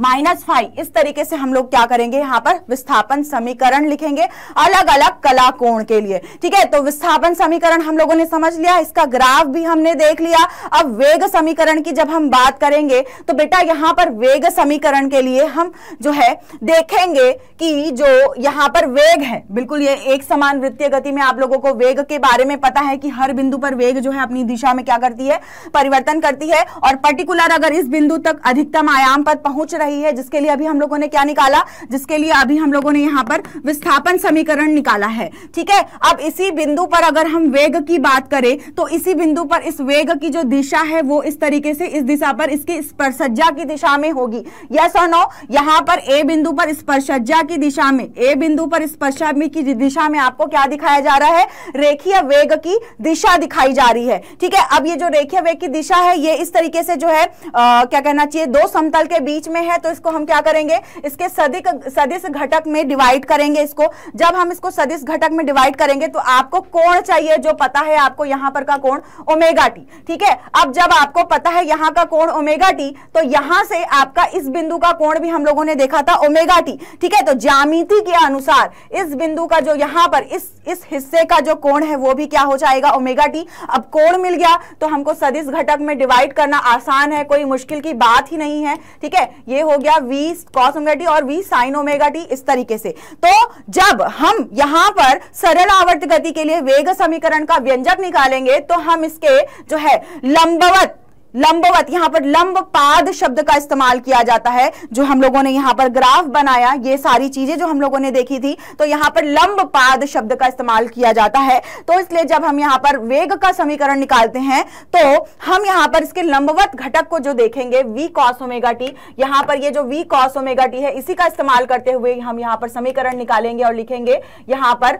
minus five इस तरीके से हम लोग क्या करेंगे यहाँ पर विस्थापन समीकरण लिखेंगे अलग अलग कला कोण के लिए ठीक है तो विस्थापन समीकरण हम लोगों ने समझ लिया इसका ग्राफ भी हमने देख लिया अब वेग समीकरण की जब हम बात करेंगे तो बेटा यहाँ पर वेग समीकरण के लिए हम जो है देखेंगे कि जो यहाँ पर वेग है बिल्कुल ये एक समान वृत्तीय गति में आप लोगों को वेग के बारे में पता है कि हर बिंदु पर वेग जो है अपनी दिशा में क्या करती है परिवर्तन करती है और पर्टिकुलर अगर इस बिंदु तक अधिकतम आयाम पर पहुंच रही है जिसके लिए अभी हम लोगों ने क्या निकाला जिसके लिए अभी हम लोगों ने यहाँ पर विस्थापन समीकरण निकाला है ठीक है अब इसी बिंदु पर अगर हम वेग की बात करें तो इसी बिंदु पर इस वेग की जो दिशा है वो इस तरीके से इस दिशा पर इसकी स्पर्शज्जा की दिशा में होगी यस और नो यहाँ पर ए बिंदु पर स्पर्शज्जा की दिशा में ए बिंदु पर स्पर्श की दिशा में आपको क्या दिखाया जा रहा है रेखीय वेग की दिशा दिखाई जा रही है ठीक है अब ये जो रेखीय वेग की दिशा है ये इस तरीके से जो है आ, क्या कहना चाहिए दो समतल के बीच में है है तो इसको हम क्या करेंगे इसके सदिक सदिश घटक में डिवाइड करेंगे इसको जब हम इसको सदिश घटक में डिवाइड करेंगे तो आपको कोण चाहिए जो पता है आपको यहां पर का कोण ओमेगा टी ठीक है अब जब आपको पता है यहां का कोण ओमेगा टी तो यहां से आपका इस बिंदु का कोण भी हम लोगों ने देखा था ओमेगा टी ठीक है तो जामिति के अनुसार इस बिंदु का जो यहां पर इस इस हिस्से का जो कोण है वो भी क्या हो जाएगा ओमेगा टी अब कोण मिल गया तो हमको सदिश घटक में डिवाइड करना आसान है कोई मुश्किल की बात ही नहीं है ठीक है ये हो गया v कॉस omega t और v sin omega t इस तरीके से तो जब हम यहां पर सरल आवर्त गति के लिए वेग समीकरण का व्यंजक निकालेंगे तो हम इसके जो है लंबवत लंबवत यहां पर लंब पाद शब्द का इस्तेमाल किया जाता है जो हम लोगों ने यहां पर ग्राफ बनाया ये सारी चीजें जो हम लोगों ने देखी थी तो यहां पर लंब पाद शब्द का इस्तेमाल किया जाता है तो इसलिए जब हम यहां पर वेग का समीकरण निकालते हैं तो हम यहां पर इसके लंबवत घटक को जो देखेंगे वी कॉस ओमेगा टी यहां पर ये जो वी कॉस ओमेगा टी है इसी का इस्तेमाल करते हुए हम यहां पर समीकरण निकालेंगे और लिखेंगे यहां पर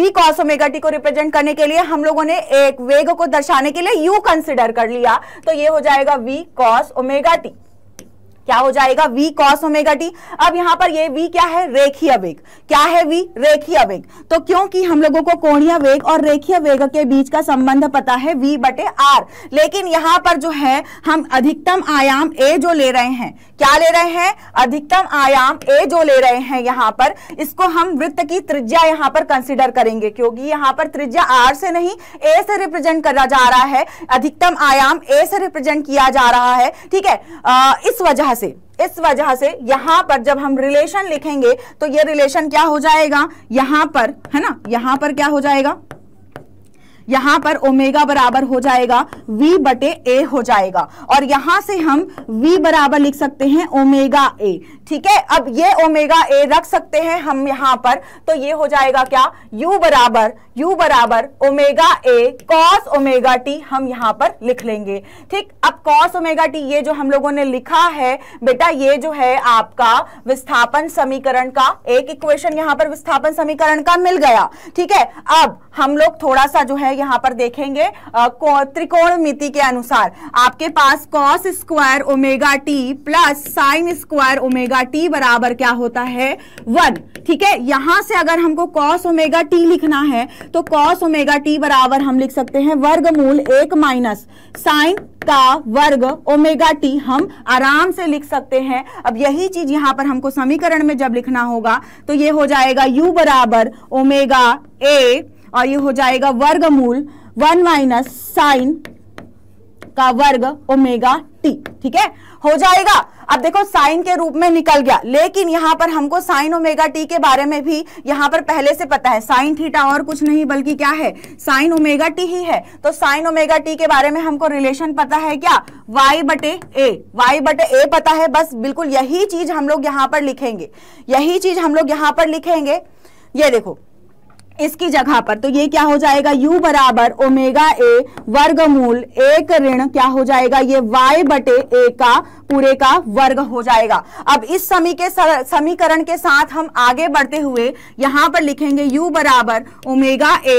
वी कॉस ओमेगा टी को रिप्रेजेंट करने के लिए हम लोगों ने एक वेग को दर्शाने के लिए यू कंसिडर कर लिया तो ये हो जाएगा v cos ओमेगा टी क्या हो जाएगा v cos ओमेगा t अब यहाँ पर ये v क्या है रेखीय वेग क्या है v रेखीय वेग तो क्योंकि हम लोगों को कोणीय वेग और रेखीय वेग के बीच का संबंध पता है v बटे r लेकिन यहाँ पर जो है हम अधिकतम आयाम a जो ले रहे हैं क्या ले रहे हैं अधिकतम आयाम a जो ले रहे हैं यहाँ पर इसको हम वृत्त की त्रिज्या यहाँ पर कंसिडर करेंगे क्योंकि यहाँ पर त्रिज्या आर से नहीं ए से रिप्रेजेंट करा जा रहा है अधिकतम आयाम ए से रिप्रेजेंट किया जा रहा है ठीक है आ, इस वजह वजह से इस वजह से यहां पर जब हम रिलेशन लिखेंगे तो ये रिलेशन क्या हो जाएगा यहां पर है ना यहां पर क्या हो जाएगा यहां पर ओमेगा बराबर हो जाएगा v बटे ए हो जाएगा और यहां से हम v बराबर लिख सकते हैं ओमेगा ए ठीक है अब ये ओमेगा ए रख सकते हैं हम यहां पर तो ये हो जाएगा क्या u बराबर u बराबर omega A cos omega T हम यहां पर लिख लेंगे ठीक अब कॉस ओमेगा टी ये जो हम लोगों ने लिखा है बेटा ये जो है आपका विस्थापन समीकरण का एक इक्वेशन यहां पर विस्थापन समीकरण का मिल गया ठीक है अब हम लोग थोड़ा सा जो है है यहाँ पर देखेंगे त्रिकोण मिति के अनुसार आपके पास cos square omega T plus sine square omega T बराबर क्या होता है वन ठीक है यहां से अगर हमको कॉस ओमेगा टी लिखना है तो कॉस ओमेगा टी बराबर हम लिख सकते हैं वर्ग मूल एक माइनस साइन का वर्ग ओमेगा टी हम आराम से लिख सकते हैं अब यही चीज यहां पर हमको समीकरण में जब लिखना होगा तो ये हो जाएगा यू बराबर ओमेगा ए और ये हो जाएगा वर्गमूल वन माइनस साइन का वर्ग ओमेगा टी ठीक है हो जाएगा अब देखो साइन के रूप में निकल गया लेकिन यहां पर हमको साइन ओमेगा टी के बारे में भी यहां पर पहले से पता है साइन थीटा और कुछ नहीं बल्कि क्या है साइन ओमेगा टी ही है तो साइन ओमेगा टी के बारे में हमको रिलेशन पता है क्या वाई बटे ए वाई बटे ए पता है बस बिल्कुल यही चीज हम लोग यहां पर लिखेंगे यही चीज हम लोग यहां पर लिखेंगे ये देखो इसकी जगह पर तो ये क्या हो जाएगा u बराबर ओमेगा ए वर्गमूल एक ऋण क्या हो जाएगा ये y बटे ए का पूरे का वर्ग हो जाएगा अब इस समी के समीकरण के साथ हम आगे बढ़ते हुए यहां पर लिखेंगे u बराबर ओमेगा ए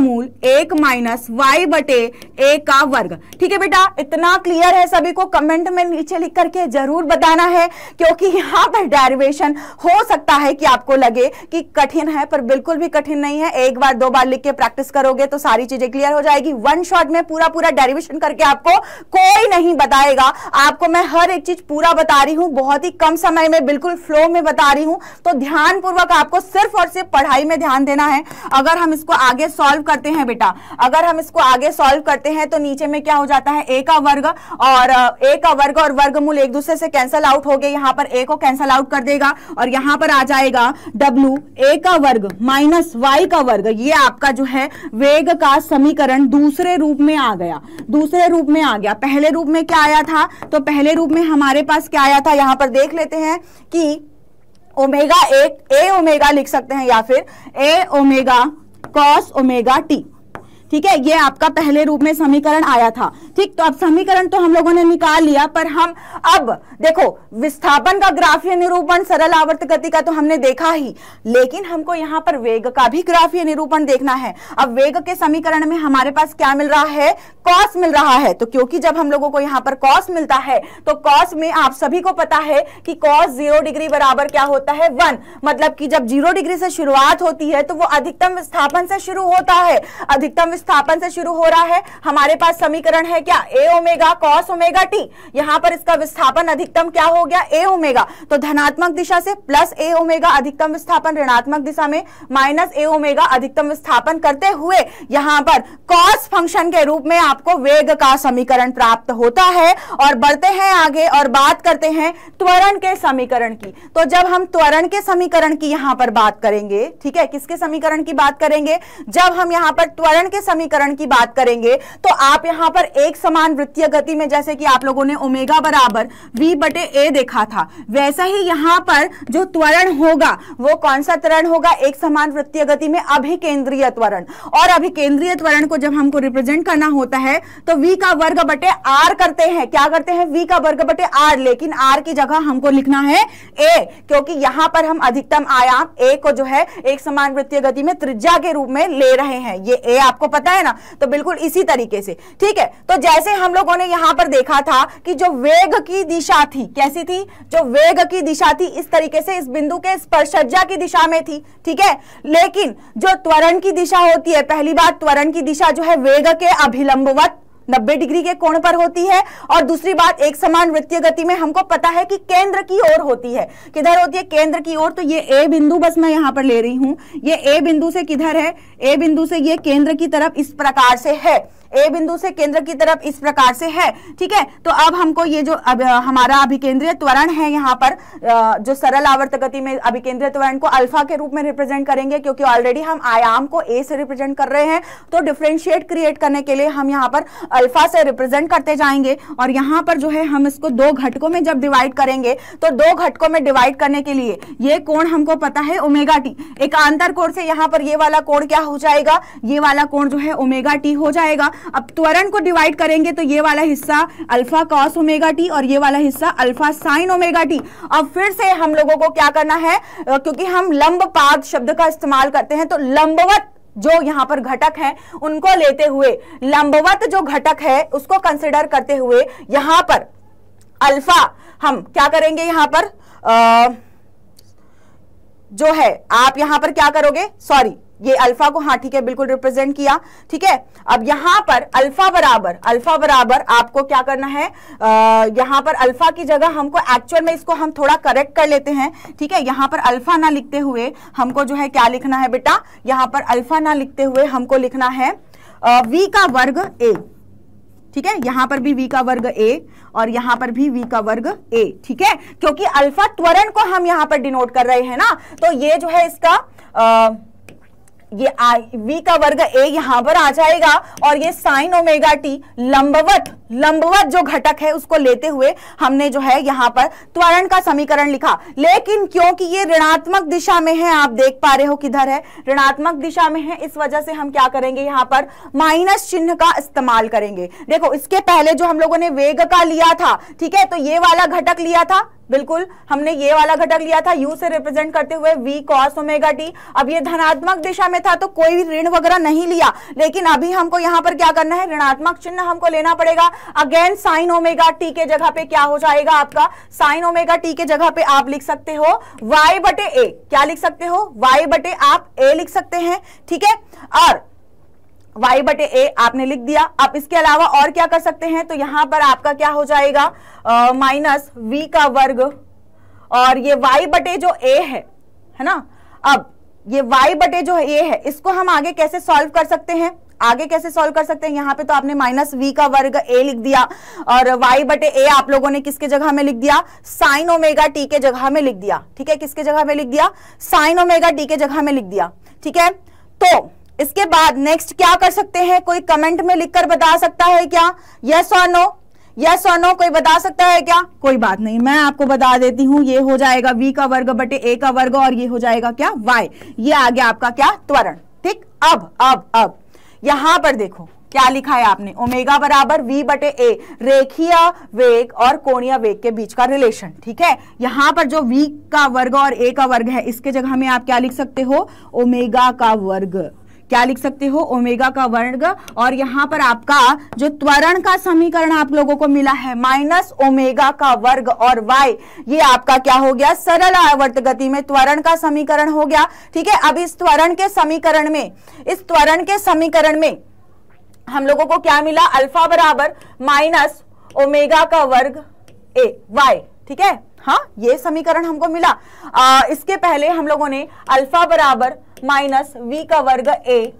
मूल एक माइनस वाई बटे ए का वर्ग ठीक है बेटा इतना क्लियर है सभी को कमेंट में नीचे लिख करके जरूर बताना है क्योंकि यहां पर डेरिवेशन हो सकता है कि आपको लगे कि कठिन है पर बिल्कुल भी कठिन नहीं है एक बार दो बार लिख के प्रैक्टिस करोगे तो सारी चीजें क्लियर हो जाएगी वन शॉट में पूरा पूरा डेरिवेशन करके आपको कोई नहीं बताएगा आपको मैं हर हर एक चीज पूरा बता रही हूँ बहुत ही कम समय में बिल्कुल फ्लो में बता रही हूँ तो ध्यान पूर्वक आपको सिर्फ और सिर्फ पढ़ाई में ध्यान देना है अगर हम इसको आगे सॉल्व करते हैं बेटा अगर हम इसको आगे सॉल्व करते हैं तो नीचे में क्या हो जाता है ए का वर्ग और ए का वर्ग और वर्गमूल एक दूसरे से कैंसल आउट हो गए यहाँ पर ए को कैंसल आउट कर देगा और यहाँ पर आ जाएगा डब्ल्यू ए का वर्ग माइनस वाई का वर्ग ये आपका जो है वेग का समीकरण दूसरे रूप में आ गया दूसरे रूप में आ गया पहले रूप में क्या आया था तो पहले रूप रूप में हमारे पास क्या आया था यहां पर देख लेते हैं कि ओमेगा एक ए ओमेगा लिख सकते हैं या फिर A omega cos omega T ठीक है ये आपका पहले रूप में समीकरण आया था ठीक तो अब समीकरण तो हम लोगों ने निकाल लिया पर हम अब देखो विस्थापन का ग्राफीय निरूपण सरल आवर्त गति का तो हमने देखा ही लेकिन हमको यहाँ पर वेग का भी ग्राफीय निरूपण देखना है अब वेग के समीकरण में हमारे पास क्या मिल रहा है कॉस मिल रहा है तो क्योंकि जब हम लोगों को यहाँ पर कॉस मिलता है तो कॉस में आप सभी को पता है कि कॉस जीरो डिग्री बराबर क्या होता है वन मतलब की जब जीरो डिग्री से शुरुआत होती है तो वो अधिकतम विस्थापन से शुरू होता है अधिकतम विस्थापन से शुरू हो रहा है हमारे पास समीकरण है क्या A omega cos omega T यहां पर इसका विस्थापन अधिकतम क्या हो गया ए ओमेगा तो धनात्मक दिशा से प्लस ए ओमेगा अधिकतम विस्थापन ऋणात्मक दिशा में माइनस ए ओमेगा अधिकतम विस्थापन करते हुए यहां पर कॉस फंक्शन के रूप में आपको वेग का समीकरण प्राप्त होता है और बढ़ते हैं आगे और बात करते हैं त्वरण के समीकरण की तो जब हम त्वरण के समीकरण की यहां पर बात करेंगे ठीक है किसके समीकरण की बात करेंगे जब हम यहां पर त्वरण के समीकरण की बात करेंगे तो आप यहां पर एक समान वृत्तीय गति में जैसे कि आप लोगों ने ओमेगा बराबर वी बटे ए देखा था वैसा ही यहां पर जो त्वरण होगा वो कौन सा त्वरण होगा एक समान वृत्तीय गति में अभिकेंद्रीय त्वरण और अभिकेंद्रीय त्वरण को जब हमको रिप्रेजेंट करना होता है तो वी का वर्ग बटे आर करते हैं क्या करते हैं वी का वर्ग बटे आर लेकिन आर की जगह हमको लिखना है ए क्योंकि यहां पर हम अधिकतम आयाम ए को जो है एक समान वृत्तीय गति में त्रिज्या के रूप में ले रहे हैं ये ए आपको पता है ना तो बिल्कुल इसी तरीके से ठीक है तो जैसे हम लोगों ने यहां पर देखा था कि जो वेग की दिशा थी कैसी थी जो वेग की दिशा थी इस तरीके से इस बिंदु के स्पर्शज्जा की दिशा में थी ठीक है लेकिन जो त्वरण की दिशा होती है पहली बात त्वरण की दिशा जो है वेग के अभिलंबवत नब्बे डिग्री के कोण पर होती है और दूसरी बात एक समान वृत्तीय गति में हमको पता है कि केंद्र की ओर होती है किधर होती है केंद्र की ओर तो ये ए बिंदु बस मैं यहां पर ले रही हूं ये ए बिंदु से किधर है ए बिंदु से ये केंद्र की तरफ इस प्रकार से है ए बिंदु से केंद्र की तरफ इस प्रकार से है ठीक है तो अब हमको ये जो अब हमारा अभिकेंद्रीय त्वरण है यहाँ पर जो सरल आवर्त गति में अभिकेंद्रीय त्वरण को अल्फा के रूप में रिप्रेजेंट करेंगे क्योंकि ऑलरेडी हम आयाम को ए से रिप्रेजेंट कर रहे हैं तो डिफ्रेंशिएट क्रिएट करने के लिए हम यहाँ पर अल्फा से रिप्रेजेंट करते जाएंगे और यहाँ पर जो है हम इसको दो घटकों में जब डिवाइड करेंगे तो दो घटकों में डिवाइड करने के लिए ये कोण हमको पता है ओमेगा टी एक आंतर कोण से यहाँ पर ये वाला कोण क्या हो जाएगा ये वाला कोण जो है ओमेगा टी हो जाएगा अब त्वरण को डिवाइड करेंगे तो ये वाला हिस्सा अल्फा कॉस ओमेगा टी और ये वाला हिस्सा अल्फा साइन ओमेगा टी अब फिर से हम लोगों को क्या करना है क्योंकि हम लंबपाद शब्द का इस्तेमाल करते हैं तो लंबवत जो यहां पर घटक है उनको लेते हुए लंबवत जो घटक है उसको कंसिडर करते हुए यहां पर अल्फा हम क्या करेंगे यहां पर आ, जो है आप यहां पर क्या करोगे सॉरी ये अल्फा को हाँ ठीक है बिल्कुल रिप्रेजेंट किया ठीक है अब यहां पर अल्फा बराबर अल्फा बराबर आपको क्या करना है आ, यहां पर अल्फा की जगह हमको एक्चुअल में इसको हम थोड़ा करेक्ट कर लेते हैं ठीक है यहां पर अल्फा ना लिखते हुए हमको जो है क्या लिखना है बेटा यहां पर अल्फा ना लिखते हुए हमको लिखना है आ, वी का वर्ग ए ठीक है यहां पर भी वी का वर्ग ए और यहां पर भी वी का वर्ग ए ठीक है क्योंकि अल्फा त्वरण को हम यहां पर डिनोट कर रहे हैं ना तो ये जो है इसका आ, ये आई वी का वर्ग ए यहां पर आ जाएगा और ये साइन ओमेगा टी लंबवत लंबवत जो घटक है उसको लेते हुए हमने जो है यहां पर त्वरण का समीकरण लिखा लेकिन क्योंकि ये ऋणात्मक दिशा में है आप देख पा रहे हो किधर है ऋणात्मक दिशा में है इस वजह से हम क्या करेंगे यहां पर माइनस चिन्ह का इस्तेमाल करेंगे देखो इसके पहले जो हम लोगों ने वेग का लिया था ठीक है तो ये वाला घटक लिया था बिल्कुल हमने ये वाला घटक लिया था यू से रिप्रेजेंट करते हुए वी कॉस ओमेगा टी अब ये धनात्मक दिशा में था तो कोई ऋण वगैरह नहीं लिया लेकिन अभी हमको यहाँ पर क्या करना है ऋणात्मक चिन्ह हमको लेना पड़ेगा अगेन साइन ओमेगा टी के जगह पे क्या हो जाएगा आपका साइन ओमेगा टी के जगह पे आप लिख सकते हो वाई बटे ए क्या लिख सकते हो वाई बटे आप ए लिख सकते हैं ठीक है और वाई बटे ए आपने लिख दिया आप इसके अलावा और क्या कर सकते हैं तो यहां पर आपका क्या हो जाएगा माइनस वी का वर्ग और ये वाई बटे जो ए है है ना अब ये y बटे जो a है इसको हम आगे कैसे सॉल्व कर सकते हैं आगे कैसे सॉल्व कर सकते हैं यहाँ पे तो आपने माइनस वी का वर्ग ए लिख दिया और वाई बटे ए आप लोगों ने किसके जगह में लिख दिया साइन ओमेगा टी के जगह में लिख दिया ठीक है किसके जगह में लिख दिया साइन ओमेगा टी के जगह में लिख दिया ठीक है तो इसके बाद नेक्स्ट क्या कर सकते हैं कोई कमेंट में लिखकर बता सकता है क्या यस और नो यस और नो कोई बता सकता है क्या कोई बात नहीं मैं आपको बता देती हूं ये हो जाएगा वी का वर्ग बटे ए का वर्ग और ये हो जाएगा क्या वाई ये आ गया आपका क्या त्वरण ठीक अब अब अब यहां पर देखो क्या लिखा है आपने ओमेगा बराबर वी बटे ए रेखीय वेग और कोणीय वेग के बीच का रिलेशन ठीक है यहां पर जो वी का वर्ग और ए का वर्ग है इसके जगह में आप क्या लिख सकते हो ओमेगा का वर्ग क्या लिख सकते हो ओमेगा का वर्ग और यहाँ पर आपका जो त्वरण का समीकरण आप लोगों को मिला है माइनस ओमेगा का वर्ग और वाई ये आपका क्या हो गया सरल आवर्त गति में त्वरण का समीकरण हो गया ठीक है अब इस त्वरण के समीकरण में इस त्वरण के समीकरण में हम लोगों को क्या मिला अल्फा बराबर माइनस ओमेगा का वर्ग ए वाई ठीक है हाँ ये समीकरण हमको मिला आ, इसके पहले हम लोगों ने अल्फा बराबर माइनस वी का वर्ग ए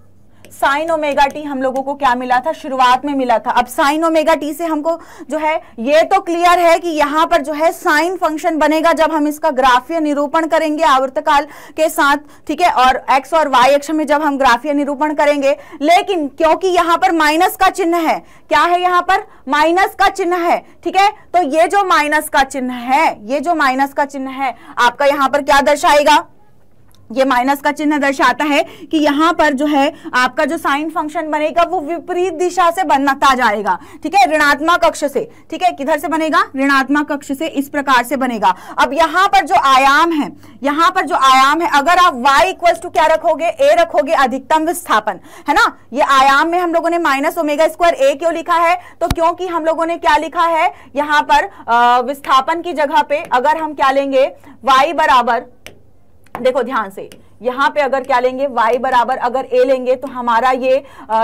साइन ओमेगा टी हम लोगों को क्या मिला था शुरुआत में मिला था अब साइन ओमेगा टी से हमको जो है ये तो क्लियर है कि यहां पर जो है साइन फंक्शन बनेगा जब हम इसका ग्राफीय निरूपण करेंगे आवर्तकाल के साथ ठीक है और एक्स और वाई अक्ष में जब हम ग्राफीय निरूपण करेंगे लेकिन क्योंकि यहां पर माइनस का चिन्ह है क्या है यहां पर माइनस का चिन्ह है ठीक है तो ये जो माइनस का चिन्ह है ये जो माइनस का चिन्ह है आपका यहां पर क्या दर्शाएगा ये माइनस का चिन्ह दर्शाता है कि यहां पर जो है आपका जो साइन फंक्शन बनेगा वो विपरीत दिशा से बनता जाएगा ठीक है ऋणात्मक कक्ष से ठीक है किधर से बनेगा ऋणात्मक कक्ष से इस प्रकार से बनेगा अब यहां पर जो आयाम है यहां पर जो आयाम है अगर आप y इक्वल टू क्या रखोगे a रखोगे अधिकतम विस्थापन है ना ये आयाम में हम लोगों ने माइनस ओमेगा स्क्वायर ए क्यों लिखा है तो क्योंकि हम लोगों ने क्या लिखा है यहां पर विस्थापन की जगह पे अगर हम क्या लेंगे वाई बराबर देखो ध्यान से यहाँ पे अगर क्या लेंगे y बराबर अगर a लेंगे तो हमारा ये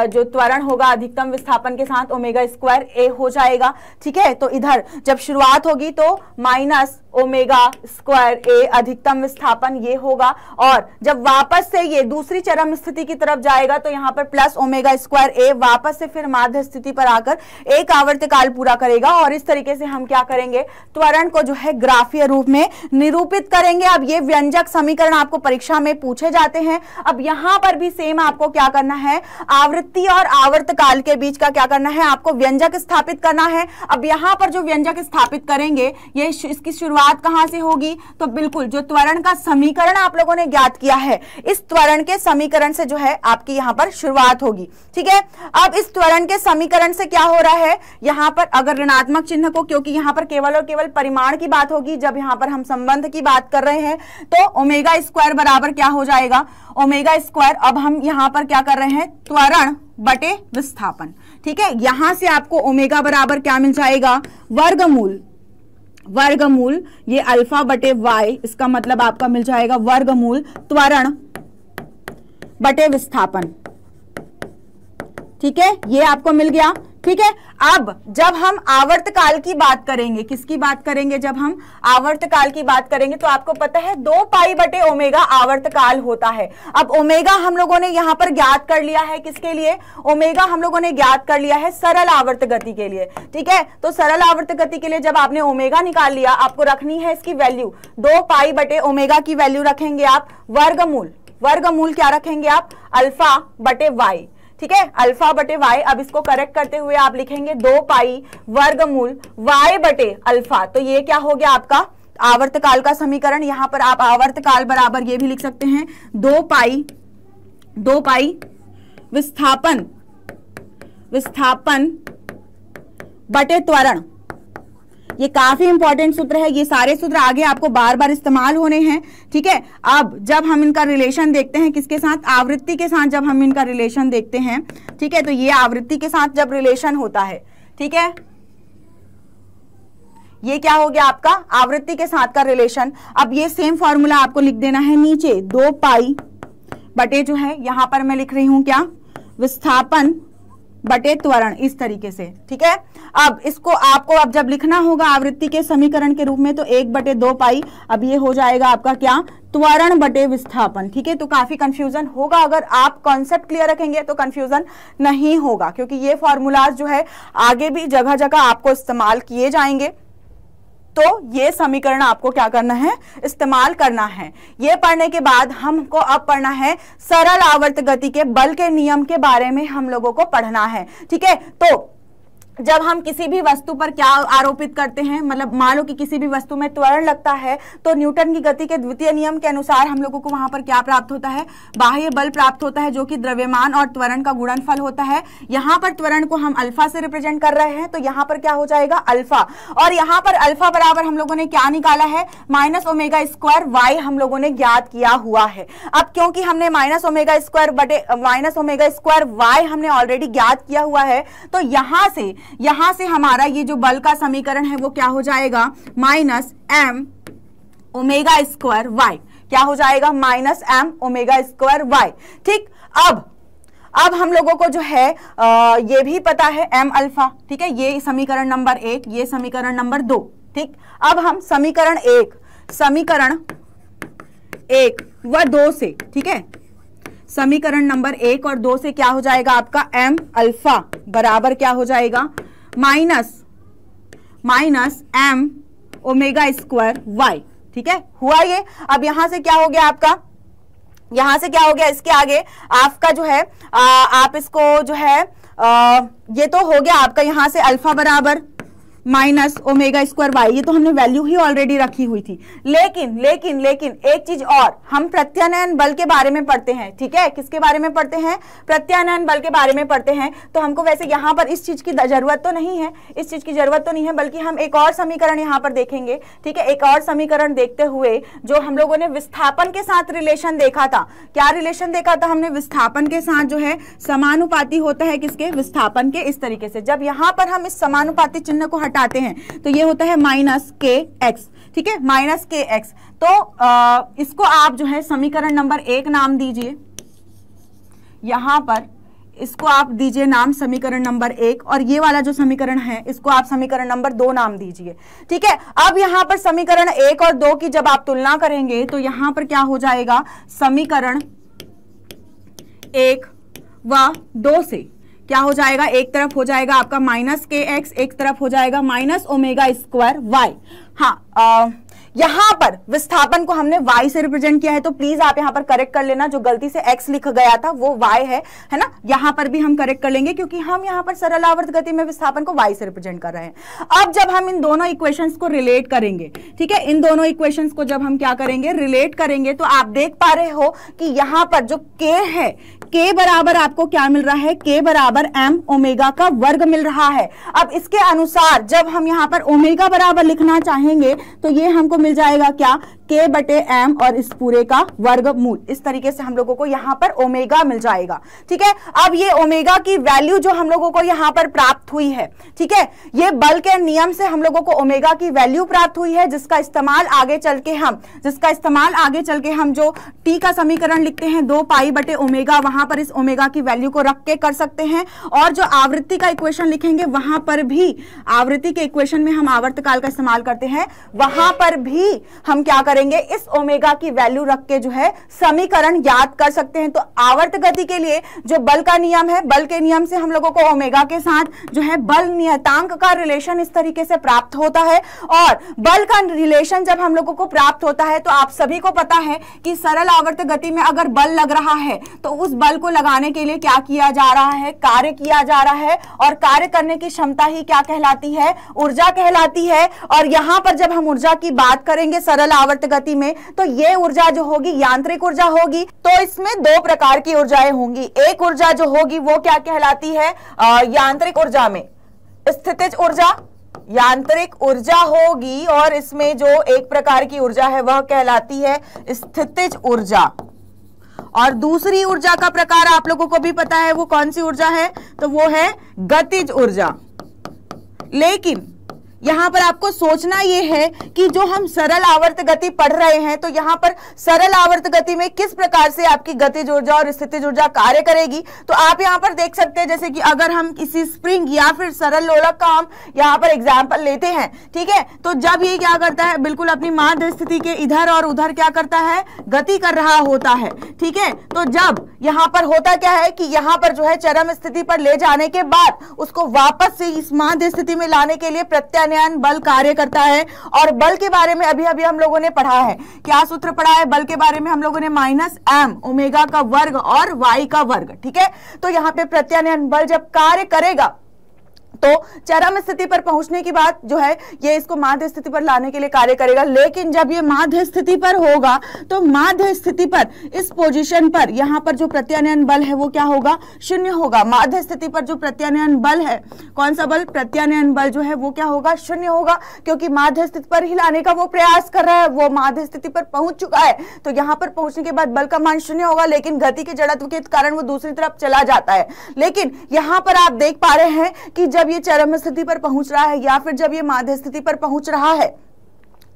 जो त्वरण होगा अधिकतम विस्थापन के साथ ओमेगा स्क्वायर a हो जाएगा ठीक है तो इधर जब शुरुआत होगी तो माइनस ओमेगा स्क्वायर ए अधिकतम विस्थापन ये होगा और जब वापस से ये दूसरी चरम स्थिति की तरफ जाएगा तो यहाँ पर प्लस ओमेगा स्क्वायर ए वापस से फिर माध्य स्थिति पर आकर एक आवर्त काल पूरा करेगा और इस तरीके से हम क्या करेंगे त्वरण को जो है ग्राफीय रूप में निरूपित करेंगे अब ये व्यंजक समीकरण आपको परीक्षा में पूछे जाते हैं अब यहाँ पर भी सेम आपको क्या करना है आवृत्ति और आवर्त काल के बीच का क्या करना है आपको व्यंजक स्थापित करना है अब यहाँ पर जो व्यंजक स्थापित करेंगे ये इसकी शुरुआत शुरुआत कहां से होगी तो बिल्कुल जो त्वरण का समीकरण आप लोगों ने ज्ञात किया है इस त्वरण के समीकरण से जो है आपकी यहां पर शुरुआत होगी ठीक है अब इस त्वरण के समीकरण से क्या हो रहा है यहां पर अगर ऋणात्मक चिन्ह को क्योंकि यहां पर केवल और केवल परिमाण की बात होगी जब यहां पर हम संबंध की बात कर रहे हैं तो ओमेगा स्क्वायर बराबर क्या हो जाएगा ओमेगा स्क्वायर अब हम यहां पर क्या कर रहे हैं त्वरण बटे विस्थापन ठीक है यहां से आपको ओमेगा बराबर क्या मिल जाएगा वर्गमूल वर्गमूल ये अल्फा बटे वाई इसका मतलब आपका मिल जाएगा वर्गमूल त्वरण बटे विस्थापन ठीक है ये आपको मिल गया ठीक है अब जब हम आवर्त काल की बात करेंगे किसकी बात करेंगे जब हम आवर्त काल की बात करेंगे तो आपको पता है दो पाई बटे ओमेगा आवर्त काल होता है अब ओमेगा हम लोगों ने यहाँ पर ज्ञात कर लिया है किसके लिए ओमेगा हम लोगों ने ज्ञात कर लिया है सरल आवर्त गति के लिए ठीक है तो सरल आवर्त गति के लिए जब आपने ओमेगा निकाल लिया आपको रखनी है इसकी वैल्यू दो पाई बटे ओमेगा की वैल्यू रखेंगे आप वर्गमूल वर्गमूल क्या रखेंगे आप अल्फा बटे वाई ठीक है अल्फा बटे वाई अब इसको करेक्ट करते हुए आप लिखेंगे दो पाई वर्गमूल वाई बटे अल्फा तो ये क्या हो गया आपका आवर्त काल का समीकरण यहां पर आप आवर्त काल बराबर ये भी लिख सकते हैं दो पाई दो पाई विस्थापन विस्थापन बटे त्वरण ये काफी इंपॉर्टेंट सूत्र है ये सारे सूत्र आगे आपको बार बार इस्तेमाल होने हैं ठीक है अब जब हम इनका रिलेशन देखते हैं किसके साथ आवृत्ति के साथ जब हम इनका रिलेशन देखते हैं ठीक है तो ये आवृत्ति के साथ जब रिलेशन होता है ठीक है ये क्या हो गया आपका आवृत्ति के साथ का रिलेशन अब ये सेम फॉर्मूला आपको लिख देना है नीचे दो पाई बटे जो है यहां पर मैं लिख रही हूं क्या विस्थापन बटे त्वरण इस तरीके से ठीक है अब इसको आपको अब जब लिखना होगा आवृत्ति के समीकरण के रूप में तो एक बटे दो पाई अब ये हो जाएगा आपका क्या त्वरण बटे विस्थापन ठीक है तो काफी कंफ्यूजन होगा अगर आप कॉन्सेप्ट क्लियर रखेंगे तो कंफ्यूजन नहीं होगा क्योंकि ये फॉर्मूलाज जो है आगे भी जगह जगह आपको इस्तेमाल किए जाएंगे तो ये समीकरण आपको क्या करना है इस्तेमाल करना है ये पढ़ने के बाद हमको अब पढ़ना है सरल आवर्त गति के बल के नियम के बारे में हम लोगों को पढ़ना है ठीक है तो जब हम किसी भी वस्तु पर क्या आरोपित करते हैं मतलब मान लो कि किसी भी वस्तु में त्वरण लगता है तो न्यूटन की गति के द्वितीय नियम के अनुसार हम लोगों को वहां पर क्या प्राप्त होता है बाह्य बल प्राप्त होता है जो कि द्रव्यमान और त्वरण का गुणनफल होता है यहाँ पर त्वरण को हम अल्फा से रिप्रेजेंट कर रहे हैं तो यहाँ पर क्या हो जाएगा अल्फा और यहाँ पर अल्फा बराबर हम लोगों ने क्या निकाला है माइनस ओमेगा स्क्वायर वाई हम लोगों ने ज्ञात किया हुआ है अब क्योंकि हमने माइनस ओमेगा स्क्वायर बटे माइनस ओमेगा स्क्वायर वाई हमने ऑलरेडी ज्ञात किया हुआ है तो यहाँ से यहां से हमारा ये जो बल का समीकरण है वो क्या हो जाएगा minus M omega square Y क्या हो जाएगा minus M omega square Y ठीक अब अब हम लोगों को जो है आ, ये भी पता है एम अल्फा ठीक है ये समीकरण नंबर एक ये समीकरण नंबर दो ठीक अब हम समीकरण एक समीकरण एक व दो से ठीक है समीकरण नंबर एक और दो से क्या हो जाएगा आपका एम अल्फा बराबर क्या हो जाएगा minus minus M omega square Y ठीक है हुआ ये अब यहां से क्या हो गया आपका यहां से क्या हो गया इसके आगे आपका जो है आ, आप इसको जो है आ, ये तो हो गया आपका यहां से अल्फा बराबर माइनस ओमेगा स्क्वायर वाई ये तो हमने वैल्यू ही ऑलरेडी रखी हुई थी लेकिन लेकिन लेकिन एक चीज और हम प्रत्यानयन बल के बारे में पढ़ते हैं ठीक है किसके बारे में पढ़ते हैं प्रत्यानयन बल के बारे में पढ़ते हैं तो हमको वैसे यहाँ पर इस चीज की जरूरत तो नहीं है इस चीज की जरूरत तो नहीं है बल्कि हम एक और समीकरण यहाँ पर देखेंगे ठीक है एक और समीकरण देखते हुए जो हम लोगों ने विस्थापन के साथ रिलेशन देखा था क्या रिलेशन देखा था हमने विस्थापन के साथ जो है समानुपाती होता है किसके विस्थापन के इस तरीके से जब यहाँ पर हम इस समानुपाती चिन्ह को हटा घटाते हैं तो ये होता है माइनस के एक्स ठीक है माइनस के एक्स तो आ, इसको आप जो है समीकरण नंबर एक नाम दीजिए यहां पर इसको आप दीजिए नाम समीकरण नंबर एक और ये वाला जो समीकरण है इसको आप समीकरण नंबर दो नाम दीजिए ठीक है अब यहां पर समीकरण एक और दो की जब आप तुलना करेंगे तो यहां पर क्या हो जाएगा समीकरण एक व दो से क्या हो जाएगा एक तरफ हो जाएगा आपका माइनस के एक्स एक तरफ हो जाएगा माइनस ओमेगा स्क्वायर वाई हाँ आ, यहां पर विस्थापन को हमने y से रिप्रेजेंट किया है तो प्लीज आप यहां पर करेक्ट कर लेना जो गलती से x लिख गया था वो y है है ना यहां पर भी हम करेक्ट कर लेंगे क्योंकि हम यहां पर सरल आवर्त गति में विस्थापन को y से रिप्रेजेंट कर रहे हैं अब जब हम इन दोनों इक्वेशंस को रिलेट करेंगे ठीक है इन दोनों इक्वेशंस को जब हम क्या करेंगे रिलेट करेंगे तो आप देख पा रहे हो कि यहां पर जो के है के बराबर आपको क्या मिल रहा है के बराबर एम ओमेगा का वर्ग मिल रहा है अब इसके अनुसार जब हम यहां पर ओमेगा बराबर लिखना चाहेंगे तो ये हमको मिल जाएगा क्या के बटे एम और इस पूरे का वर्गमूल इस तरीके से हम लोगों को यहाँ पर ओमेगा मिल जाएगा ठीक है अब ये ओमेगा की वैल्यू जो हम लोगों को यहाँ पर प्राप्त हुई है ठीक है ये बल के नियम से हम लोगों को ओमेगा की वैल्यू प्राप्त हुई है जिसका इस्तेमाल आगे चल के हम जिसका इस्तेमाल आगे चल के हम जो टी का समीकरण लिखते हैं दो पाई बटे ओमेगा वहां पर इस ओमेगा की वैल्यू को रख के कर सकते हैं और जो आवृत्ति का इक्वेशन लिखेंगे वहां पर भी आवृत्ति के इक्वेशन में हम आवर्तकाल का इस्तेमाल करते हैं वहां पर भी हम क्या करें करेंगे इस ओमेगा की वैल्यू रख के जो है समीकरण याद कर सकते हैं तो आवर्त गति के लिए जो बल का नियम है बल के नियम से हम लोगों को ओमेगा के साथ जो है बल नियतांक का रिलेशन इस तरीके से प्राप्त होता है और बल का रिलेशन जब हम लोगों को प्राप्त होता है तो आप सभी को पता है कि सरल आवर्त गति में अगर बल लग रहा है तो उस बल को लगाने के लिए क्या किया जा रहा है कार्य किया जा रहा है और कार्य करने की क्षमता ही क्या कहलाती है ऊर्जा कहलाती है और यहां पर जब हम ऊर्जा की बात करेंगे सरल आवर्त गति में तो ये ऊर्जा जो होगी यांत्रिक ऊर्जा होगी तो इसमें दो प्रकार की ऊर्जाएं होंगी एक ऊर्जा जो होगी वो क्या कहलाती है यांत्रिक ऊर्जा में स्थितिज ऊर्जा यांत्रिक ऊर्जा होगी और इसमें जो एक प्रकार की ऊर्जा है वह कहलाती है स्थितिज ऊर्जा और दूसरी ऊर्जा का प्रकार आप लोगों को भी पता है वो कौन सी ऊर्जा है तो वो है गतिज ऊर्जा लेकिन यहाँ पर आपको सोचना ये है कि जो हम सरल आवर्त गति पढ़ रहे हैं तो यहाँ पर सरल आवर्त गति में किस प्रकार से आपकी गति ऊर्जा और स्थिति ऊर्जा कार्य करेगी तो आप यहाँ पर देख सकते हैं जैसे कि अगर हम किसी स्प्रिंग या फिर सरल लोलक का हम यहाँ पर एग्जाम्पल लेते हैं ठीक है तो जब ये क्या करता है बिल्कुल अपनी माध्य स्थिति के इधर और उधर क्या करता है गति कर रहा होता है ठीक है तो जब यहाँ पर होता क्या है कि यहाँ पर जो है चरम स्थिति पर ले जाने के बाद उसको वापस से इस माध्य स्थिति में लाने के लिए प्रत्यय संज्ञान बल कार्य करता है और बल के बारे में अभी अभी हम लोगों ने पढ़ा है क्या सूत्र पढ़ा है बल के बारे में हम लोगों ने माइनस एम ओमेगा का वर्ग और वाई का वर्ग ठीक है तो यहाँ पे प्रत्यानयन बल जब कार्य करेगा तो चरम स्थिति पर पहुंचने के बाद जो है ये इसको माध्य स्थिति पर लाने के लिए कार्य करेगा लेकिन जब ये माध्य स्थिति पर होगा तो माध्य स्थिति पर इस पोजीशन पर यहां पर जो प्रत्यानयन बल है वो क्या होगा शून्य होगा माध्य स्थिति पर जो प्रत्यानयन बल है कौन सा बल प्रत्यानयन बल जो है वो क्या होगा शून्य होगा क्योंकि माध्य स्थिति पर ही लाने का वो प्रयास कर रहा है वो माध्य स्थिति पर पहुंच चुका है तो यहां पर पहुंचने के बाद बल का मान शून्य होगा लेकिन गति के जड़त्व के कारण वो दूसरी तरफ चला जाता है लेकिन यहां पर आप देख पा रहे हैं कि जब ये चरम स्थिति पर पहुंच रहा है या फिर जब ये माध्य स्थिति पर पहुंच रहा है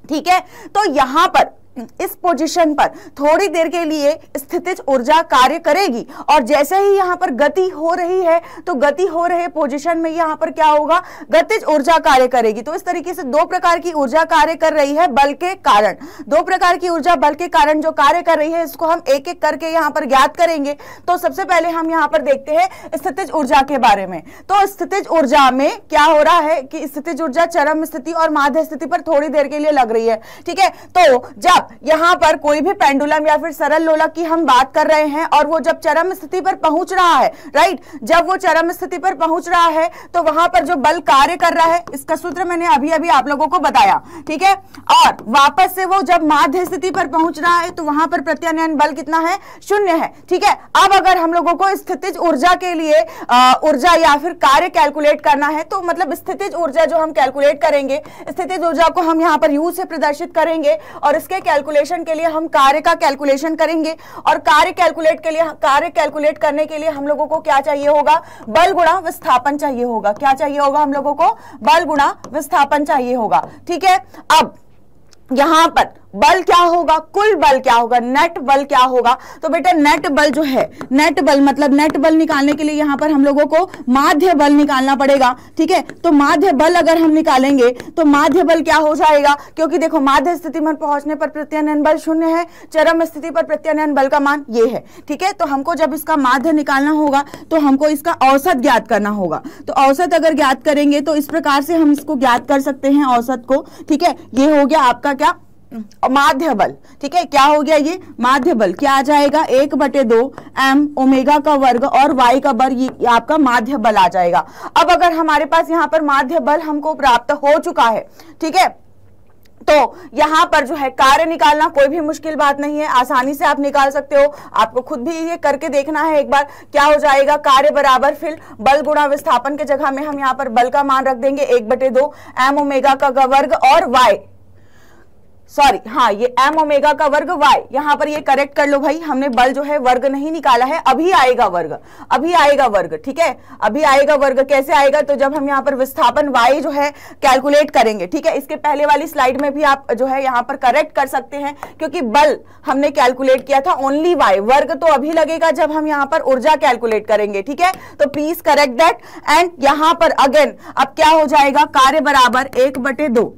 ठीक है तो यहां पर इस पोजीशन पर थोड़ी देर के लिए स्थितिज ऊर्जा कार्य करेगी और जैसे ही यहां पर गति हो रही है तो गति हो रहे पोजीशन में यहां पर क्या होगा गतिज ऊर्जा कार्य करेगी तो इस तरीके से दो प्रकार की ऊर्जा कार्य कर रही है बल के कारण दो प्रकार की ऊर्जा बल के कारण जो कार्य कर रही है इसको हम एक एक करके यहाँ पर ज्ञात करेंगे तो सबसे पहले हम यहाँ पर देखते हैं स्थितिज ऊर्जा के बारे में तो स्थितिज ऊर्जा में क्या हो रहा है कि स्थितिज ऊर्जा चरम स्थिति और माध्य स्थिति पर थोड़ी देर के लिए लग रही है ठीक है तो जब अब यहाँ पर कोई भी पेंडुलम या फिर सरल लोलक की हम बात कर रहे हैं और वो जब चरम स्थिति पर पहुंच रहा है राइट जब वो चरम स्थिति पर पहुंच रहा है तो वहां पर जो बल कार्य कर रहा है इसका सूत्र मैंने अभी अभी आप लोगों को बताया ठीक है और वापस से वो जब माध्य स्थिति पर पहुंच रहा है तो वहां पर प्रत्यानयन बल कितना है शून्य है ठीक है अब अगर हम लोगों को स्थितिज ऊर्जा के लिए ऊर्जा या फिर कार्य कैलकुलेट करना है तो मतलब स्थितिज ऊर्जा जो हम कैलकुलेट करेंगे स्थितिज ऊर्जा को हम यहाँ पर यू से प्रदर्शित करेंगे और इसके कैलकुलेशन के लिए हम कार्य का कैलकुलेशन करेंगे और कार्य कैलकुलेट के लिए कार्य कैलकुलेट करने के लिए हम लोगों को क्या चाहिए होगा बल गुणा विस्थापन चाहिए होगा क्या चाहिए होगा हम लोगों को बल गुणा विस्थापन चाहिए होगा ठीक है अब यहां पर बल क्या होगा कुल बल क्या होगा नेट बल क्या होगा तो बेटा नेट बल जो है नेट बल मतलब नेट बल निकालने के लिए यहां पर हम लोगों को माध्य बल निकालना पड़ेगा ठीक है तो माध्य बल अगर हम निकालेंगे तो माध्य बल क्या हो जाएगा क्योंकि देखो माध्य स्थिति में पहुंचने पर प्रत्यानयन बल शून्य है चरम स्थिति पर प्रत्यानयन बल का मान ये है ठीक है तो हमको जब इसका माध्य निकालना होगा तो हमको इसका औसत ज्ञात करना होगा तो औसत अगर ज्ञात करेंगे तो इस प्रकार से हम इसको ज्ञात कर सकते हैं औसत को ठीक है ये हो गया आपका क्या माध्य बल ठीक है क्या हो गया ये माध्य बल क्या आ जाएगा एक बटे दो एम ओमेगा का वर्ग और वाई का बल ये आपका माध्य बल आ जाएगा अब अगर हमारे पास यहाँ पर माध्य बल हमको प्राप्त हो चुका है ठीक है तो यहाँ पर जो है कार्य निकालना कोई भी मुश्किल बात नहीं है आसानी से आप निकाल सकते हो आपको खुद भी ये करके देखना है एक बार क्या हो जाएगा कार्य बराबर फिर बल गुणा विस्थापन के जगह में हम यहाँ पर बल का मान रख देंगे एक बटे दो एम ओमेगा का वर्ग और वाई सॉरी हाँ ये एम ओमेगा का वर्ग वाई यहाँ पर ये करेक्ट कर लो भाई हमने बल जो है वर्ग नहीं निकाला है अभी आएगा वर्ग अभी आएगा वर्ग ठीक है अभी आएगा वर्ग कैसे आएगा तो जब हम यहाँ पर विस्थापन वाई जो है कैलकुलेट करेंगे ठीक है इसके पहले वाली स्लाइड में भी आप जो है यहाँ पर करेक्ट कर सकते हैं क्योंकि बल हमने कैलकुलेट किया था ओनली वाई वर्ग तो अभी लगेगा जब हम यहाँ पर ऊर्जा कैलकुलेट करेंगे ठीक है तो प्लीज करेक्ट दैट एंड यहाँ पर अगेन अब क्या हो जाएगा कार्य बराबर एक बटे दो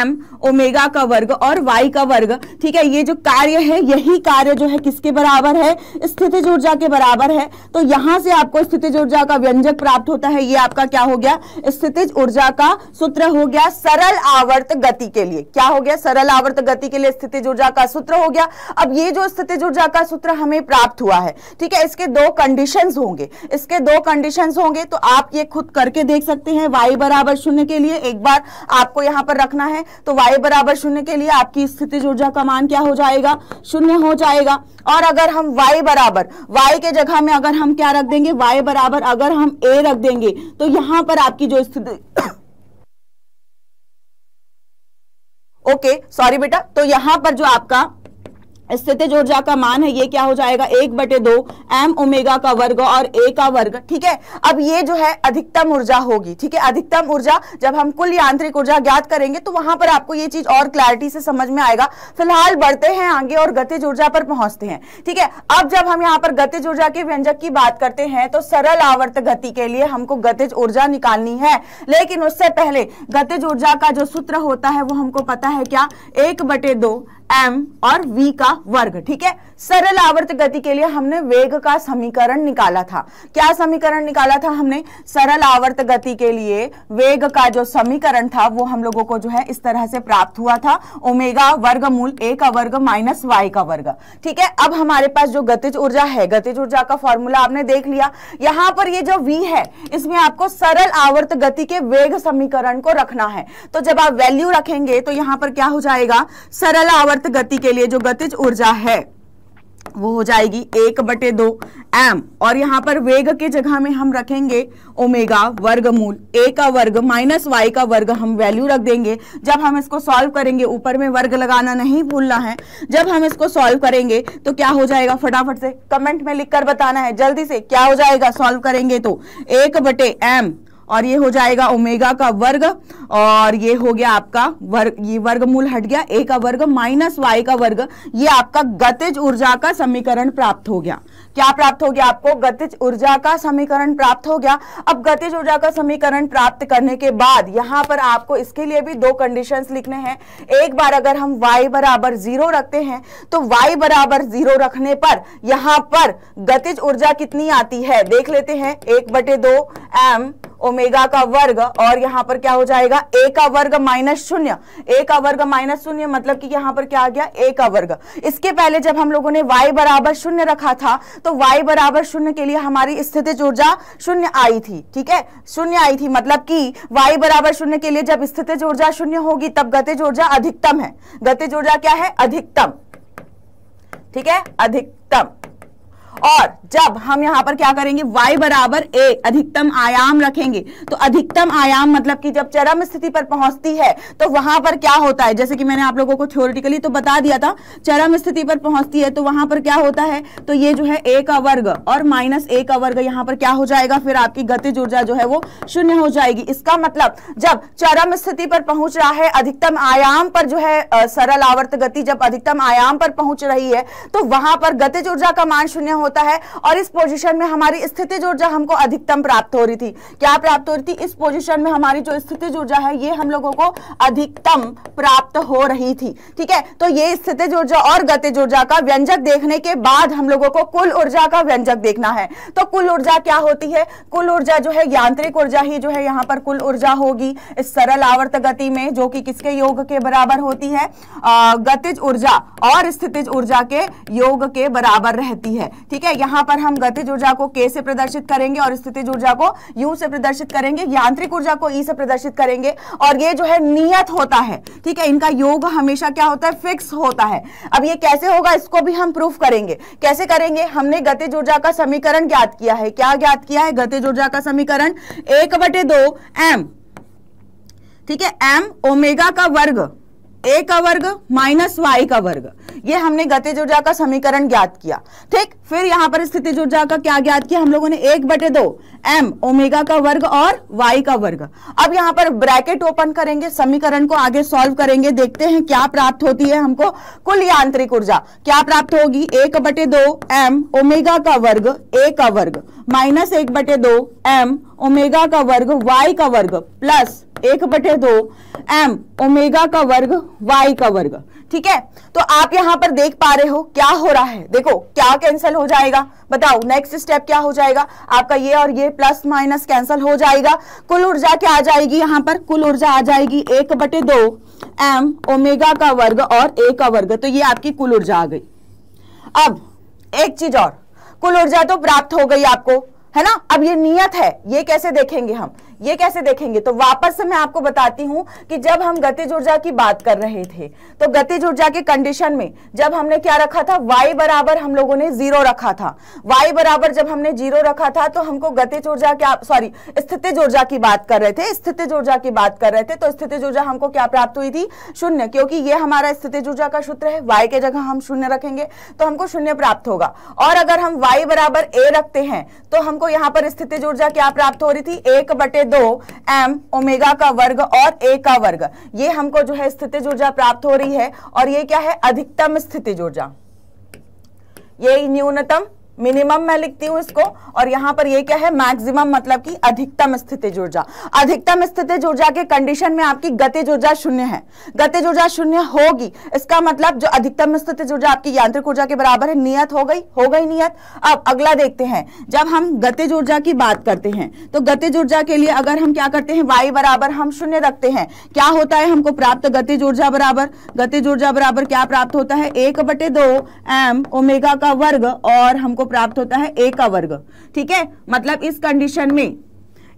एम ओमेगा का वर्ग और वाई का वर्ग ठीक है ये जो कार्य है यही कार्य जो है किसके बराबर है स्थितिज ऊर्जा के बराबर है तो यहां से आपको स्थितिज ऊर्जा का व्यंजक प्राप्त होता है ये आपका क्या हो गया स्थितिज ऊर्जा का सूत्र हो गया सरल आवर्त गति के लिए क्या हो गया सरल आवर्त गति के लिए स्थितिज ऊर्जा का सूत्र हो गया अब ये जो स्थितिज ऊर्जा का सूत्र हमें प्राप्त हुआ है ठीक है इसके दो कंडीशन होंगे इसके दो कंडीशन होंगे तो आप ये खुद करके देख सकते हैं वाई बराबर शून्य के लिए एक बार आपको यहां पर रखना रखना है तो y बराबर शून्य के लिए आपकी स्थिति ऊर्जा का मान क्या हो जाएगा शून्य हो जाएगा और अगर हम y बराबर y के जगह में अगर हम क्या रख देंगे y बराबर अगर हम a रख देंगे तो यहां पर आपकी जो स्थिति (coughs) ओके सॉरी बेटा तो यहां पर जो आपका स्थितिज ऊर्जा का मान है ये क्या हो जाएगा एक बटे दो एम ओमेगा का वर्ग और ए का वर्ग ठीक है अब ये जो है अधिकतम ऊर्जा होगी ठीक है अधिकतम ऊर्जा जब हम कुल यांत्रिक ऊर्जा ज्ञात करेंगे तो वहां पर आपको ये चीज और क्लैरिटी से समझ में आएगा फिलहाल बढ़ते हैं आगे और गतिज ऊर्जा पर पहुंचते हैं ठीक है अब जब हम यहाँ पर गतिज ऊर्जा के व्यंजक की बात करते हैं तो सरल आवर्त गति के लिए हमको गतिज ऊर्जा निकालनी है लेकिन उससे पहले गतिज ऊर्जा का जो सूत्र होता है वो हमको पता है क्या एक बटे दो एम और वी का वर्ग ठीक है सरल आवर्त गति के लिए हमने वेग का समीकरण निकाला था क्या समीकरण निकाला था हमने सरल आवर्त गति के लिए वेग का जो समीकरण था वो हम लोगों को जो है इस तरह से प्राप्त हुआ था ओमेगा वर्ग मूल ए का वर्ग माइनस वाई का वर्ग ठीक है अब हमारे पास जो गतिज ऊर्जा है गतिज ऊर्जा का फॉर्मूला आपने देख लिया यहां पर ये जो वी है इसमें आपको सरल आवर्त गति के वेग समीकरण को रखना है तो जब आप वैल्यू रखेंगे तो यहां पर क्या हो जाएगा सरल आवर्त अनर्थ गति के लिए जो गतिज ऊर्जा है वो हो जाएगी एक बटे दो एम और यहाँ पर वेग के जगह में हम रखेंगे ओमेगा वर्गमूल ए का वर्ग माइनस वाई का वर्ग हम वैल्यू रख देंगे जब हम इसको सॉल्व करेंगे ऊपर में वर्ग लगाना नहीं भूलना है जब हम इसको सॉल्व करेंगे तो क्या हो जाएगा फटाफट से कमेंट में लिखकर बताना है जल्दी से क्या हो जाएगा सॉल्व करेंगे तो एक बटे एम और ये हो जाएगा ओमेगा का वर्ग और ये हो गया आपका वर्ग ये वर्गमूल हट गया ए का वर्ग माइनस वाई का वर्ग ये आपका गतिज ऊर्जा का समीकरण प्राप्त हो गया क्या प्राप्त हो गया आपको गतिज ऊर्जा का समीकरण प्राप्त हो गया अब गतिज ऊर्जा का समीकरण प्राप्त करने के बाद यहां पर आपको इसके लिए भी दो कंडीशंस लिखने हैं एक बार अगर हम y बराबर जीरो रखते हैं तो y बराबर जीरो रखने पर यहां पर गतिज ऊर्जा कितनी आती है देख लेते हैं एक बटे दो एम ओमेगा का वर्ग और यहाँ पर क्या हो जाएगा ए का वर्ग माइनस शून्य ए का वर्ग माइनस शून्य मतलब कि यहाँ पर क्या आ गया ए का वर्ग इसके पहले जब हम लोगों ने वाई बराबर शून्य रखा था तो वाई बराबर शून्य के लिए हमारी स्थिति ऊर्जा शून्य आई थी ठीक है शून्य आई थी मतलब कि वाई बराबर शून्य के लिए जब स्थिति ऊर्जा शून्य होगी तब गतिज ऊर्जा अधिकतम है गतिज ऊर्जा क्या है अधिकतम ठीक है अधिकतम और जब हम यहां पर क्या करेंगे y बराबर a अधिकतम आयाम रखेंगे तो अधिकतम आयाम मतलब कि जब चरम स्थिति पर पहुंचती है तो वहां पर क्या होता है जैसे कि मैंने आप लोगों को थ्योरिटिकली तो बता दिया था चरम स्थिति पर पहुंचती है तो वहां पर क्या होता है तो ये जो है a का वर्ग और माइनस ए का वर्ग यहां पर क्या हो जाएगा फिर आपकी गतिज ऊर्जा जो है वो शून्य हो जाएगी इसका मतलब जब चरम स्थिति पर पहुंच रहा है अधिकतम आयाम पर जो है सरल आवर्त गति जब अधिकतम आयाम पर पहुंच रही है तो वहां पर गतिज ऊर्जा का मान शून्य हो होता है और इस पोजीशन में हमारी स्थिति ऊर्जा हमको अधिकतम प्राप्त हो रही थी क्या प्राप्त हो रही थी इस पोजीशन में हमारी जो स्थिति ऊर्जा है ये हम लोगों को अधिकतम प्राप्त हो रही थी ठीक है तो ये स्थिति ऊर्जा और गतिज ऊर्जा का व्यंजक देखने के बाद हम लोगों को कुल ऊर्जा का व्यंजक देखना है तो कुल ऊर्जा क्या होती है कुल ऊर्जा जो है यांत्रिक ऊर्जा ही जो है यहाँ पर कुल ऊर्जा होगी इस सरल आवर्त गति में जो कि किसके योग के बराबर होती है गतिज ऊर्जा और स्थितिज ऊर्जा के योग के बराबर रहती है ठीक ठीक है यहां पर हम गतिज ऊर्जा को के से प्रदर्शित करेंगे और स्थिति ऊर्जा को यू से प्रदर्शित करेंगे यांत्रिक ऊर्जा को ई e से प्रदर्शित करेंगे और ये जो है नियत होता है ठीक है इनका योग हमेशा क्या होता है फिक्स होता है अब ये कैसे होगा इसको भी हम प्रूफ करेंगे कैसे करेंगे हमने गतिज ऊर्जा का समीकरण ज्ञात किया है क्या ज्ञात किया है गतिज ऊर्जा का समीकरण एक बटे दो एम ठीक है एम ओमेगा का वर्ग ए का वर्ग माइनस वाई का वर्ग ये हमने गतिज ऊर्जा का समीकरण ज्ञात किया ठीक फिर यहां पर स्थिति ऊर्जा का क्या ज्ञात किया हम लोगों ने एक बटे दो एम ओमेगा का वर्ग और वाई का वर्ग अब यहां पर ब्रैकेट ओपन करेंगे समीकरण को आगे सॉल्व करेंगे देखते हैं क्या प्राप्त होती है हमको कुल यांत्रिक ऊर्जा क्या प्राप्त होगी एक बटे दो एम ओमेगा का वर्ग ए का वर्ग माइनस एक बटे दो एम ओमेगा का वर्ग वाई का वर्ग प्लस एक बटे दो एम ओमेगा का वर्ग वाई का वर्ग ठीक है तो आप यहां पर देख पा रहे हो क्या हो रहा है देखो क्या कैंसिल हो जाएगा बताओ नेक्स्ट स्टेप क्या हो जाएगा आपका ये और ये प्लस माइनस कैंसिल हो जाएगा कुल ऊर्जा क्या आ जाएगी यहां पर कुल ऊर्जा आ जाएगी एक बटे दो एम ओमेगा का वर्ग और ए का वर्ग तो ये आपकी कुल ऊर्जा आ गई अब एक चीज और कुल ऊर्जा तो प्राप्त हो गई आपको है ना अब ये नियत है ये कैसे देखेंगे हम ये कैसे देखेंगे तो वापस से मैं आपको बताती हूँ कि जब हम गतिज ऊर्जा की बात कर रहे थे तो गतिज ऊर्जा के कंडीशन में जब हमने क्या रखा था वाई बराबर हम लोगों ने जीरो रखा था वाई बराबर जब हमने जीरो रखा था तो हमको गतिज ऊर्जा क्या सॉरी स्थितिज ऊर्जा की बात कर रहे थे स्थिति ऊर्जा की बात कर रहे थे तो स्थिति ऊर्जा हमको क्या प्राप्त हुई थी शून्य क्योंकि ये हमारा स्थिति ऊर्जा का सूत्र है वाई के जगह हम शून्य रखेंगे तो हमको शून्य प्राप्त होगा और अगर हम वाई बराबर ए रखते हैं तो हमको यहां पर स्थिति ऊर्जा क्या प्राप्त हो रही थी एक बटे दो एम ओमेगा का वर्ग और ए का वर्ग ये हमको जो है स्थिति ऊर्जा प्राप्त हो रही है और ये क्या है अधिकतम स्थिति ऊर्जा ये न्यूनतम मिनिमम मैं लिखती हूं इसको और यहां पर ये क्या है मैक्सिमम मतलब कि अधिकतम स्थिति ऊर्जा अधिकतम स्थिति ऊर्जा के कंडीशन में आपकी गतिज ऊर्जा शून्य है गतिज ऊर्जा शून्य होगी इसका मतलब जो अधिकतम स्थिति ऊर्जा आपकी यांत्रिक ऊर्जा के बराबर है नियत हो गई हो गई नियत अब अगला देखते हैं जब हम गतिज ऊर्जा की बात करते हैं तो गतिज ऊर्जा के लिए अगर हम क्या करते हैं वाई बराबर हम शून्य रखते हैं क्या होता है हमको प्राप्त गतिज ऊर्जा बराबर गतिज ऊर्जा बराबर क्या प्राप्त होता है एक बटे दो एम ओमेगा का वर्ग और हमको प्राप्त होता है ए का वर्ग ठीक है मतलब इस कंडीशन में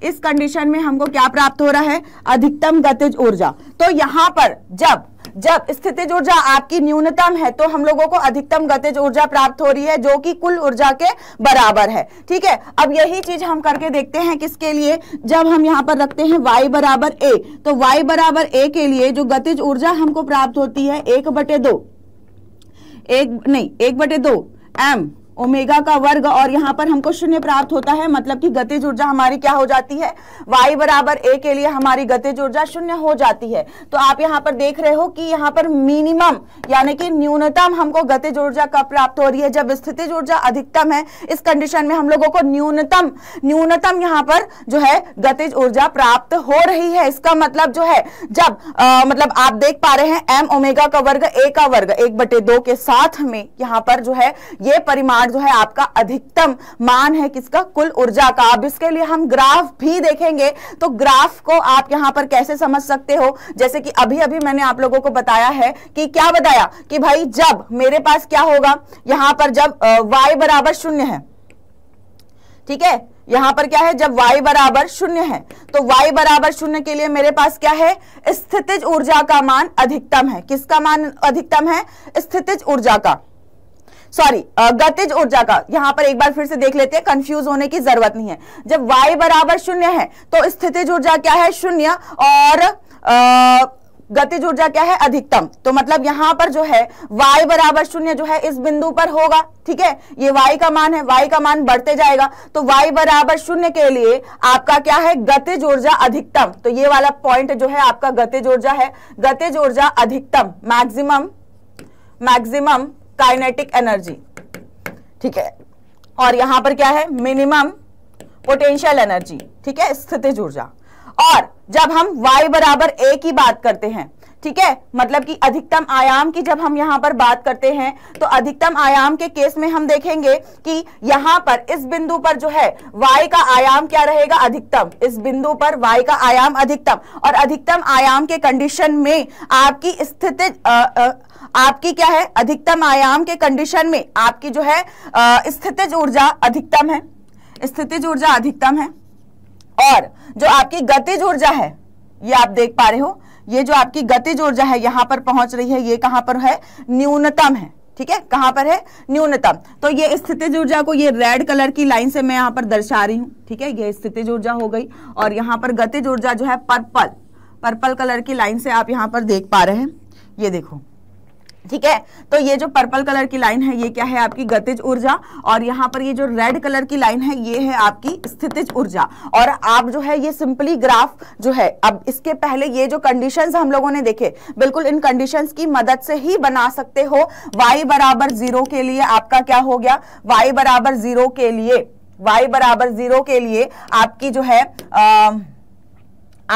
इस कंडीशन में हमको क्या प्राप्त हो रहा है अधिकतम गतिज ऊर्जा तो यहां पर जब जब स्थितिज ऊर्जा आपकी न्यूनतम है तो हम लोगों को अधिकतम गतिज ऊर्जा प्राप्त हो रही है जो कि कुल ऊर्जा के बराबर है ठीक है अब यही चीज हम करके देखते हैं किसके लिए जब हम यहां पर रखते हैं y बराबर ए तो y बराबर ए के लिए जो गतिज ऊर्जा हमको प्राप्त होती है एक बटे दो एक नहीं एक बटे दो एम ओमेगा का वर्ग और यहाँ पर हमको शून्य प्राप्त होता है मतलब कि गतिज ऊर्जा हमारी क्या हो जाती है वाई बराबर ए के लिए हमारी गतिज ऊर्जा शून्य हो जाती है तो आप यहाँ पर देख रहे हो कि यहाँ पर मिनिमम यानी कि न्यूनतम हमको गतिज ऊर्जा कब प्राप्त हो रही है जब स्थितिज ऊर्जा अधिकतम है इस कंडीशन में हम लोगों को न्यूनतम न्यूनतम यहाँ पर जो है गतिज ऊर्जा प्राप्त हो रही है इसका मतलब जो है जब आ, मतलब आप देख पा रहे हैं एम ओमेगा का वर्ग ए का वर्ग एक बटे दो के साथ में यहाँ पर जो है ये परिमाण जो है आपका अधिकतम मान है किसका कुल ऊर्जा का अब इसके लिए हम ग्राफ भी देखेंगे तो ग्राफ को आप यहां पर कैसे समझ सकते हो जैसे कि अभी अभी मैंने आप लोगों को बताया है कि क्या बताया कि भाई जब मेरे पास क्या होगा यहां पर जब वाई बराबर शून्य है ठीक है यहां पर क्या है जब y बराबर शून्य है तो y बराबर शून्य के लिए मेरे पास क्या है स्थितिज ऊर्जा का मान अधिकतम है किसका मान अधिकतम है स्थितिज ऊर्जा का सॉरी uh, गतिज ऊर्जा का यहां पर एक बार फिर से देख लेते हैं कंफ्यूज होने की जरूरत नहीं है जब वाई बराबर शून्य है तो स्थितिज ऊर्जा क्या है शून्य और आ, uh, गतिज ऊर्जा क्या है अधिकतम तो मतलब यहां पर जो है y बराबर शून्य जो है इस बिंदु पर होगा ठीक है ये y का मान है y का मान बढ़ते जाएगा तो y बराबर शून्य के लिए आपका क्या है गतिज ऊर्जा अधिकतम तो ये वाला पॉइंट जो है आपका गतिज ऊर्जा है गतिज ऊर्जा अधिकतम मैक्सिमम मैक्सिमम काइनेटिक एनर्जी ठीक है और यहां पर क्या है मिनिमम पोटेंशियल एनर्जी ठीक है स्थितिज ऊर्जा और जब हम y बराबर a की बात करते हैं ठीक है मतलब कि अधिकतम आयाम की जब हम यहां पर बात करते हैं तो अधिकतम आयाम के केस में हम देखेंगे कि यहां पर इस बिंदु पर जो है y का आयाम क्या रहेगा अधिकतम इस बिंदु पर y का आयाम अधिकतम और अधिकतम आयाम के कंडीशन में आपकी स्थिति आपकी क्या है अधिकतम आयाम के कंडीशन में आपकी जो है स्थितिज ऊर्जा अधिकतम है स्थितिज ऊर्जा अधिकतम है और जो आपकी गतिज ऊर्जा है ये आप देख पा रहे हो ये जो आपकी गतिज ऊर्जा है यहां पर पहुंच रही है ये कहां पर है न्यूनतम है ठीक है कहां पर है न्यूनतम तो ये स्थितिज ऊर्जा को ये रेड कलर की लाइन से मैं यहां पर दर्शा रही हूँ ठीक है ये स्थितिज ऊर्जा हो गई और यहां पर गतिज ऊर्जा जो है पर्पल पर्पल कलर की लाइन से आप यहाँ पर देख पा रहे हैं ये देखो ठीक है तो ये जो पर्पल कलर की लाइन है ये क्या है आपकी गतिज ऊर्जा और यहाँ पर ये जो रेड कलर की लाइन है ये है आपकी स्थितिज ऊर्जा और आप जो है ये सिंपली ग्राफ जो है अब इसके पहले ये जो कंडीशंस हम लोगों ने देखे बिल्कुल इन कंडीशंस की मदद से ही बना सकते हो वाई बराबर जीरो के लिए आपका क्या हो गया वाई बराबर जीरो के लिए वाई बराबर जीरो के लिए आपकी जो है आ,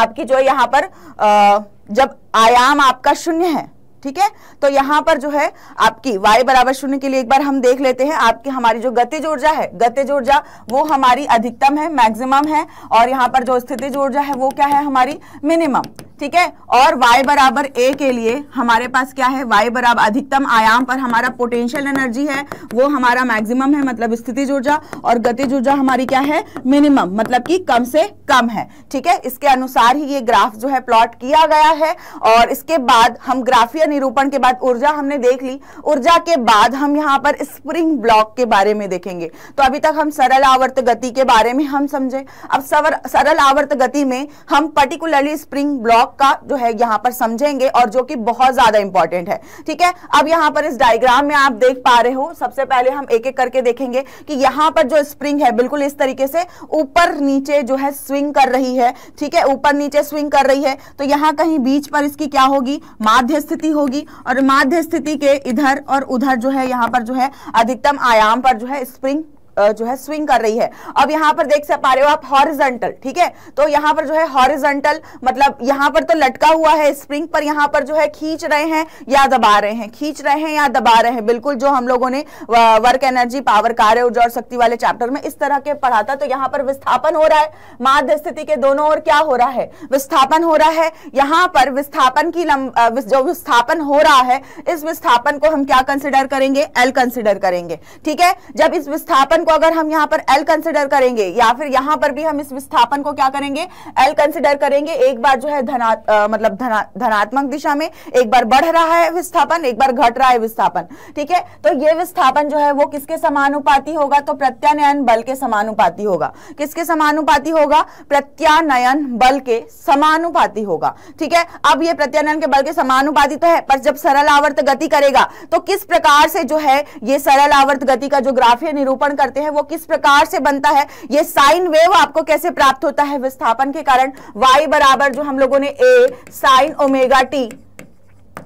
आपकी जो यहाँ पर आ, जब आयाम आपका शून्य है ठीक है तो यहाँ पर जो है आपकी y बराबर शून्य के लिए एक बार हम देख लेते हैं आपकी हमारी जो गतिज ऊर्जा है गतिज ऊर्जा वो हमारी अधिकतम है मैक्सिमम है और यहाँ पर जो स्थिति ऊर्जा है वो क्या है हमारी मिनिमम ठीक है और y बराबर a के लिए हमारे पास क्या है y बराबर अधिकतम आयाम पर हमारा पोटेंशियल एनर्जी है वो हमारा मैक्सिमम है मतलब स्थिति ऊर्जा और गति ऊर्जा हमारी क्या है मिनिमम मतलब कि कम से कम है ठीक है इसके अनुसार ही ये ग्राफ जो है प्लॉट किया गया है और इसके बाद हम ग्राफीय निरूपण के बाद ऊर्जा हमने देख ली ऊर्जा के बाद हम यहाँ पर स्प्रिंग ब्लॉक के बारे में देखेंगे तो अभी तक हम सरल आवर्त गति के बारे में हम समझे अब सरल आवर्त गति में हम पर्टिकुलरली स्प्रिंग ब्लॉक पक्का जो है यहां पर समझेंगे और जो कि बहुत ज्यादा इंपॉर्टेंट है ठीक है अब यहां पर इस डायग्राम में आप देख पा रहे हो सबसे पहले हम एक एक करके देखेंगे कि यहां पर जो स्प्रिंग है बिल्कुल इस तरीके से ऊपर नीचे जो है स्विंग कर रही है ठीक है ऊपर नीचे स्विंग कर रही है तो यहां कहीं बीच पर इसकी क्या होगी माध्य स्थिति होगी और माध्य स्थिति के इधर और उधर जो है यहां पर जो है अधिकतम आयाम पर जो है स्प्रिंग जो है स्विंग कर रही है अब यहां पर देख पा रहे हो आप हॉरिजेंटल ठीक है तो यहां पर जो है हॉरिजेंटल मतलब यहां पर तो लटका हुआ है स्प्रिंग पर यहां पर जो है खींच रहे हैं या दबा रहे हैं खींच रहे हैं या दबा रहे हैं बिल्कुल जो हम लोगों ने वर्क एनर्जी पावर कार्य ऊर्जा और शक्ति वाले चैप्टर में इस तरह के पढ़ा था तो यहां पर विस्थापन हो रहा है माध्य स्थिति के दोनों ओर क्या हो रहा है विस्थापन हो रहा है यहां पर विस्थापन की जो विस्थापन हो रहा है इस विस्थापन को हम क्या कंसिडर करेंगे एल कंसिडर करेंगे ठीक है जब इस विस्थापन को अगर हम यहाँ पर एल कंसिडर करेंगे या फिर यहाँ पर भी हम इस विस्थापन को क्या करेंगे एल कंसिडर करेंगे एक बार जो है धना आ, मतलब धना धनात्मक दिशा में एक बार बढ़ रहा है विस्थापन एक बार घट रहा है विस्थापन ठीक है तो ये विस्थापन जो है वो किसके समानुपाती होगा तो प्रत्यानयन बल के समानुपाती होगा किसके समानुपाती होगा प्रत्यानयन बल के समानुपाती होगा ठीक है अब ये प्रत्यानयन के बल के समानुपाती तो है पर जब सरल आवर्त गति करेगा तो किस प्रकार से जो है ये सरल आवर्त गति का जो ग्राफ है निरूपण करता करते हैं वो किस प्रकार से बनता है ये साइन वेव आपको कैसे प्राप्त होता है विस्थापन के कारण वाई बराबर जो हम लोगों ने ए साइन ओमेगा टी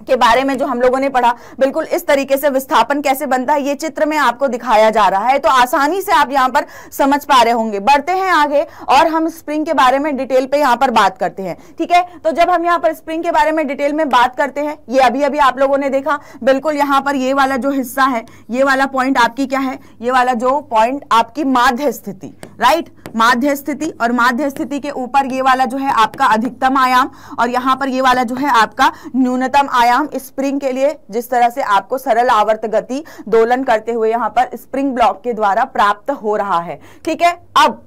के बारे में जो हम लोगों ने पढ़ा बिल्कुल इस तरीके से विस्थापन कैसे बनता है ये चित्र में आपको दिखाया जा रहा है तो आसानी से आप यहाँ पर समझ पा रहे होंगे बढ़ते हैं आगे और हम स्प्रिंग के बारे में डिटेल पे यहाँ पर बात करते हैं ठीक है तो जब हम यहाँ पर स्प्रिंग के बारे में डिटेल में बात करते हैं ये अभी अभी आप लोगों ने देखा बिल्कुल यहाँ पर ये वाला जो हिस्सा है ये वाला पॉइंट आपकी क्या है ये वाला जो पॉइंट आपकी माध्य स्थिति राइट माध्य स्थिति और माध्य स्थिति के ऊपर ये वाला जो है आपका अधिकतम आयाम और यहाँ पर ये वाला जो है आपका न्यूनतम आयाम परिणाम स्प्रिंग के लिए जिस तरह से आपको सरल आवर्त गति दोलन करते हुए यहां पर स्प्रिंग ब्लॉक के द्वारा प्राप्त हो रहा है ठीक है अब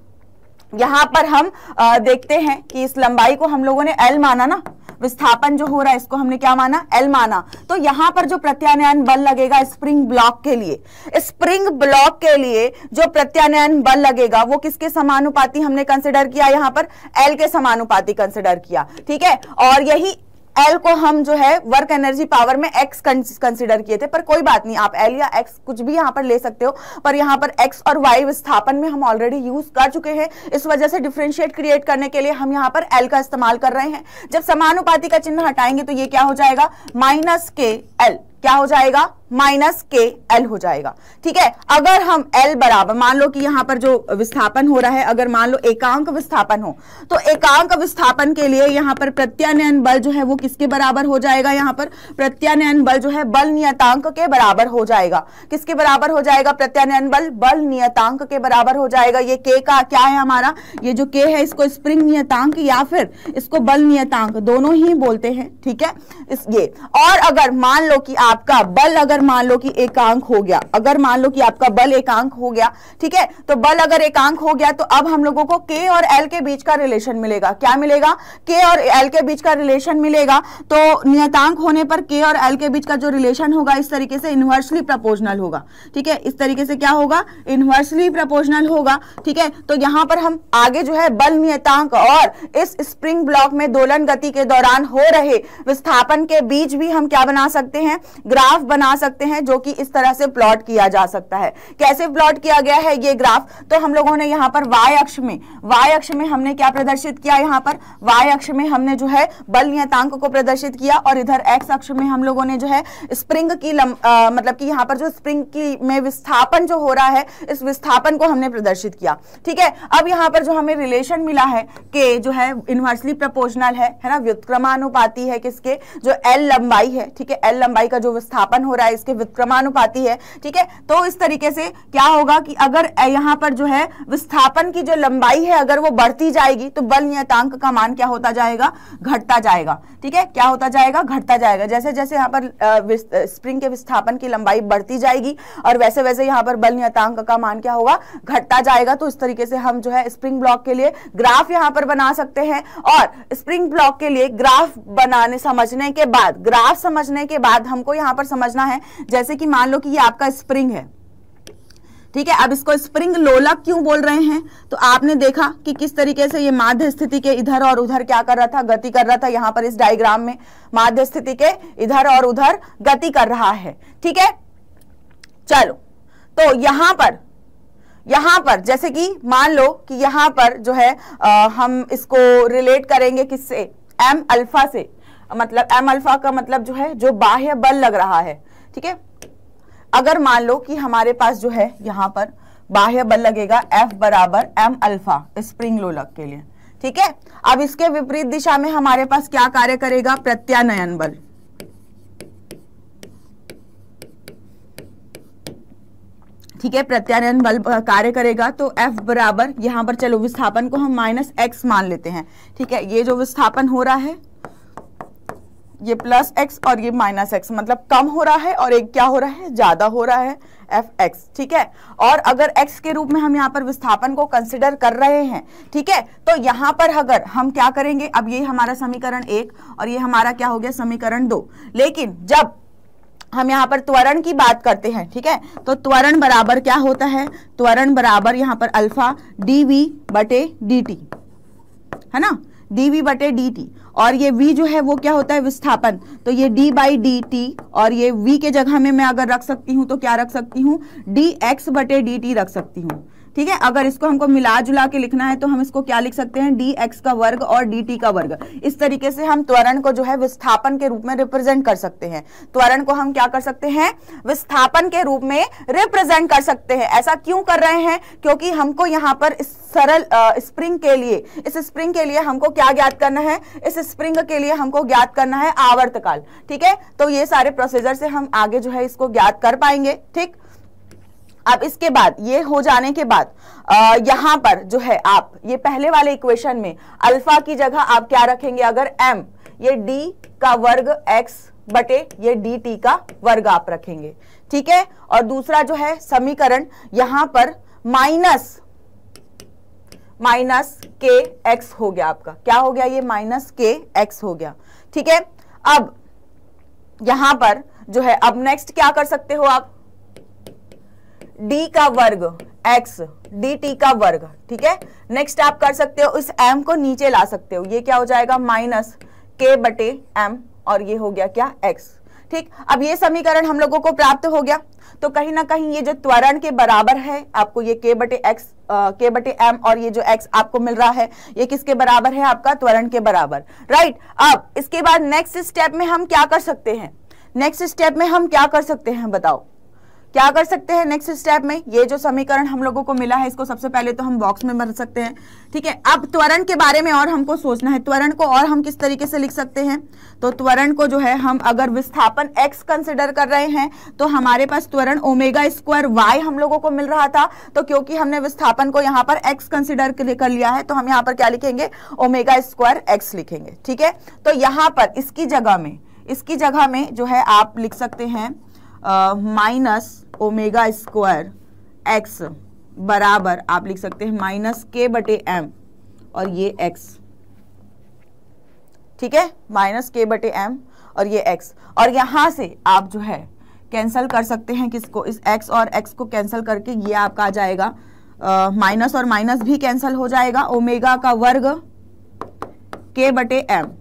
यहां पर हम आ, देखते हैं कि इस लंबाई को हम लोगों ने एल माना ना विस्थापन जो हो रहा है इसको हमने क्या माना एल माना तो यहां पर जो प्रत्यानयन बल लगेगा स्प्रिंग ब्लॉक के लिए स्प्रिंग ब्लॉक के लिए जो प्रत्यानयन बल लगेगा वो किसके समानुपाती हमने कंसिडर किया यहां पर एल के समानुपाती कंसिडर किया ठीक है और यही एल को हम जो है वर्क एनर्जी पावर में एक्स कंसिडर किए थे पर कोई बात नहीं आप एल या एक्स कुछ भी यहां पर ले सकते हो पर यहाँ पर एक्स और वाई विस्थापन में हम ऑलरेडी यूज कर चुके हैं इस वजह से डिफ्रेंशिएट क्रिएट करने के लिए हम यहाँ पर एल का इस्तेमाल कर रहे हैं जब समानुपाति का चिन्ह हटाएंगे तो ये क्या हो जाएगा माइनस के एल क्या हो जाएगा माइनस के एल हो जाएगा ठीक है अगर हम एल बराबर मान लो कि यहां पर जो विस्थापन हो रहा है अगर मान लो एकांक विस्थापन हो तो एकांक विस्थापन के लिए यहां पर प्रत्यानयन बल जो है वो किसके बराबर हो जाएगा यहां पर प्रत्यानयन बल जो है बल नियतांक के बराबर हो जाएगा किसके बराबर हो जाएगा प्रत्यानयन बल बल नियतांक के बराबर हो जाएगा ये के का क्या है हमारा ये जो के है इसको स्प्रिंग नियतांक या फिर इसको बल नियतांक दोनों ही बोलते हैं ठीक है इस ये और अगर मान लो कि आपका बल अगर अगर मान लो कि एकांक हो गया अगर मान लो कि आपका बल एकांक हो गया ठीक है तो बल अगर एकांक हो गया तो अब हम लोगों को के और एल के बीच का रिलेशन मिलेगा क्या मिलेगा के और एल के बीच का रिलेशन मिलेगा तो नियतांक होने पर के और एल के बीच का जो रिलेशन होगा इस तरीके से इन्वर्सली प्रपोजनल होगा ठीक है इस तरीके से क्या होगा इन्वर्सली प्रपोजनल होगा ठीक है तो यहां पर हम आगे जो है बल नियतांक और इस स्प्रिंग ब्लॉक में दोलन गति के दौरान हो रहे विस्थापन के बीच भी हम क्या बना सकते हैं ग्राफ बना सकते सकते हैं जो कि इस तरह से प्लॉट किया जा सकता है कैसे प्लॉट किया गया है ये ग्राफ तो हम लोगों ने यहाँ पर वाई अक्ष में वाई अक्ष में हमने क्या प्रदर्शित किया यहाँ पर वाई अक्ष में हमने जो है बल नियतांक को प्रदर्शित किया और इधर एक्स अक्ष में हम लोगों ने जो है स्प्रिंग की लम, आ, मतलब कि यहाँ पर जो स्प्रिंग की में विस्थापन जो हो रहा है इस विस्थापन को हमने प्रदर्शित किया ठीक है अब यहाँ पर जो हमें रिलेशन मिला है के जो है इनवर्सली प्रपोजनल है है ना व्युत्क्रमानुपाती है किसके जो एल लंबाई है ठीक है एल लंबाई का जो विस्थापन हो रहा है इसके विक्रमानुपाति है ठीक है तो इस तरीके से क्या होगा कि अगर यहाँ पर जो है विस्थापन की जो लंबाई है अगर वो बढ़ती जाएगी तो बल नियतांक का मान क्या होता जाएगा घटता जाएगा ठीक है क्या होता जाएगा घटता जाएगा जैसे जैसे यहाँ पर स्प्रिंग के विस्थापन की लंबाई बढ़ती जाएगी और वैसे वैसे यहाँ पर बल नियतांक का मान क्या होगा घटता जाएगा तो इस तरीके से हम जो है स्प्रिंग ब्लॉक के लिए ग्राफ यहाँ पर बना सकते हैं और स्प्रिंग ब्लॉक के लिए ग्राफ बनाने समझने के बाद ग्राफ समझने के बाद हमको यहाँ पर समझना है जैसे कि मान लो कि ये आपका स्प्रिंग है ठीक है अब इसको स्प्रिंग लोलक क्यों बोल रहे हैं तो आपने देखा कि किस तरीके से ये माध्य स्थिति के इधर और उधर क्या कर रहा था गति कर रहा था यहां पर इस डायग्राम में माध्य स्थिति के इधर और उधर गति कर रहा है ठीक है चलो तो यहां पर यहां पर जैसे कि मान लो कि यहां पर जो है आ, हम इसको रिलेट करेंगे किससे एम अल्फा से मतलब एम अल्फा का मतलब जो है जो बाह्य बल लग रहा है ठीक है अगर मान लो कि हमारे पास जो है यहां पर बाह्य बल लगेगा F बराबर एम अल्फा स्प्रिंग लोलक के लिए ठीक है अब इसके विपरीत दिशा में हमारे पास क्या कार्य करेगा प्रत्यानयन बल ठीक है प्रत्यानयन बल कार्य करेगा तो F बराबर यहां पर चलो विस्थापन को हम माइनस एक्स मान लेते हैं ठीक है ये जो विस्थापन हो रहा है ये प्लस एक्स और ये माइनस एक्स मतलब कम हो रहा है और एक क्या हो रहा है ज़्यादा हो रहा है एफ एक्स ठीक है और अगर एक्स के रूप में हम यहाँ पर विस्थापन को कंसिडर कर रहे हैं ठीक है तो यहाँ पर अगर हम क्या करेंगे अब ये हमारा समीकरण एक और ये हमारा क्या हो गया समीकरण दो लेकिन जब हम यहाँ पर त्वरण की बात करते हैं ठीक है तो त्वरण बराबर क्या होता है त्वरण बराबर यहाँ पर अल्फा डी वी बटे डी टी है ना डी बटे डी टी और ये v जो है वो क्या होता है विस्थापन तो ये d बाई डी टी और ये v के जगह में मैं अगर रख सकती हूँ तो क्या रख सकती हूँ डी एक्स बटे डी टी रख सकती हूँ ठीक है अगर इसको हमको मिला जुला के लिखना है तो हम इसको क्या लिख सकते हैं डी एक्स का वर्ग और डी टी का वर्ग इस तरीके से हम त्वरण को जो है विस्थापन के रूप में रिप्रेजेंट कर सकते हैं त्वरण को हम क्या कर सकते हैं विस्थापन के रूप में रिप्रेजेंट कर सकते हैं ऐसा क्यों कर रहे हैं क्योंकि हमको यहाँ पर सरल स्प्रिंग के लिए इस स्प्रिंग के लिए हमको क्या ज्ञात करना है इस स्प्रिंग के लिए हमको ज्ञात करना है आवर्तकाल ठीक है तो ये सारे प्रोसीजर से हम आगे जो है इसको ज्ञात कर पाएंगे ठीक अब इसके बाद ये हो जाने के बाद यहां पर जो है आप ये पहले वाले इक्वेशन में अल्फा की जगह आप क्या रखेंगे अगर m ये d का वर्ग x बटे ये डी टी का वर्ग आप रखेंगे ठीक है और दूसरा जो है समीकरण यहां पर माइनस माइनस के एक्स हो गया आपका क्या हो गया ये माइनस के एक्स हो गया ठीक है अब यहां पर जो है अब नेक्स्ट क्या कर सकते हो आप डी का वर्ग एक्स डी टी का वर्ग ठीक है नेक्स्ट आप कर सकते हो इस एम को नीचे ला सकते हो ये क्या हो जाएगा माइनस के बटे एम और ये हो गया क्या एक्स ठीक अब ये समीकरण हम लोगों को प्राप्त हो गया तो कहीं ना कहीं ये जो त्वरण के बराबर है आपको ये के बटे एक्स के बटे एम और ये जो एक्स आपको मिल रहा है ये किसके बराबर है आपका त्वरण के बराबर राइट अब इसके बाद नेक्स्ट स्टेप में हम क्या कर सकते हैं नेक्स्ट स्टेप में हम क्या कर सकते हैं बताओ क्या कर सकते हैं नेक्स्ट स्टेप में ये जो समीकरण हम लोगों को मिला है इसको सबसे पहले तो हम बॉक्स में भर सकते हैं ठीक है अब त्वरण के बारे में और हमको सोचना है त्वरण को और हम किस तरीके से लिख सकते हैं तो त्वरण को जो है हम अगर विस्थापन x कंसिडर कर रहे हैं तो हमारे पास त्वरण ओमेगा स्क्वायर वाई हम लोगों को मिल रहा था तो क्योंकि हमने विस्थापन को यहाँ पर x कंसिडर कर लिया है तो हम यहाँ पर क्या लिखेंगे ओमेगा स्क्वायर एक्स लिखेंगे ठीक है तो यहाँ पर इसकी जगह में इसकी जगह में जो है आप लिख सकते हैं माइनस ओमेगा स्क्वायर एक्स बराबर आप लिख सकते हैं माइनस के बटे एम और ये एक्स ठीक है माइनस के बटे एम और ये एक्स और यहां से आप जो है कैंसिल कर सकते हैं किसको इस एक्स और एक्स को कैंसिल करके ये आपका आ जाएगा माइनस और माइनस भी कैंसिल हो जाएगा ओमेगा का वर्ग के बटे एम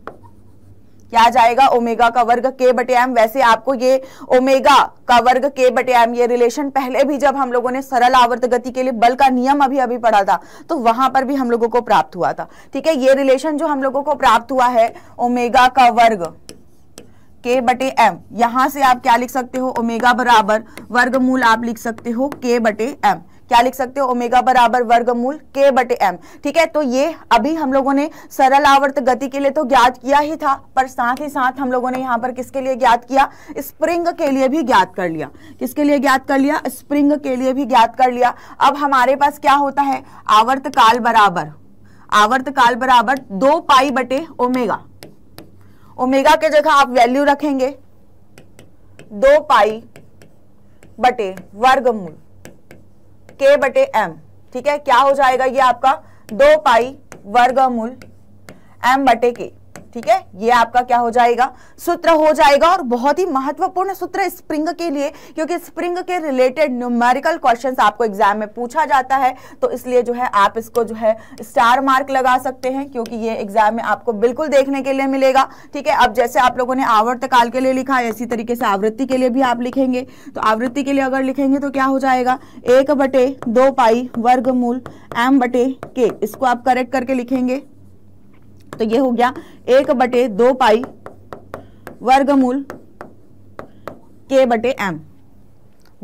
क्या जाएगा ओमेगा का वर्ग के बटे एम वैसे आपको ये ओमेगा का वर्ग के बटे एम ये रिलेशन पहले भी जब हम लोगों ने सरल आवर्त गति के लिए बल का नियम अभी अभी पढ़ा था तो वहां पर भी हम लोगों को प्राप्त हुआ था ठीक है ये रिलेशन जो हम लोगों को प्राप्त हुआ है ओमेगा का वर्ग के बटे एम यहां से आप क्या लिख सकते हो ओमेगा बराबर वर्गमूल आप लिख सकते हो के बटे एम क्या लिख सकते हो ओमेगा बराबर वर्गमूल के बटे एम ठीक है तो ये अभी हम लोगों ने सरल आवर्त गति के लिए तो ज्ञात किया ही था पर साथ ही साथ हम लोगों ने यहां पर किसके लिए ज्ञात किया स्प्रिंग के लिए भी ज्ञात कर लिया किसके लिए ज्ञात कर लिया स्प्रिंग के लिए भी ज्ञात कर लिया अब हमारे पास क्या होता है आवर्त काल बराबर आवर्त काल बराबर दो पाई बटे ओमेगा ओमेगा के जगह आप वैल्यू रखेंगे दो पाई बटे वर्गमूल के बटे एम ठीक है क्या हो जाएगा ये आपका दो पाई वर्गमूल एम बटे के ठीक है ये आपका क्या हो जाएगा सूत्र हो जाएगा और बहुत ही महत्वपूर्ण सूत्र स्प्रिंग के लिए क्योंकि स्प्रिंग के रिलेटेड न्यूमेरिकल क्वेश्चंस आपको एग्जाम में पूछा जाता है तो इसलिए जो है आप इसको जो है स्टार मार्क लगा सकते हैं क्योंकि ये एग्जाम में आपको बिल्कुल देखने के लिए मिलेगा ठीक है अब जैसे आप लोगों ने आवर्त काल के लिए लिखा है इसी तरीके से आवृत्ति के लिए भी आप लिखेंगे तो आवृत्ति के लिए अगर लिखेंगे तो क्या हो जाएगा एक बटे दो पाई वर्गमूल एम बटे के इसको आप करेक्ट करके लिखेंगे तो ये हो गया एक बटे दो पाई वर्गमूल के बटे एम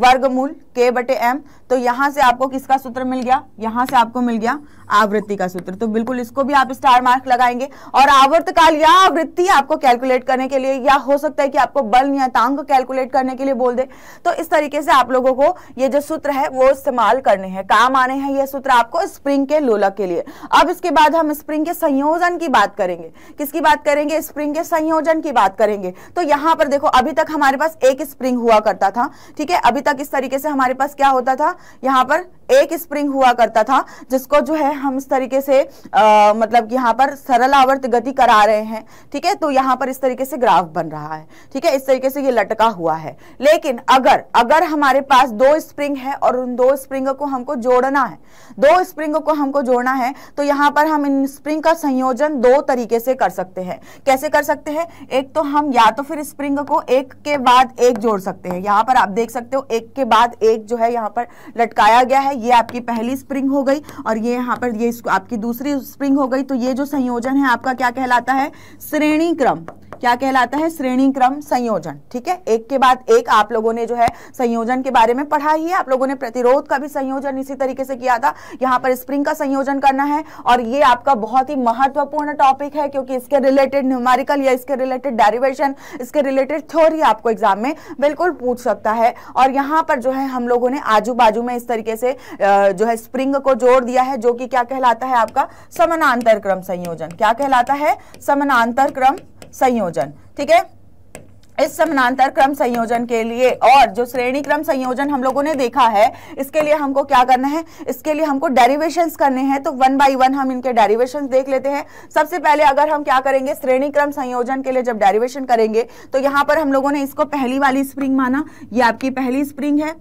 वर्गमूल के बटे एम तो यहां से आपको किसका सूत्र मिल गया यहां से आपको मिल गया आवृत्ति का सूत्र तो बिल्कुल इसको भी आप स्टार मार्क लगाएंगे और आवर्तकाल या आवृत्ति आपको कैलकुलेट करने के लिए या हो सकता है कि आपको बल नियतांक कैलकुलेट करने के लिए बोल दे तो इस तरीके से आप लोगों को ये जो सूत्र है वो इस्तेमाल करने हैं काम आने हैं ये सूत्र आपको स्प्रिंग के लोलक के लिए अब इसके बाद हम स्प्रिंग के संयोजन की बात करेंगे किसकी बात करेंगे स्प्रिंग के संयोजन की बात करेंगे तो यहां पर देखो अभी तक हमारे पास एक स्प्रिंग हुआ करता था ठीक है अभी तक इस तरीके से हमारे हमारे पास क्या होता था यहाँ पर एक स्प्रिंग हुआ करता था जिसको जो है हम इस तरीके से आ, मतलब यहाँ पर सरल आवर्त गति करा रहे हैं ठीक है तो यहाँ पर इस तरीके से ग्राफ बन रहा है ठीक है इस तरीके से ये लटका हुआ है लेकिन अगर अगर हमारे पास दो स्प्रिंग है और उन दो स्प्रिंग को हमको जोड़ना है दो स्प्रिंग को हमको जोड़ना है तो यहाँ पर हम इन स्प्रिंग का संयोजन दो तरीके से कर सकते हैं कैसे कर सकते हैं एक तो हम या तो फिर स्प्रिंग को एक के बाद एक जोड़ सकते हैं यहाँ पर आप देख सकते हो एक के बाद एक जो है यहाँ पर लटकाया गया है ये आपकी पहली स्प्रिंग हो गई और ये यहाँ पर ये आपकी दूसरी स्प्रिंग हो गई तो ये जो संयोजन है आपका क्या कहलाता है श्रेणी क्रम क्या कहलाता है श्रेणी क्रम संयोजन ठीक है एक के बाद एक आप लोगों ने जो है संयोजन के बारे में पढ़ा ही है आप लोगों ने प्रतिरोध का भी संयोजन इसी तरीके से किया था यहाँ पर स्प्रिंग का संयोजन करना है और ये आपका बहुत ही महत्वपूर्ण टॉपिक है क्योंकि इसके रिलेटेड न्यूमारिकल या इसके रिलेटेड डेरिवेशन इसके रिलेटेड थ्योरी आपको एग्जाम में बिल्कुल पूछ सकता है और यहाँ पर जो है हम लोगों ने आजू बाजू में इस तरीके से जो है स्प्रिंग को जोड़ दिया है जो कि क्या कहलाता है आपका समानांतर क्रम संयोजन क्या कहलाता है समानांतर क्रम संयोजन ठीक है इस समानांतर क्रम संयोजन के लिए और जो श्रेणी क्रम संयोजन हम लोगों ने देखा है इसके लिए हमको क्या करना है इसके लिए हमको डेरिवेशंस करने हैं तो वन बाय वन हम इनके डेरिवेशंस देख लेते हैं सबसे पहले अगर हम क्या करेंगे श्रेणी क्रम संयोजन के लिए जब डेरिवेशन करेंगे तो यहां पर हम लोगों ने इसको पहली वाली स्प्रिंग माना ये आपकी पहली स्प्रिंग है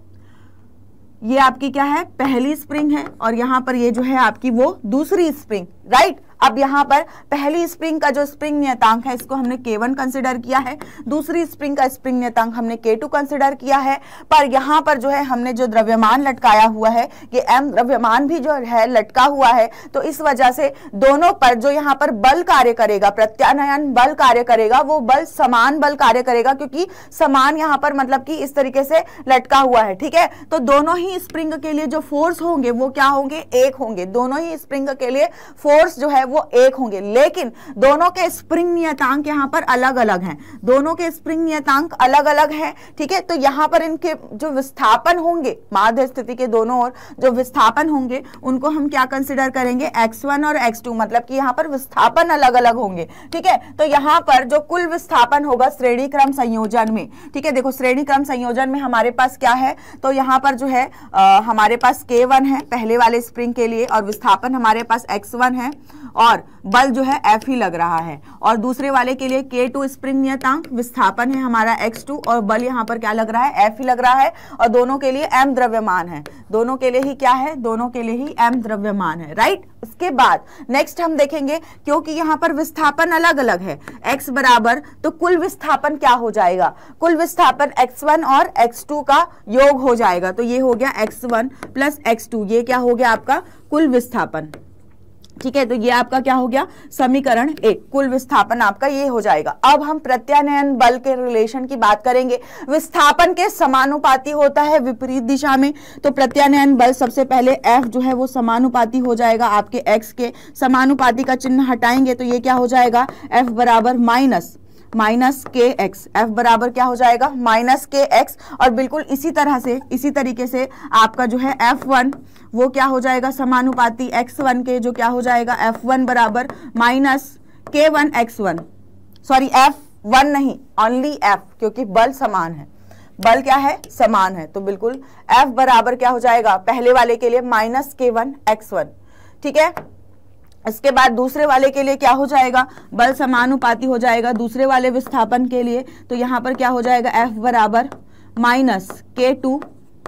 ये आपकी क्या है पहली स्प्रिंग है और यहाँ पर ये जो है आपकी वो दूसरी स्प्रिंग राइट अब यहां पर पहली स्प्रिंग का जो स्प्रिंग नियतांक है इसको हमने K1 कंसिडर किया है दूसरी स्प्रिंग का स्प्रिंग नियतांक हमने K2 कंसिडर किया है पर यहां पर जो है हमने जो द्रव्यमान लटकाया हुआ है कि M द्रव्यमान भी जो है लटका हुआ है तो इस वजह से दोनों पर जो यहाँ पर बल कार्य करेगा प्रत्यानयन बल कार्य करेगा वो बल समान बल कार्य करेगा क्योंकि समान यहाँ पर मतलब कि इस तरीके से लटका हुआ है ठीक है तो दोनों ही स्प्रिंग के लिए जो फोर्स होंगे वो क्या होंगे एक होंगे दोनों ही स्प्रिंग के लिए फोर्स जो है है वो एक होंगे लेकिन दोनों के स्प्रिंग नियतांक यहां पर अलग अलग हैं दोनों के स्प्रिंग नियतांक अलग अलग हैं ठीक है तो यहां पर इनके जो विस्थापन होंगे माध्य स्थिति के दोनों ओर जो विस्थापन होंगे उनको हम क्या कंसिडर करेंगे एक्स और एक्स मतलब कि यहां पर विस्थापन अलग अलग होंगे ठीक है तो यहां पर जो कुल विस्थापन होगा श्रेणी क्रम संयोजन में ठीक है देखो श्रेणी क्रम संयोजन में हमारे पास क्या है तो यहां पर जो है आ, हमारे पास k1 है पहले वाले स्प्रिंग के लिए और विस्थापन हमारे पास x1 है और बल जो है एफ ही लग रहा है और दूसरे वाले के लिए के टू स्प्रिंग नियतांक विस्थापन है हमारा एक्स टू और बल यहाँ पर क्या लग रहा है एफ ही लग रहा है और दोनों के लिए एम द्रव्यमान है दोनों के लिए ही क्या है दोनों के लिए ही एम द्रव्यमान है राइट उसके बाद नेक्स्ट हम देखेंगे क्योंकि यहाँ पर विस्थापन अलग अलग है एक्स बराबर तो कुल विस्थापन क्या हो जाएगा कुल विस्थापन एक्स वन और एक्स टू का योग हो जाएगा तो ये हो गया X one plus X two ये क्या हो गया आपका कुल विस्थापन ठीक है तो ये आपका क्या हो गया समीकरण एक कुल विस्थापन आपका ये हो जाएगा अब हम प्रत्यानयन बल के रिलेशन की बात करेंगे विस्थापन के समानुपाती होता है विपरीत दिशा में तो प्रत्यानयन बल सबसे पहले एफ जो है वो समानुपाती हो जाएगा आपके एक्स के समानुपाती का चिन्ह हटाएंगे तो ये क्या हो जाएगा एफ बराबर minus minus K X F बराबर क्या हो जाएगा माइनस के एक्स और बिल्कुल इसी तरह से इसी तरीके से आपका जो है एफ वन वो क्या हो जाएगा समानुपाती एक्स वन के जो क्या हो जाएगा एफ वन बराबर minus K one X one sorry F one नहीं ओनली एफ क्योंकि बल समान है बल क्या है समान है तो बिल्कुल एफ बराबर क्या हो जाएगा पहले वाले के लिए minus K one X one ठीक है इसके बाद दूसरे वाले के लिए क्या हो जाएगा बल समानुपाती हो जाएगा दूसरे वाले विस्थापन के लिए तो यहां पर क्या हो जाएगा एफ बराबर minus K two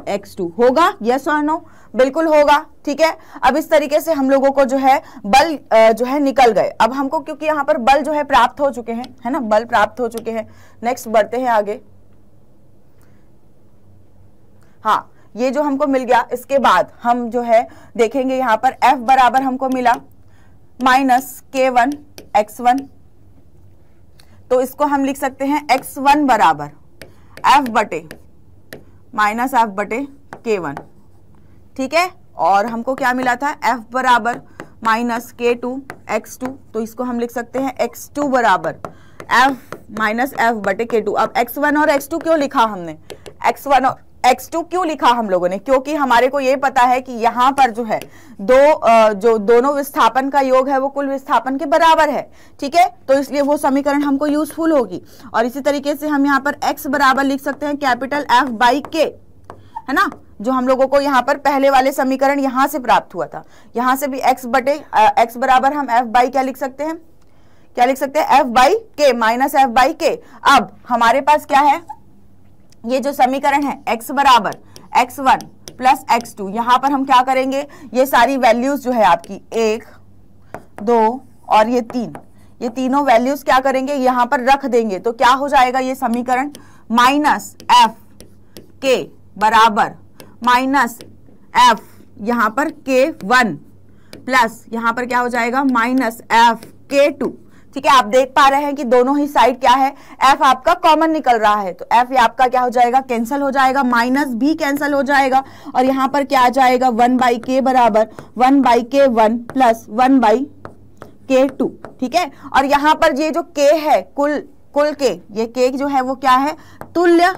X two होगा यस और नो बिल्कुल होगा ठीक है अब इस तरीके से हम लोगों को जो है बल जो है निकल गए अब हमको क्योंकि यहां पर बल जो है प्राप्त हो चुके हैं है ना बल प्राप्त हो चुके हैं नेक्स्ट बढ़ते हैं आगे हाँ ये जो हमको मिल गया इसके बाद हम जो है देखेंगे यहां पर एफ बराबर हमको मिला minus K one X one तो इसको हम लिख सकते हैं एक्स वन बराबर एफ बटे माइनस एफ बटे के वन ठीक है और हमको क्या मिला था एफ बराबर minus K two X to तो इसको हम लिख सकते हैं एक्स टू बराबर एफ माइनस एफ बटे के टू अब एक्स वन और एक्स टू क्यों लिखा हमने एक्स वन और एक्स टू क्यों लिखा हम लोगों ने क्योंकि हमारे को यह पता है कि यहां पर जो है दो जो दोनों विस्थापन का योग है वो कुल विस्थापन के बराबर है ठीक है तो इसलिए वो समीकरण हमको यूजफुल होगी और इसी तरीके से हम यहां पर एक्स बराबर लिख सकते हैं कैपिटल एफ बाई के है ना जो हम लोगों को यहाँ पर पहले वाले समीकरण यहां से प्राप्त हुआ था यहाँ से भी एक्स बटे एक्स बराबर हम एफ बाई क्या लिख सकते हैं क्या लिख सकते हैं F by K minus F by K अब हमारे पास क्या है ये जो समीकरण है x बराबर X one plus X two यहां पर हम क्या करेंगे ये सारी वैल्यूज जो है आपकी एक दो और ये तीन ये तीनों वैल्यूज क्या करेंगे यहां पर रख देंगे तो क्या हो जाएगा ये समीकरण माइनस एफ के बराबर माइनस एफ यहां पर के वन प्लस यहां पर क्या हो जाएगा माइनस एफ के टू ठीक है आप देख पा रहे हैं कि दोनों ही साइड क्या है एफ आपका कॉमन निकल रहा है तो एफ आपका क्या हो जाएगा कैंसिल हो जाएगा माइनस भी कैंसिल हो जाएगा और यहाँ पर क्या आ जाएगा वन बाई के बराबर one by K one plus one by K two ठीक है और यहाँ पर ये जो के है कुल कुल के ये के जो है वो क्या है तुल्य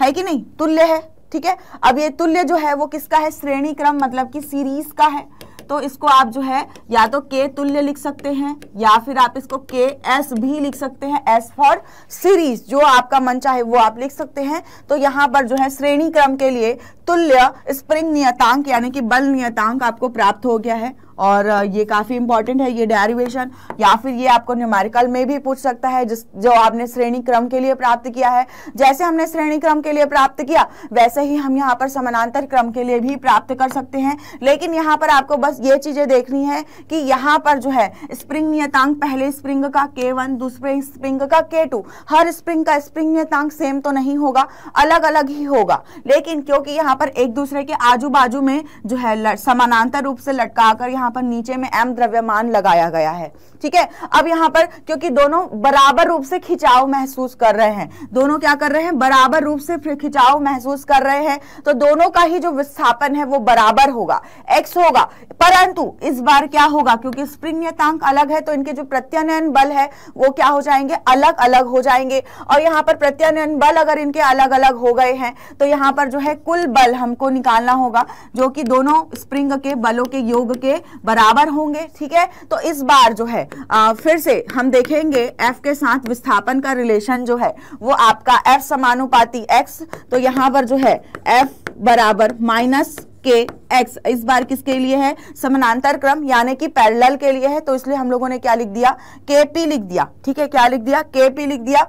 है कि नहीं तुल्य है ठीक है अब ये तुल्य जो है वो किसका है श्रेणी क्रम मतलब कि सीरीज का है तो इसको आप जो है या तो के तुल्य लिख सकते हैं या फिर आप इसको के एस भी लिख सकते हैं एस फॉर सीरीज जो आपका मन चाहे वो आप लिख सकते हैं तो यहां पर जो है श्रेणी क्रम के लिए तुल्य स्प्रिंग नियतांक यानी कि बल नियतांक आपको प्राप्त हो गया है और ये काफ़ी इंपॉर्टेंट है ये डेरिवेशन या फिर ये आपको न्यूमेरिकल में भी पूछ सकता है जिस जो आपने श्रेणी क्रम के लिए प्राप्त किया है जैसे हमने श्रेणी क्रम के लिए प्राप्त किया वैसे ही हम यहाँ पर समानांतर क्रम के लिए भी प्राप्त कर सकते हैं लेकिन यहाँ पर आपको बस ये चीज़ें देखनी है कि यहाँ पर जो है स्प्रिंग नियतांक पहले स्प्रिंग का के वन दूसरे स्प्रिंग का के टू हर स्प्रिंग का स्प्रिंग नियतांक सेम तो नहीं होगा अलग अलग ही होगा लेकिन क्योंकि यहाँ यहाँ पर एक दूसरे के आजू बाजू में जो है समानांतर रूप से लटकाकर यहाँ पर नीचे में एम द्रव्यमान लगाया गया है ठीक है अब यहाँ पर क्योंकि दोनों बराबर रूप से खिंचाव महसूस कर रहे हैं दोनों क्या कर रहे हैं बराबर रूप से खिंचाव महसूस कर रहे हैं तो दोनों का ही जो विस्थापन है वो बराबर होगा एक्स होगा परंतु इस बार क्या होगा क्योंकि स्प्रिंग नियतांक अलग है तो इनके जो प्रत्यानयन बल है वो क्या हो जाएंगे अलग अलग हो जाएंगे और यहाँ पर प्रत्यानयन बल अगर इनके अलग अलग हो गए हैं तो यहाँ पर जो है कुल बल हमको निकालना होगा जो कि दोनों स्प्रिंग के बलों के योग के बराबर होंगे ठीक है तो इस बार जो है आ, फिर से हम देखेंगे एफ के साथ विस्थापन का रिलेशन जो है वो आपका एफ समानुपाती एक्स तो यहां पर जो है एफ बराबर माइनस के एक्स इस बार किसके लिए है समानांतर क्रम यानी कि पैरेलल के लिए है तो इसलिए हम लोगों ने क्या लिख दिया के पी लिख दिया ठीक है क्या लिख दिया के पी लिख दिया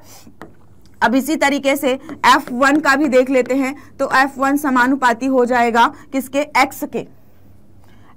अब इसी तरीके से एफ वन का भी देख लेते हैं तो एफ वन समानुपाती हो जाएगा किसके एक्स के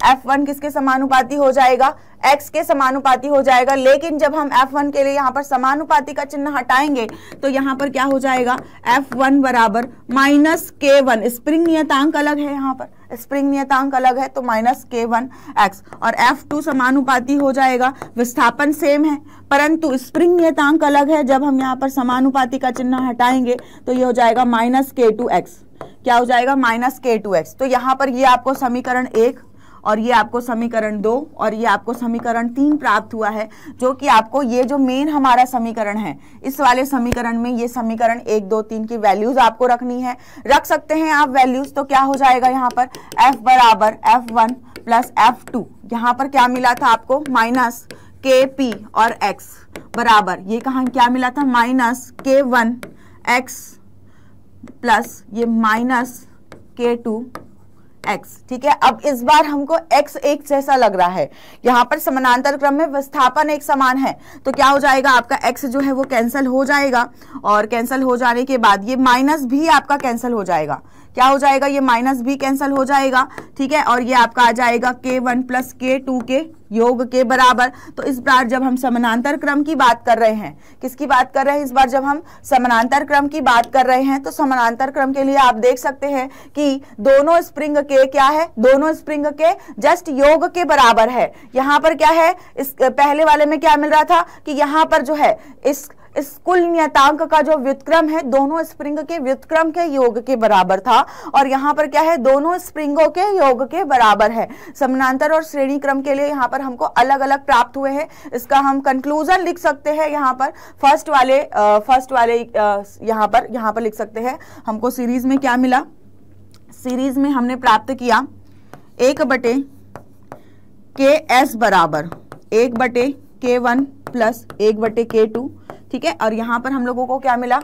एफ वन किसके समानुपाती हो जाएगा एक्स के समानुपाती हो जाएगा लेकिन जब हम एफ वन के लिए यहाँ पर समानुपाती का चिन्ह हटाएंगे तो यहाँ पर क्या हो जाएगा एफ वन बराबर माइनस के वन स्प्रिंग नियतांक अलग है यहाँ पर स्प्रिंग नियतांक अलग है तो माइनस के वन एक्स और एफ टू समानुपाती हो जाएगा विस्थापन सेम है परंतु स्प्रिंग नियतांक अलग है जब हम यहाँ पर समानुपाती का चिन्ह हटाएंगे तो ये हो जाएगा माइनस के टू एक्स क्या हो जाएगा माइनस के टू एक्स तो यहाँ पर ये आपको समीकरण एक और ये आपको समीकरण दो और ये आपको समीकरण तीन प्राप्त हुआ है जो कि आपको ये जो मेन हमारा समीकरण है इस वाले समीकरण में ये समीकरण एक दो तीन की वैल्यूज आपको रखनी है रख सकते हैं आप वैल्यूज तो क्या हो जाएगा यहाँ पर एफ बराबर F one plus F two यहाँ पर क्या मिला था आपको माइनस के पी और एक्स बराबर ये कहा क्या मिला था माइनस के वन एक्स प्लस ये माइनस के टू एक्स ठीक है अब इस बार हमको एक्स एक जैसा लग रहा है यहाँ पर समानांतर क्रम में विस्थापन एक समान है तो क्या हो जाएगा आपका एक्स जो है वो कैंसिल हो जाएगा और कैंसिल हो जाने के बाद ये माइनस भी आपका कैंसिल हो जाएगा क्या हो जाएगा ये माइनस भी कैंसिल हो जाएगा ठीक है और ये आपका आ जाएगा के वन प्लस के टू के योग के बराबर तो इस बार जब हम समानांतर क्रम की बात कर रहे हैं किसकी बात कर रहे हैं इस बार जब हम समानांतर क्रम की बात कर रहे हैं तो समानांतर क्रम के लिए आप देख सकते हैं कि दोनों स्प्रिंग के क्या है दोनों स्प्रिंग के जस्ट योग के बराबर है यहाँ पर क्या है इस पहले वाले में क्या मिल रहा था कि यहाँ पर जो है इस कुल नियतांक का जो व्युतक्रम है दोनों स्प्रिंग के व्युतक्रम के योग के बराबर था और यहाँ पर क्या है दोनों स्प्रिंगों के योग के बराबर है समानांतर और श्रेणी क्रम के लिए यहाँ पर हमको अलग अलग प्राप्त हुए हैं इसका हम कंक्लूजन लिख सकते हैं यहाँ पर फर्स्ट वाले आ, फर्स्ट वाले आ, यहाँ पर यहाँ पर लिख सकते हैं हमको सीरीज में क्या मिला सीरीज में हमने प्राप्त किया एक बटे के एस बराबर एक बटे के वन प्लस एक बटे के टू ठीक है और यहाँ पर हम लोगों को क्या मिला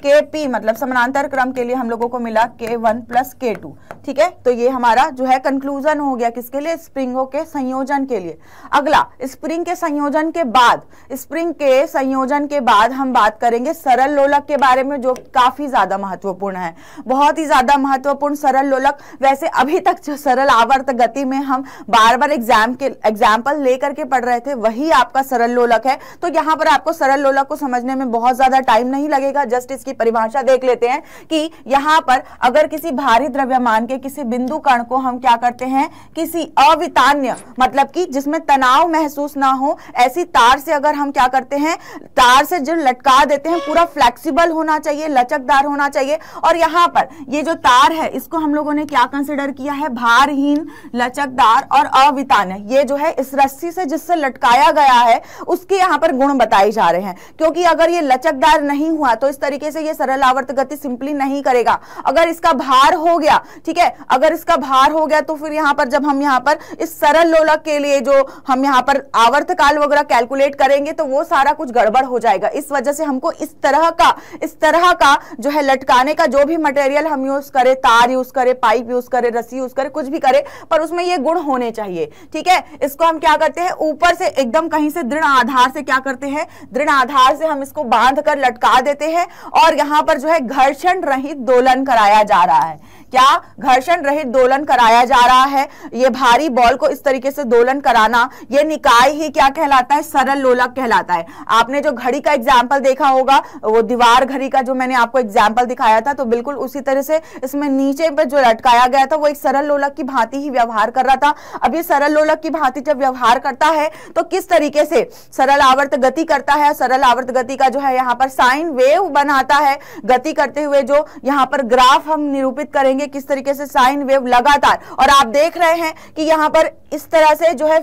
के पी मतलब समानांतर क्रम के लिए हम लोगों को मिला के वन प्लस के टू ठीक है तो ये हमारा जो है कंक्लूजन हो गया किसके लिए स्प्रिंगों के संयोजन के लिए अगला स्प्रिंग के संयोजन के बाद स्प्रिंग के संयोजन के बाद हम बात करेंगे सरल लोलक के बारे में जो काफी ज्यादा महत्वपूर्ण है बहुत ही ज्यादा महत्वपूर्ण सरल लोलक वैसे अभी तक जो सरल आवर्त गति में हम बार बार एग्जाम के एग्जाम्पल लेकर के पढ़ रहे थे वही आपका सरल लोलक है तो यहाँ पर आपको सरल लोलक को समझने में बहुत ज्यादा टाइम नहीं लगेगा जस्ट इस इसकी परिभाषा देख लेते हैं कि यहां पर अगर किसी भारी द्रव्यमान के किसी बिंदु कण को हम क्या करते हैं किसी अवितान्य मतलब कि जिसमें तनाव महसूस ना हो ऐसी तार से अगर हम क्या करते हैं तार से जो लटका देते हैं पूरा फ्लेक्सीबल होना चाहिए लचकदार होना चाहिए और यहां पर ये जो तार है इसको हम लोगों ने क्या कंसिडर किया है भारहीन लचकदार और अवितान्य ये जो है इस रस्सी से जिससे लटकाया गया है उसके यहां पर गुण बताए जा रहे हैं क्योंकि अगर ये लचकदार नहीं हुआ तो इस तरीके से ये सरल आवर्त गति सिंपली नहीं करेगा अगर इसका भार हो गया ठीक है अगर इसका भार हो गया तो फिर यहाँ पर जब हम यहाँ पर इस सरल लोलक के लिए जो हम यहाँ पर आवर्त काल वगैरह कैलकुलेट करेंगे तो वो सारा कुछ गड़बड़ हो जाएगा इस वजह से हमको इस तरह का इस तरह का जो है लटकाने का जो भी मटेरियल हम यूज करें तार यूज करें पाइप यूज करें रस्सी यूज करें कुछ भी करें पर उसमें ये गुण होने चाहिए ठीक है इसको हम क्या करते हैं ऊपर से एकदम कहीं से दृढ़ आधार से क्या करते हैं दृढ़ आधार से हम इसको बांध कर लटका देते हैं और यहाँ पर जो है घर्षण रहित दोलन कराया जा रहा है क्या घर्षण रहित दोलन कराया जा रहा है ये भारी बॉल को इस तरीके से दोलन कराना ये निकाय ही क्या कहलाता है सरल लोलक कहलाता है आपने जो घड़ी का एग्जाम्पल देखा होगा वो दीवार घड़ी का जो मैंने आपको एग्जाम्पल दिखाया था तो बिल्कुल उसी तरह से इसमें नीचे पर जो लटकाया गया था वो एक सरल लोलक की भांति ही व्यवहार कर रहा था अब ये सरल लोलक की भांति जब व्यवहार करता है तो किस तरीके से सरल आवर्त गति करता है सरल आवर्त गति का जो है यहाँ पर साइन वेव बनाता है गति करते हुए जो यहाँ पर ग्राफ हम निरूपित करेंगे देखेंगे किस तरीके से साइन वेव लगातार और आप देख रहे हैं कि यहाँ पर इस तरह से जो है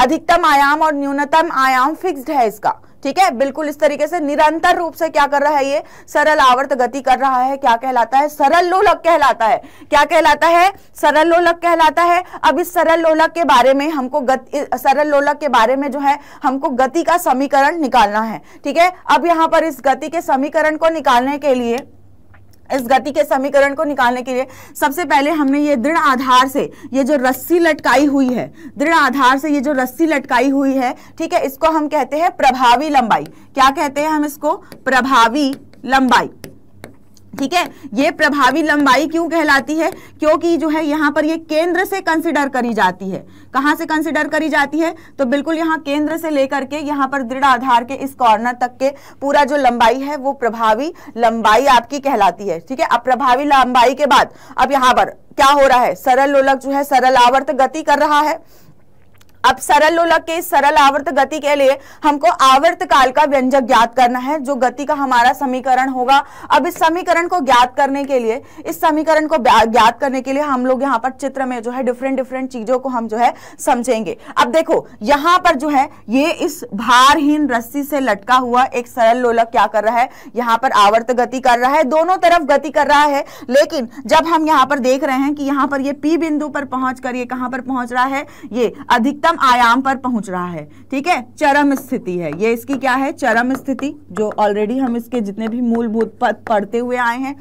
अधिकतम आयाम और न्यूनतम आयाम फिक्स्ड है इसका ठीक है बिल्कुल इस तरीके से निरंतर रूप से क्या कर रहा है ये सरल आवर्त गति कर रहा है क्या कहलाता है सरल लोलक कहलाता है क्या कहलाता है सरल लोलक कहलाता है अब इस सरल लोलक के बारे में हमको गति सरल लोलक के बारे में जो है हमको गति का समीकरण निकालना है ठीक है अब यहां पर इस गति के समीकरण को निकालने के लिए इस गति के समीकरण को निकालने के लिए सबसे पहले हमने ये दृढ़ आधार से ये जो रस्सी लटकाई हुई है दृढ़ आधार से ये जो रस्सी लटकाई हुई है ठीक है इसको हम कहते हैं प्रभावी लंबाई क्या कहते हैं हम इसको प्रभावी लंबाई ठीक है ये प्रभावी लंबाई क्यों कहलाती है क्योंकि जो है यहाँ पर ये केंद्र से कंसिडर करी जाती है कहां से कंसिडर करी जाती है तो बिल्कुल यहां केंद्र से लेकर के यहाँ पर दृढ़ आधार के इस कॉर्नर तक के पूरा जो लंबाई है वो प्रभावी लंबाई आपकी कहलाती है ठीक है अब प्रभावी लंबाई के बाद अब यहाँ पर क्या हो रहा है सरल लोलक जो है सरल आवर्त गति कर रहा है अब सरल लोलक के सरल आवर्त गति के लिए हमको आवर्त काल का व्यंजक ज्ञात करना है जो गति का हमारा समीकरण होगा अब इस समीकरण को ज्ञात करने के लिए इस समीकरण को ज्ञात करने के लिए हम लोग यहाँ पर चित्र में जो है डिफरेंट डिफरेंट चीजों को हम जो है समझेंगे अब देखो यहाँ पर जो है ये इस भारहीन रस्सी से लटका हुआ एक सरल लोलक क्या कर रहा है यहाँ पर आवर्त गति कर रहा है दोनों तरफ गति कर रहा है लेकिन जब हम यहाँ पर देख रहे हैं कि यहाँ पर ये पी बिंदु पर पहुंच कर ये कहां पर पहुंच रहा है ये अधिकतम चरम आयाम पर पहुंच रहा है ठीक है चरम स्थिति है ये इसकी क्या है चरम स्थिति जो ऑलरेडी हम इसके जितने भी मूलभूत पद पढ़ते हुए आए हैं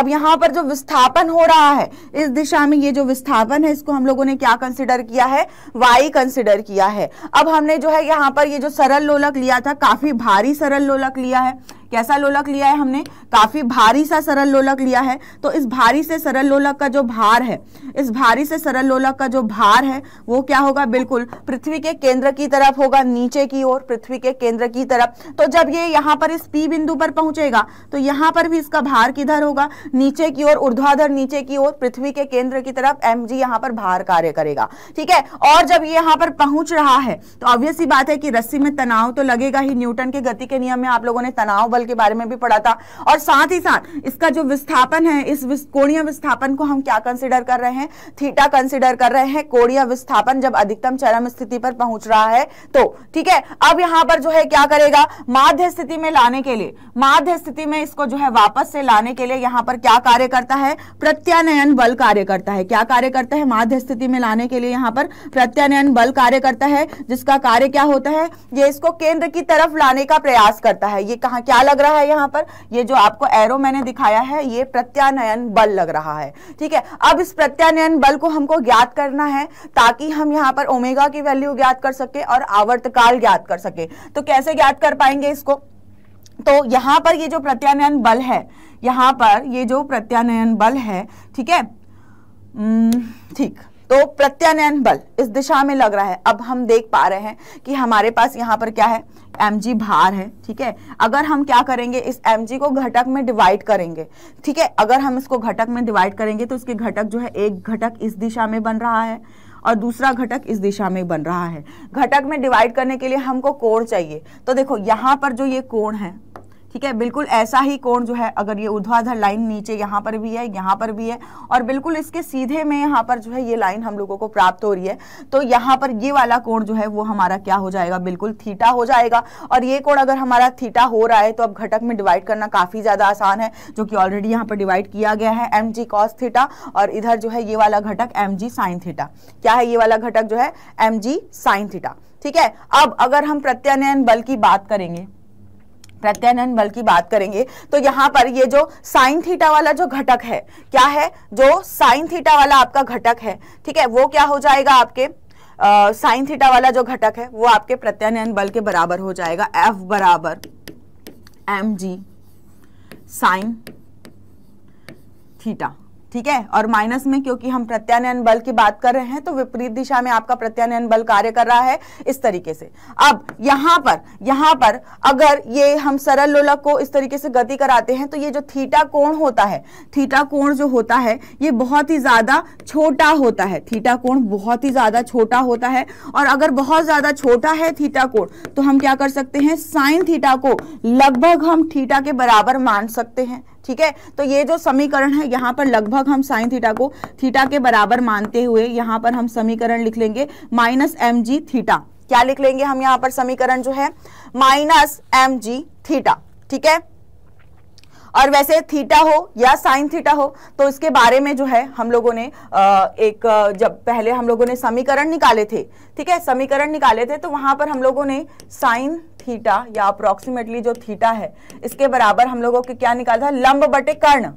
अब यहाँ पर जो विस्थापन हो रहा है इस दिशा में ये जो विस्थापन है इसको हम लोगों ने क्या कंसिडर किया है वाई कंसिडर किया है अब हमने जो है यहाँ पर ये जो सरल लोलक लिया था काफी भारी सरल लोलक लिया है कैसा लोलक लिया है हमने काफ़ी भारी सा सरल लोलक लिया है तो इस भारी से सरल लोलक का जो भार है इस भारी से सरल लोलक का जो भार है वो क्या होगा बिल्कुल पृथ्वी के केंद्र की तरफ होगा नीचे की ओर पृथ्वी के केंद्र की तरफ तो जब ये यहाँ पर इस पी बिंदु पर पहुंचेगा तो यहाँ पर भी इसका भार किधर होगा नीचे की ओर ऊर्ध्वाधर नीचे की ओर पृथ्वी के केंद्र की तरफ एम जी यहाँ पर भार कार्य करेगा ठीक है और जब ये यहाँ पर पहुंच रहा है तो ऑब्वियस ही बात है कि रस्सी में तनाव तो लगेगा ही न्यूटन के गति के नियम में आप लोगों ने तनाव बल के बारे में भी पढ़ा था और साथ ही साथ इसका जो विस्थापन है इस कोणीय विस्थापन को हम क्या कंसिडर कर रहे हैं थीटा कंसिडर कर रहे हैं कोणीय विस्थापन जब अधिकतम चरम स्थिति पर पहुंच रहा है तो ठीक है अब यहां पर जो है क्या करेगा माध्य स्थिति में लाने के लिए माध्य स्थिति में इसको जो है वापस से लाने के लिए यहां पर क्या कार्य करता है प्रत्यानयन बल कार्य करता है क्या कार्य करता है माध्य स्थिति में लाने के लिए यहां पर प्रत्यानयन बल कार्य करता है जिसका कार्य क्या होता है ये इसको केंद्र की तरफ लाने का प्रयास करता है ये कहा क्या लग रहा है यहां पर ये जो आपको एरो मैंने दिखाया है ये प्रत्यानयन बल लग रहा है ठीक है अब इस प्रत्यानयन बल को हमको ज्ञात करना है ताकि हम यहां पर ओमेगा की वैल्यू ज्ञात कर सके और आवर्तकाल ज्ञात कर सके तो कैसे ज्ञात कर पाएंगे इसको तो यहां पर ये जो प्रत्यानयन बल है यहां पर ये जो प्रत्यानयन बल है ठीक है ठीक तो प्रत्यानयन बल इस दिशा में लग रहा है अब हम देख पा रहे हैं कि हमारे पास यहां पर क्या है एम भार है ठीक है अगर हम क्या करेंगे इस एम को घटक में डिवाइड करेंगे ठीक है अगर हम इसको घटक में डिवाइड करेंगे तो इसके घटक जो है एक घटक इस दिशा में बन रहा है और दूसरा घटक इस दिशा में बन रहा है घटक में डिवाइड करने के लिए हमको कोण चाहिए तो देखो यहाँ पर जो ये कोण है ठीक है बिल्कुल ऐसा ही कोण जो है अगर ये ऊर्ध्वाधर लाइन नीचे यहाँ पर भी है यहाँ पर भी है और बिल्कुल इसके सीधे में यहाँ पर जो है ये लाइन हम लोगों को प्राप्त हो रही है तो यहाँ पर ये वाला कोण जो है वो हमारा क्या हो जाएगा बिल्कुल थीटा हो जाएगा और ये कोण अगर हमारा थीटा हो रहा है तो अब घटक में डिवाइड करना काफ़ी ज़्यादा आसान है जो कि ऑलरेडी यहाँ पर डिवाइड किया गया है एम जी थीटा और इधर जो है ये वाला घटक एम जी साइन थीटा क्या है ये वाला घटक जो है एम जी साइन थीटा ठीक है अब अगर हम प्रत्यानयन बल की बात करेंगे प्रत्यानयन बल की बात करेंगे तो यहाँ पर ये जो साइन थीटा वाला जो घटक है क्या है जो साइन थीटा वाला आपका घटक है ठीक है वो क्या हो जाएगा आपके साइन थीटा वाला जो घटक है वो आपके प्रत्यानयन बल के बराबर हो जाएगा एफ बराबर एम जी साइन थीटा ठीक है और माइनस में क्योंकि हम प्रत्यानयन बल की बात कर रहे हैं तो विपरीत दिशा में आपका प्रत्यानयन बल कार्य कर रहा है इस तरीके से अब यहां पर यहां पर अगर ये हम सरल लोलक को इस तरीके से गति कराते हैं तो ये जो थीटा कोण होता है थीटा कोण जो होता है ये बहुत ही ज्यादा छोटा होता है थीटा कोण बहुत ही ज्यादा छोटा होता है और अगर बहुत ज्यादा छोटा है थीटा कोण तो हम क्या कर सकते हैं साइन थीटा को लगभग हम थीटा के बराबर मान सकते हैं ठीक है तो ये जो समीकरण है यहाँ पर लगभग हम साइन थीटा को थीटा के बराबर मानते हुए यहाँ पर हम समीकरण लिख लेंगे माइनस एम थीटा क्या लिख लेंगे हम यहाँ पर समीकरण जो है माइनस एम थीटा ठीक है और वैसे थीटा हो या साइन थीटा हो तो इसके बारे में जो है हम लोगों ने एक जब पहले हम लोगों ने समीकरण निकाले थे ठीक है समीकरण निकाले थे तो वहां पर हम लोगों ने साइन थीटा या अप्रोक्सीमेटली जो थीटा है इसके बराबर हम लोगों के क्या निकाला था लंब बटे कर्ण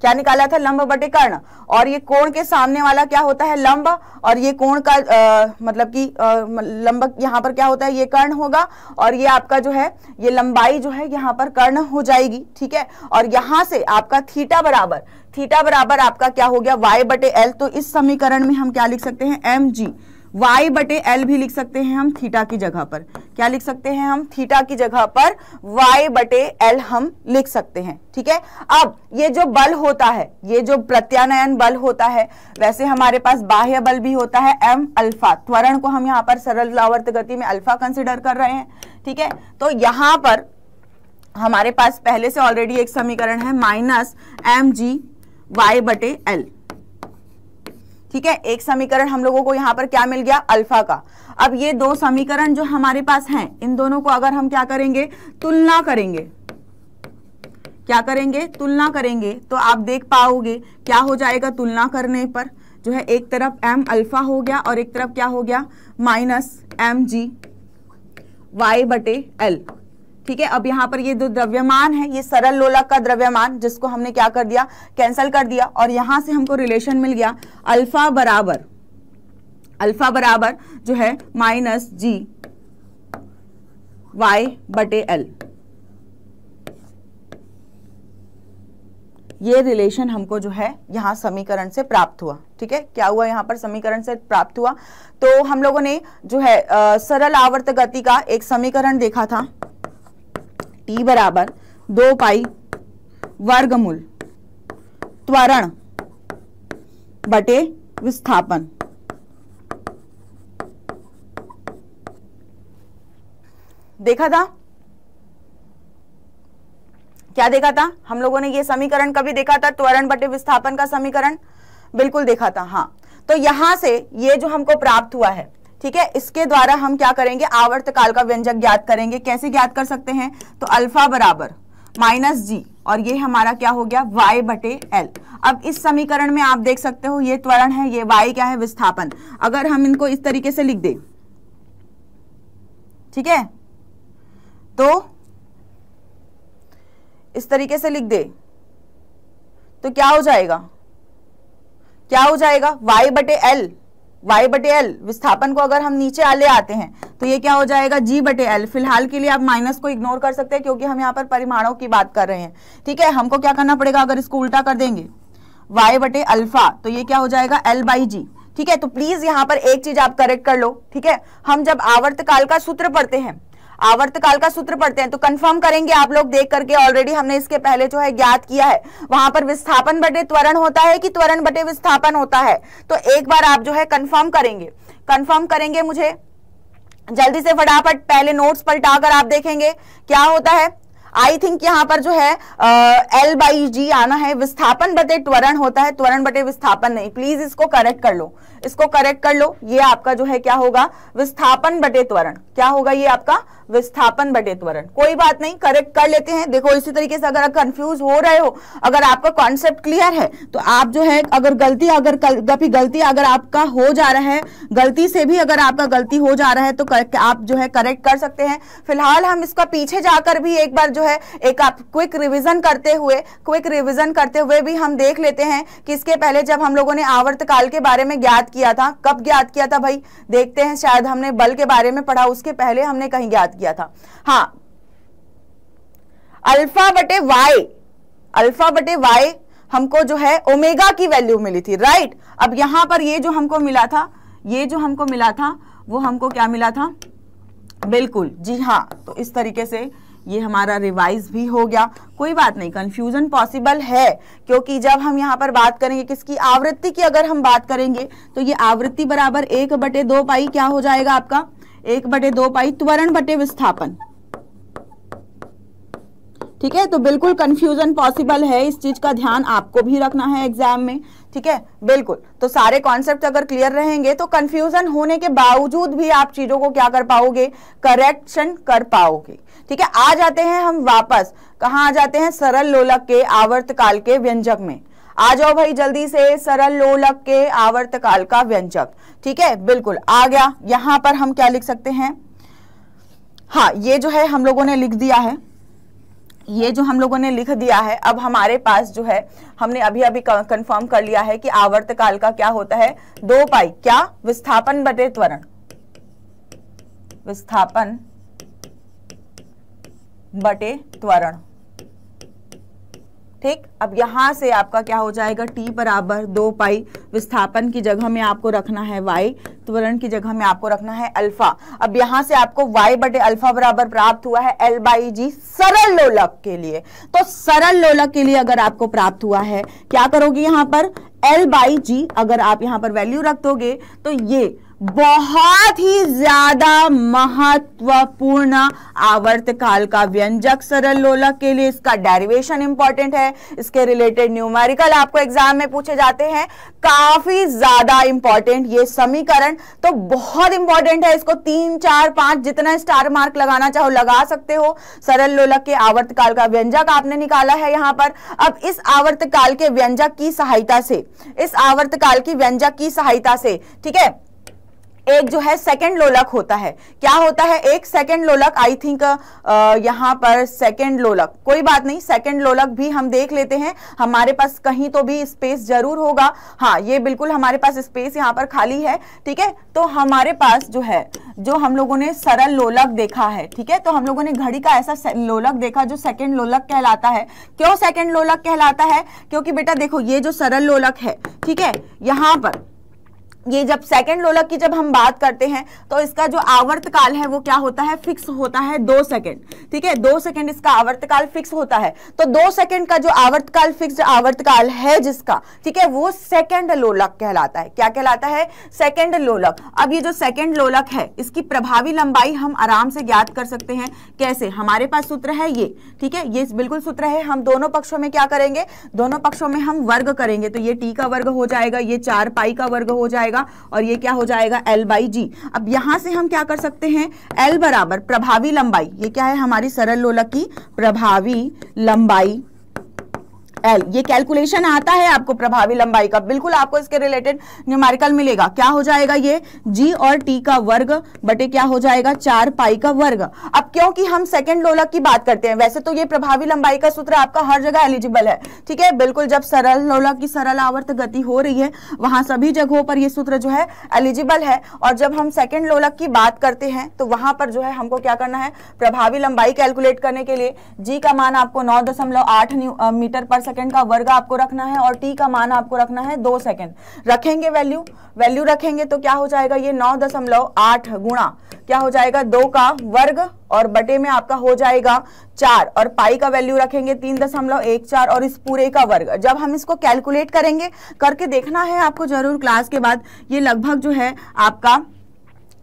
क्या निकाला था लंब बटे कर्ण और ये कोण के सामने वाला क्या होता है लंब और ये कोण का आ, मतलब कि लंब यहां पर क्या होता है ये कर्ण होगा और ये आपका जो है ये लंबाई जो है यहां पर कर्ण हो जाएगी ठीक है और यहां से आपका थीटा बराबर थीटा बराबर आपका क्या हो गया वाई बटे एल तो इस समीकरण में हम क्या लिख सकते हैं एम जी y बटे एल भी लिख सकते हैं हम थीटा की जगह पर क्या लिख सकते हैं हम थीटा की जगह पर y बटे एल हम लिख सकते हैं ठीक है अब ये जो बल होता है ये जो प्रत्यानयन बल होता है वैसे हमारे पास बाह्य बल भी होता है m अल्फा त्वरण को हम यहाँ पर सरल लावर्त गति में अल्फा कंसिडर कर रहे हैं ठीक है तो यहाँ पर हमारे पास पहले से ऑलरेडी एक समीकरण है माइनस एम जी वाई बटे एल ठीक है एक समीकरण हम लोगों को यहाँ पर क्या मिल गया अल्फा का अब ये दो समीकरण जो हमारे पास हैं इन दोनों को अगर हम क्या करेंगे तुलना करेंगे क्या करेंगे तुलना करेंगे तो आप देख पाओगे क्या हो जाएगा तुलना करने पर जो है एक तरफ एम अल्फा हो गया और एक तरफ क्या हो गया माइनस एम जी वाई बटे एल ठीक है अब यहाँ पर ये जो द्रव्यमान है ये सरल लोलक का द्रव्यमान जिसको हमने क्या कर दिया कैंसिल कर दिया और यहां से हमको रिलेशन मिल गया अल्फा बराबर अल्फा बराबर जो है माइनस जी वाई बटे एल ये रिलेशन हमको जो है यहाँ समीकरण से प्राप्त हुआ ठीक है क्या हुआ यहाँ पर समीकरण से प्राप्त हुआ तो हम लोगों ने जो है आ, सरल आवर्त गति का एक समीकरण देखा था टी बराबर दो पाई वर्गमूल त्वरण बटे विस्थापन देखा था क्या देखा था हम लोगों ने यह समीकरण कभी देखा था त्वरण बटे विस्थापन का समीकरण बिल्कुल देखा था हाँ तो यहां से ये जो हमको प्राप्त हुआ है ठीक है इसके द्वारा हम क्या करेंगे आवर्त काल का व्यंजक ज्ञात करेंगे कैसे ज्ञात कर सकते हैं तो अल्फा बराबर माइनस जी और ये हमारा क्या हो गया वाई बटे एल अब इस समीकरण में आप देख सकते हो ये त्वरण है ये वाई क्या है विस्थापन अगर हम इनको इस तरीके से लिख दे ठीक है तो इस तरीके से लिख दे तो क्या हो जाएगा क्या हो जाएगा y बटे एल वाई बटे एल विस्थापन को अगर हम नीचे आले आते हैं तो ये क्या हो जाएगा जी बटे एल फिलहाल के लिए आप माइनस को इग्नोर कर सकते हैं क्योंकि हम यहाँ पर परिमाणों की बात कर रहे हैं ठीक है हमको क्या करना पड़ेगा अगर इसको उल्टा कर देंगे वाई बटे अल्फा तो ये क्या हो जाएगा एल बाई जी ठीक है तो प्लीज यहाँ पर एक चीज आप करेक्ट कर लो ठीक है हम जब आवर्त काल का सूत्र पढ़ते हैं आवर्त काल का सूत्र पढ़ते हैं तो कंफर्म करेंगे आप लोग देख करके ऑलरेडी हमने इसके पहले जो है ज्ञात किया है वहां पर विस्थापन बटे त्वरण होता है कि त्वरण बटे विस्थापन होता है तो एक बार आप जो है कंफर्म करेंगे कंफर्म करेंगे मुझे जल्दी से फटाफट पहले नोट्स पलटा कर आप देखेंगे क्या होता है आई थिंक यहाँ पर जो है एल बाई जी आना है विस्थापन बटे त्वरण होता है त्वरण बटे विस्थापन नहीं प्लीज इसको करेक्ट कर लो इसको करेक्ट कर लो ये आपका जो है क्या होगा विस्थापन बटे त्वरण क्या होगा ये आपका विस्थापन बटे त्वरण कोई बात नहीं करेक्ट कर लेते हैं देखो इसी तरीके से अगर आप कंफ्यूज हो रहे हो अगर आपका कॉन्सेप्ट क्लियर है तो आप जो है अगर गलती अगर कभी गलती अगर आपका हो जा रहा है गलती से भी अगर आपका गलती हो जा रहा है तो आप जो है करेक्ट कर सकते हैं फिलहाल हम इसका पीछे जाकर भी एक बार जो है एक आप क्विक रिवीजन करते हुए क्विक रिवीजन करते हुए भी हम देख लेते हैं कि इसके पहले जब हम लोगों ने आवर्त काल के बारे में ज्ञात किया था कब ज्ञात किया था भाई देखते हैं शायद हमने बल के बारे में पढ़ा उसके पहले हमने कहीं ज्ञात किया था हाँ अल्फा बटे वाई अल्फा बटे वाई हमको जो है ओमेगा की वैल्यू मिली थी राइट अब यहां पर ये जो हमको मिला था ये जो हमको मिला था वो हमको क्या मिला था बिल्कुल जी हाँ तो इस तरीके से ये हमारा रिवाइज भी हो गया कोई बात नहीं कन्फ्यूजन पॉसिबल है क्योंकि जब हम यहाँ पर बात करेंगे किसकी आवृत्ति की अगर हम बात करेंगे तो ये आवृत्ति बराबर एक बटे दो पाई क्या हो जाएगा आपका एक बटे दो पाई त्वरण बटे विस्थापन ठीक है तो बिल्कुल कंफ्यूजन पॉसिबल है इस चीज का ध्यान आपको भी रखना है एग्जाम में ठीक है बिल्कुल तो सारे कॉन्सेप्ट अगर क्लियर रहेंगे तो कंफ्यूजन होने के बावजूद भी आप चीजों को क्या कर पाओगे करेक्शन कर पाओगे ठीक है आ जाते हैं हम वापस कहा आ जाते हैं सरल लोलक के आवर्त काल के व्यंजक में आ जाओ भाई जल्दी से सरल लोलक के आवर्त काल का व्यंजक ठीक है बिल्कुल आ गया यहां पर हम क्या लिख सकते हैं हाँ ये जो है हम लोगों ने लिख दिया है ये जो हम लोगों ने लिख दिया है अब हमारे पास जो है हमने अभी अभी कंफर्म कर लिया है कि आवर्त काल का क्या होता है दो पाई क्या विस्थापन बटे त्वरण विस्थापन बटे त्वरण ठीक अब यहां से आपका क्या हो जाएगा टी बराबर दो पाई विस्थापन की जगह में आपको रखना है वाई त्वरण की जगह में आपको रखना है अल्फा अब यहां से आपको वाई बटे अल्फा बराबर प्राप्त हुआ है एल बाई जी सरल लोलक के लिए तो सरल लोलक के लिए अगर आपको प्राप्त हुआ है क्या करोगे यहां पर एल बाई जी अगर आप यहां पर वैल्यू रख दोगे तो ये बहुत ही ज्यादा महत्वपूर्ण आवर्त काल का व्यंजक सरल लोलक के लिए इसका डेरिवेशन इंपॉर्टेंट है इसके रिलेटेड न्यूमेरिकल आपको एग्जाम में पूछे जाते हैं काफी ज्यादा इंपॉर्टेंट ये समीकरण तो बहुत इंपॉर्टेंट है इसको तीन चार पांच जितना स्टार मार्क लगाना चाहो लगा सकते हो सरल लोलक के आवर्त काल का व्यंजक आपने निकाला है यहां पर अब इस आवर्त काल के व्यंजक की सहायता से इस आवर्त काल की व्यंजक की सहायता से ठीक है एक जो है सेकेंड लोलक होता है क्या होता है एक सेकेंड लोलक आई थिंक यहाँ पर सेकेंड लोलक कोई बात नहीं सेकेंड लोलक भी हम देख लेते हैं हमारे पास कहीं तो भी स्पेस जरूर होगा हाँ ये बिल्कुल हमारे पास स्पेस यहाँ पर खाली है ठीक है तो हमारे पास जो है जो हम लोगों ने सरल लोलक देखा है ठीक है तो हम लोगों ने घड़ी का ऐसा लोलक देखा जो सेकेंड लोलक कहलाता है क्यों सेकेंड लोलक कहलाता है क्योंकि बेटा देखो ये जो सरल लोलक है ठीक है यहाँ पर ये जब सेकेंड लोलक की जब हम बात करते हैं तो इसका जो आवर्त काल है वो क्या होता है फिक्स होता है दो सेकेंड ठीक है दो सेकेंड इसका आवर्त काल फिक्स होता है तो दो सेकेंड का जो आवर्त काल फिक्स आवर्त काल है जिसका ठीक है वो सेकेंड लोलक कहलाता है क्या कहलाता है सेकेंड लोलक अब ये जो सेकेंड लोलक है इसकी प्रभावी लंबाई हम आराम से ज्ञात कर सकते हैं कैसे हमारे पास सूत्र है ये ठीक है ये बिल्कुल सूत्र है हम दोनों पक्षों में क्या करेंगे दोनों पक्षों में हम वर्ग करेंगे तो ये टी का वर्ग हो जाएगा ये चार पाई का वर्ग हो जाएगा जाएगा और ये क्या हो जाएगा एल बाई जी अब यहां से हम क्या कर सकते हैं एल बराबर प्रभावी लंबाई ये क्या है हमारी सरल लोलक की प्रभावी लंबाई एल ये कैलकुलेशन आता है आपको प्रभावी लंबाई का बिल्कुल आपको इसके रिलेटेड न्यूमेरिकल मिलेगा क्या हो जाएगा ये जी और टी का वर्ग बटे क्या हो जाएगा चार पाई का वर्ग अब क्योंकि हम सेकेंड लोलक की बात करते हैं वैसे तो ये प्रभावी लंबाई का सूत्र आपका हर जगह एलिजिबल है ठीक है बिल्कुल जब सरल लोलक की सरल आवर्त गति हो रही है वहां सभी जगहों पर यह सूत्र जो है एलिजिबल है और जब हम सेकेंड लोलक की बात करते हैं तो वहां पर जो है हमको क्या करना है प्रभावी लंबाई कैलकुलेट करने के लिए जी का मान आपको नौ दशमलव आठ मीटर पर सेकेंड का वर्ग आपको रखना है और टी का मान आपको रखना है दो सेकेंड रखेंगे वैल्यू वैल्यू रखेंगे तो क्या हो जाएगा ये नौ दशमलव आठ गुणा क्या हो जाएगा दो का वर्ग और बटे में आपका हो जाएगा चार और पाई का वैल्यू रखेंगे तीन दशमलव एक चार और इस पूरे का वर्ग जब हम इसको कैलकुलेट करेंगे करके देखना है आपको जरूर क्लास के बाद ये लगभग जो है आपका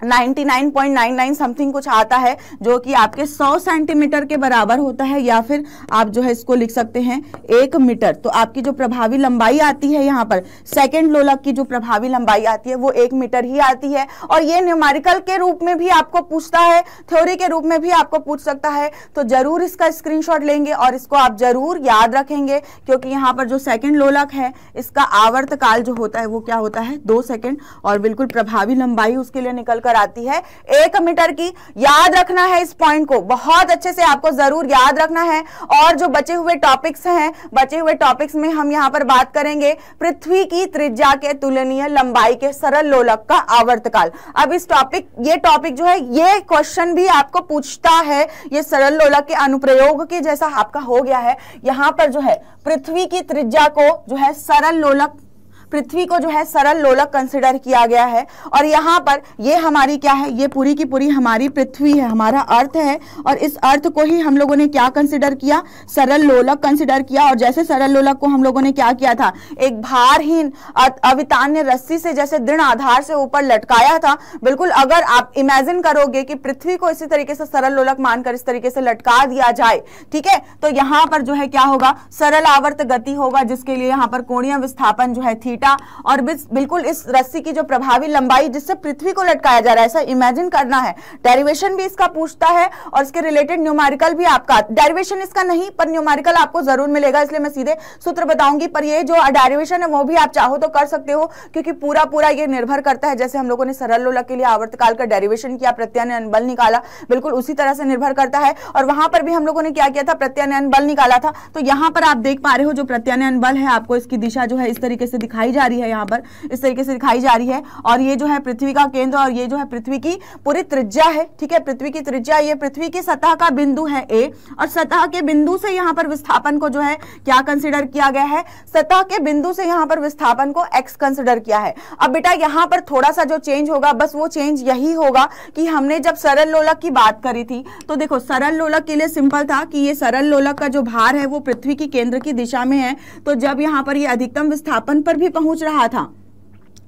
99.99 समथिंग कुछ आता है जो कि आपके 100 सेंटीमीटर के बराबर होता है या फिर आप जो है इसको लिख सकते हैं एक मीटर तो आपकी जो प्रभावी लंबाई आती है यहाँ पर सेकेंड लोलक की जो प्रभावी लंबाई आती है वो एक मीटर ही आती है और ये न्यूमारिकल के रूप में भी आपको पूछता है थ्योरी के रूप में भी आपको पूछ सकता है तो जरूर इसका स्क्रीन लेंगे और इसको आप जरूर याद रखेंगे क्योंकि यहाँ पर जो सेकेंड लोलक है इसका आवर्तकाल जो होता है वो क्या होता है दो सेकेंड और बिल्कुल प्रभावी लंबाई उसके लिए निकल कर नंबर आती है एक मीटर की याद रखना है इस पॉइंट को बहुत अच्छे से आपको जरूर याद रखना है और जो बचे हुए टॉपिक्स हैं बचे हुए टॉपिक्स में हम यहां पर बात करेंगे पृथ्वी की त्रिज्या के तुलनीय लंबाई के सरल लोलक का आवर्तकाल अब इस टॉपिक ये टॉपिक जो है ये क्वेश्चन भी आपको पूछता है ये सरल लोलक के अनुप्रयोग के जैसा आपका हो गया है यहां पर जो है पृथ्वी की त्रिज्या को जो है सरल लोलक पृथ्वी को जो है सरल लोलक कंसिडर किया गया है और यहाँ पर ये हमारी क्या है ये पूरी की पूरी हमारी पृथ्वी है हमारा अर्थ है और इस अर्थ को ही हम लोगों ने क्या कंसिडर किया सरल लोलक कंसिडर किया और जैसे सरल लोलक को हम लोगों ने क्या किया था एक भारहीन अवितान्य रस्सी से जैसे दृढ़ आधार से ऊपर लटकाया था बिल्कुल अगर आप इमेजिन करोगे कि पृथ्वी को इसी तरीके से सरल लोलक मानकर इस तरीके से लटका दिया जाए ठीक है तो यहाँ पर जो है क्या होगा सरल आवर्त गति होगा जिसके लिए यहाँ पर कोणीय विस्थापन जो है थीट घंटा और बिल्कुल इस रस्सी की जो प्रभावी लंबाई जिससे पृथ्वी को लटकाया जा रहा है ऐसा इमेजिन करना है डेरिवेशन भी इसका पूछता है और इसके रिलेटेड न्यूमारिकल भी आपका डेरिवेशन इसका नहीं पर न्यूमारिकल आपको जरूर मिलेगा इसलिए मैं सीधे सूत्र बताऊंगी पर ये जो डेरिवेशन है वो भी आप चाहो तो कर सकते हो क्योंकि पूरा पूरा ये निर्भर करता है जैसे हम लोगों ने सरल लोलक के लिए आवर्तकाल का डेरिवेशन किया प्रत्यान बल निकाला बिल्कुल उसी तरह से निर्भर करता है और वहां पर भी हम लोगों ने क्या किया था प्रत्यान बल निकाला था तो यहां पर आप देख पा रहे हो जो प्रत्यान बल है आपको इसकी दिशा जो है इस तरीके से दिखाई दिखाई जा रही है यहाँ पर इस तरीके से दिखाई जा रही है और ये जो है पृथ्वी का केंद्र और ये जो है पृथ्वी की पूरी त्रिज्या है ठीक है पृथ्वी की त्रिज्या ये पृथ्वी की सतह का बिंदु है ए और सतह के बिंदु से यहाँ पर विस्थापन को जो है क्या कंसिडर किया गया है सतह के बिंदु से यहाँ पर विस्थापन को एक्स कंसिडर किया है अब बेटा यहाँ पर थोड़ा सा जो चेंज होगा बस वो चेंज यही होगा कि हमने जब सरल लोलक की बात करी थी तो देखो सरल लोलक के लिए सिंपल था कि ये सरल लोलक का जो भार है वो पृथ्वी की केंद्र की दिशा में है तो जब यहाँ पर ये अधिकतम विस्थापन पर भी पहुंच रहा था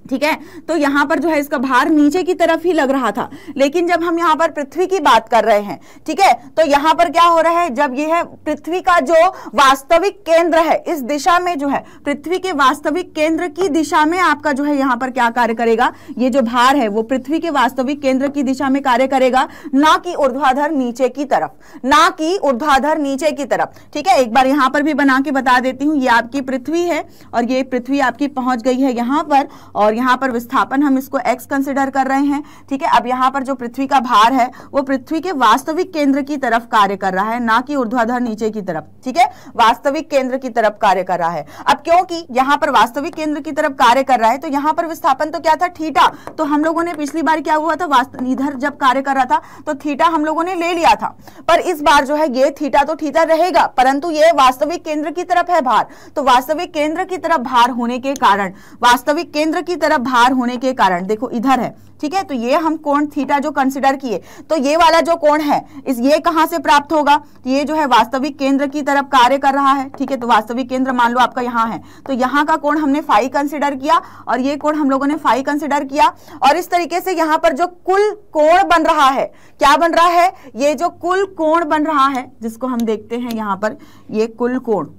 ठीक है तो यहाँ पर जो है इसका भार नीचे की तरफ ही लग रहा था लेकिन जब हम यहाँ पर पृथ्वी की बात कर रहे हैं ठीक है तो यहाँ पर क्या हो रहा है जब यह है पृथ्वी का जो वास्तविक केंद्र है इस दिशा में जो है पृथ्वी के वास्तविक केंद्र की दिशा में आपका जो है यहाँ पर क्या कार्य करेगा ये जो भार है वो पृथ्वी के वास्तविक केंद्र की दिशा में कार्य करेगा ना कि ऊर्ध्वाधर नीचे की तरफ ना कि ऊर्ध्वाधर नीचे की तरफ ठीक है एक बार यहाँ पर भी बना के बता देती हूँ ये आपकी पृथ्वी है और ये पृथ्वी आपकी पहुंच गई है यहाँ पर और यहाँ पर विस्थापन हम इसको x कंसिडर कर रहे हैं ठीक है अब यहाँ पर जो पृथ्वी का भार है वो पृथ्वी के वास्तविक केंद्र की तरफ कार्य कर रहा है ना कि ऊर्ध्वाधर नीचे की तरफ ठीक है वास्तविक केंद्र की तरफ कार्य कर रहा है अब क्योंकि यहाँ पर वास्तविक केंद्र की तरफ कार्य कर रहा है तो यहाँ पर विस्थापन तो क्या था थीटा तो हम लोगों ने पिछली बार क्या हुआ था इधर जब कार्य कर रहा था तो थीटा हम लोगों ने ले लिया था पर इस बार जो है ये थीटा तो थीटा रहेगा परंतु ये वास्तविक केंद्र की तरफ है भार तो वास्तविक केंद्र की तरफ भार होने के कारण वास्तविक केंद्र की तरफ भार होने के कारण देखो इधर है ठीक है तो ये हम कोण थीटा जो कंसिडर किए तो ये वाला जो कोण है इस ये कहां से प्राप्त होगा तो ये जो है वास्तविक केंद्र की तरफ कार्य कर रहा है ठीक है तो वास्तविक केंद्र मान लो आपका यहां है तो यहां का कोण हमने फाइव कंसिडर किया और ये कोण हम लोगों ने फाइव कंसिडर किया और इस तरीके से यहां पर जो कुल कोण बन रहा है क्या बन रहा है ये जो कुल कोण बन रहा है जिसको हम देखते हैं यहां पर ये कुल कोण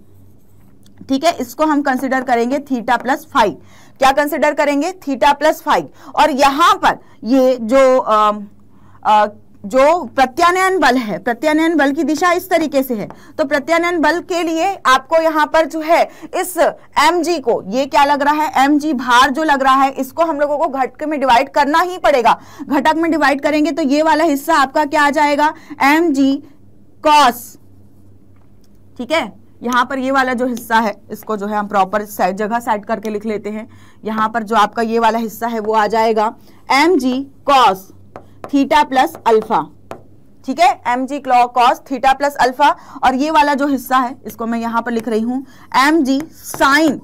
ठीक है इसको हम कंसिडर करेंगे थीटा प्लस फाइव क्या कंसिडर करेंगे थीटा प्लस फाइव और यहां पर ये जो आ, आ, जो प्रत्यानयन बल है प्रत्यानयन बल की दिशा इस तरीके से है तो प्रत्यानयन बल के लिए आपको यहाँ पर जो है इस एम जी को ये क्या लग रहा है एम जी भार जो लग रहा है इसको हम लोगों को घटक में डिवाइड करना ही पड़ेगा घटक में डिवाइड करेंगे तो ये वाला हिस्सा आपका क्या आ जाएगा एम जी कॉस ठीक है यहाँ पर ये वाला जो हिस्सा है इसको जो है हम प्रॉपर जगह सेट करके लिख लेते हैं यहाँ पर जो आपका ये वाला हिस्सा है वो आ जाएगा M G cos theta plus alpha ठीक है M G cos theta plus alpha और ये वाला जो हिस्सा है इसको मैं यहाँ पर लिख रही हूँ M G sine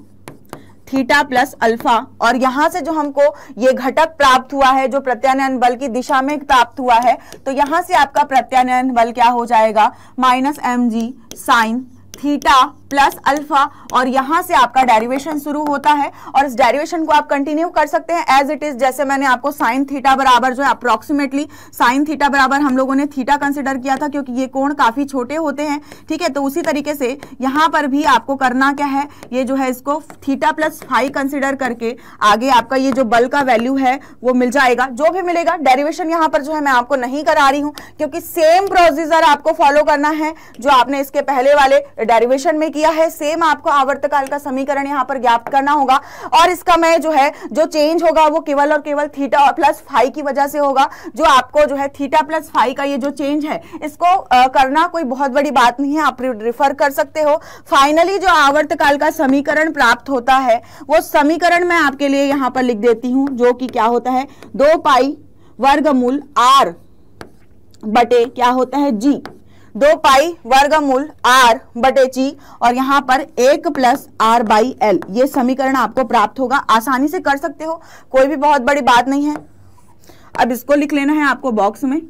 theta plus alpha और यहां से जो हमको ये घटक प्राप्त हुआ है जो प्रत्यानयन बल की दिशा में प्राप्त हुआ है तो यहाँ से आपका प्रत्यानयन बल क्या हो जाएगा minus M G sine theta plus alpha और यहां से आपका डेरिवेशन शुरू होता है और इस डेरिवेशन को आप कंटिन्यू कर सकते हैं एज इट इज जैसे मैंने आपको साइन थीटा बराबर जो है अप्रोक्सीमेटली साइन थीटा बराबर हम लोगों ने थीटा कंसिडर किया था क्योंकि ये कोण काफी छोटे होते हैं ठीक है तो उसी तरीके से यहाँ पर भी आपको करना क्या है ये जो है इसको थीटा प्लस फाइव कंसिडर करके आगे आपका ये जो बल का वैल्यू है वो मिल जाएगा जो भी मिलेगा डेरिवेशन यहाँ पर जो है मैं आपको नहीं करा रही हूँ क्योंकि सेम प्रोसीजर आपको फॉलो करना है जो आपने इसके पहले वाले डेरिवेशन में किया है सेम आपको आवर्तकाल का समीकरण यहाँ पर ज्ञाप्त करना होगा और इसका मैं जो है जो चेंज होगा वो केवल और केवल थीटा प्लस फाइव की वजह से होगा जो आपको जो है थीटा प्लस फाइव का ये जो चेंज है इसको आ, करना कोई बहुत बड़ी बात नहीं है आप रिफर कर सकते हो फाइनली जो आवर्तकाल का समीकरण प्राप्त होता है वो समीकरण मैं आपके लिए यहाँ पर लिख देती हूँ जो कि क्या होता है दो पाई वर्गमूल आर बटे क्या होता है जी दो पाई वर्गमूल आर बटे जी और यहाँ पर एक प्लस आर बाई एल ये समीकरण आपको प्राप्त होगा आसानी से कर सकते हो कोई भी बहुत बड़ी बात नहीं है अब इसको लिख लेना है आपको बॉक्स में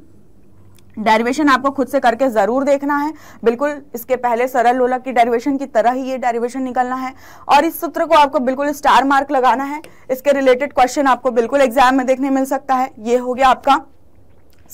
डेरिवेशन आपको खुद से करके ज़रूर देखना है बिल्कुल इसके पहले सरल लोलक की डेरिवेशन की तरह ही ये डेरिवेशन निकलना है और इस सूत्र को आपको बिल्कुल स्टार मार्क लगाना है इसके रिलेटेड क्वेश्चन आपको बिल्कुल एग्जाम में देखने मिल सकता है ये हो गया आपका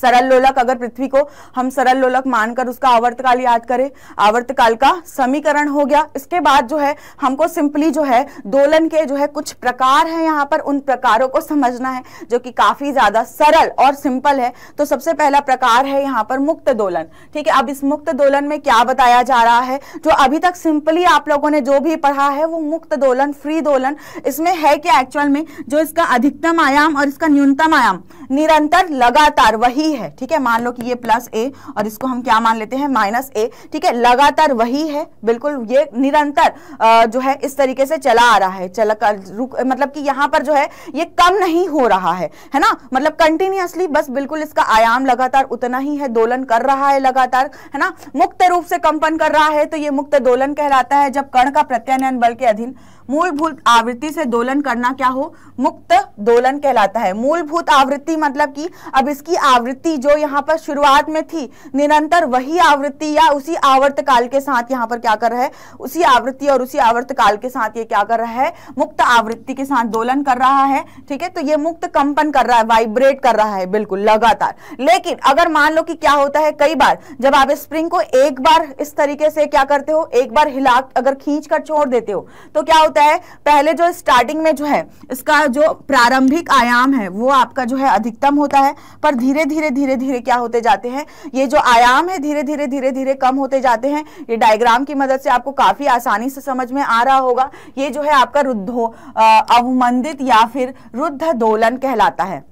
सरल लोलक अगर पृथ्वी को हम सरल लोलक मानकर उसका आवर्तकाल याद करें आवर्तकाल का समीकरण हो गया इसके बाद जो है हमको सिंपली जो है दोलन के जो है कुछ प्रकार है यहाँ पर उन प्रकारों को समझना है जो कि काफी ज्यादा सरल और सिंपल है तो सबसे पहला प्रकार है यहाँ पर मुक्त दोलन ठीक है अब इस मुक्त दोलन में क्या बताया जा रहा है जो अभी तक सिंपली आप लोगों ने जो भी पढ़ा है वो मुक्त दोलन फ्री दोलन इसमें है क्या एक्चुअल में जो इसका अधिकतम आयाम और इसका न्यूनतम आयाम निरंतर लगातार वही वही है ठीक है मान लो कि ये प्लस ए और इसको हम क्या मान लेते हैं माइनस ए ठीक है लगातार वही है बिल्कुल ये निरंतर जो है इस तरीके से चला आ रहा है चला कर, रुक मतलब कि यहां पर जो है ये कम नहीं हो रहा है है ना मतलब कंटिन्यूसली बस बिल्कुल इसका आयाम लगातार उतना ही है दोलन कर रहा है लगातार है ना मुक्त रूप से कंपन कर रहा है तो ये मुक्त दोलन कहलाता है जब कण का प्रत्यान बल के अधीन मूलभूत आवृत्ति से दोलन करना क्या हो मुक्त दोलन कहलाता है मूलभूत आवृत्ति मतलब कि अब इसकी आवृत्ति जो यहाँ पर शुरुआत में थी निरंतर वही आवृत्ति या उसी आवर्त काल के साथ यहाँ पर क्या कर रहा है उसी आवृत्ति और उसी आवर्त काल के साथ ये क्या कर रहा है मुक्त आवृत्ति के साथ दोलन कर रहा है ठीक है तो ये मुक्त कंपन कर रहा है वाइब्रेट कर रहा है बिल्कुल लगातार लेकिन अगर मान लो कि क्या होता है कई बार जब आप स्प्रिंग को एक बार इस तरीके से क्या करते हो एक बार हिला अगर खींच कर छोड़ देते हो तो क्या होता होता है पहले जो स्टार्टिंग में जो है इसका जो प्रारंभिक आयाम है वो आपका जो है अधिकतम होता है पर धीरे धीरे धीरे धीरे क्या होते जाते हैं ये जो आयाम है धीरे धीरे धीरे धीरे कम होते जाते हैं ये डायग्राम की मदद से आपको काफ़ी आसानी से समझ में आ रहा होगा ये जो है आपका रुद्धो अवमंदित या फिर रुद्ध दोलन कहलाता है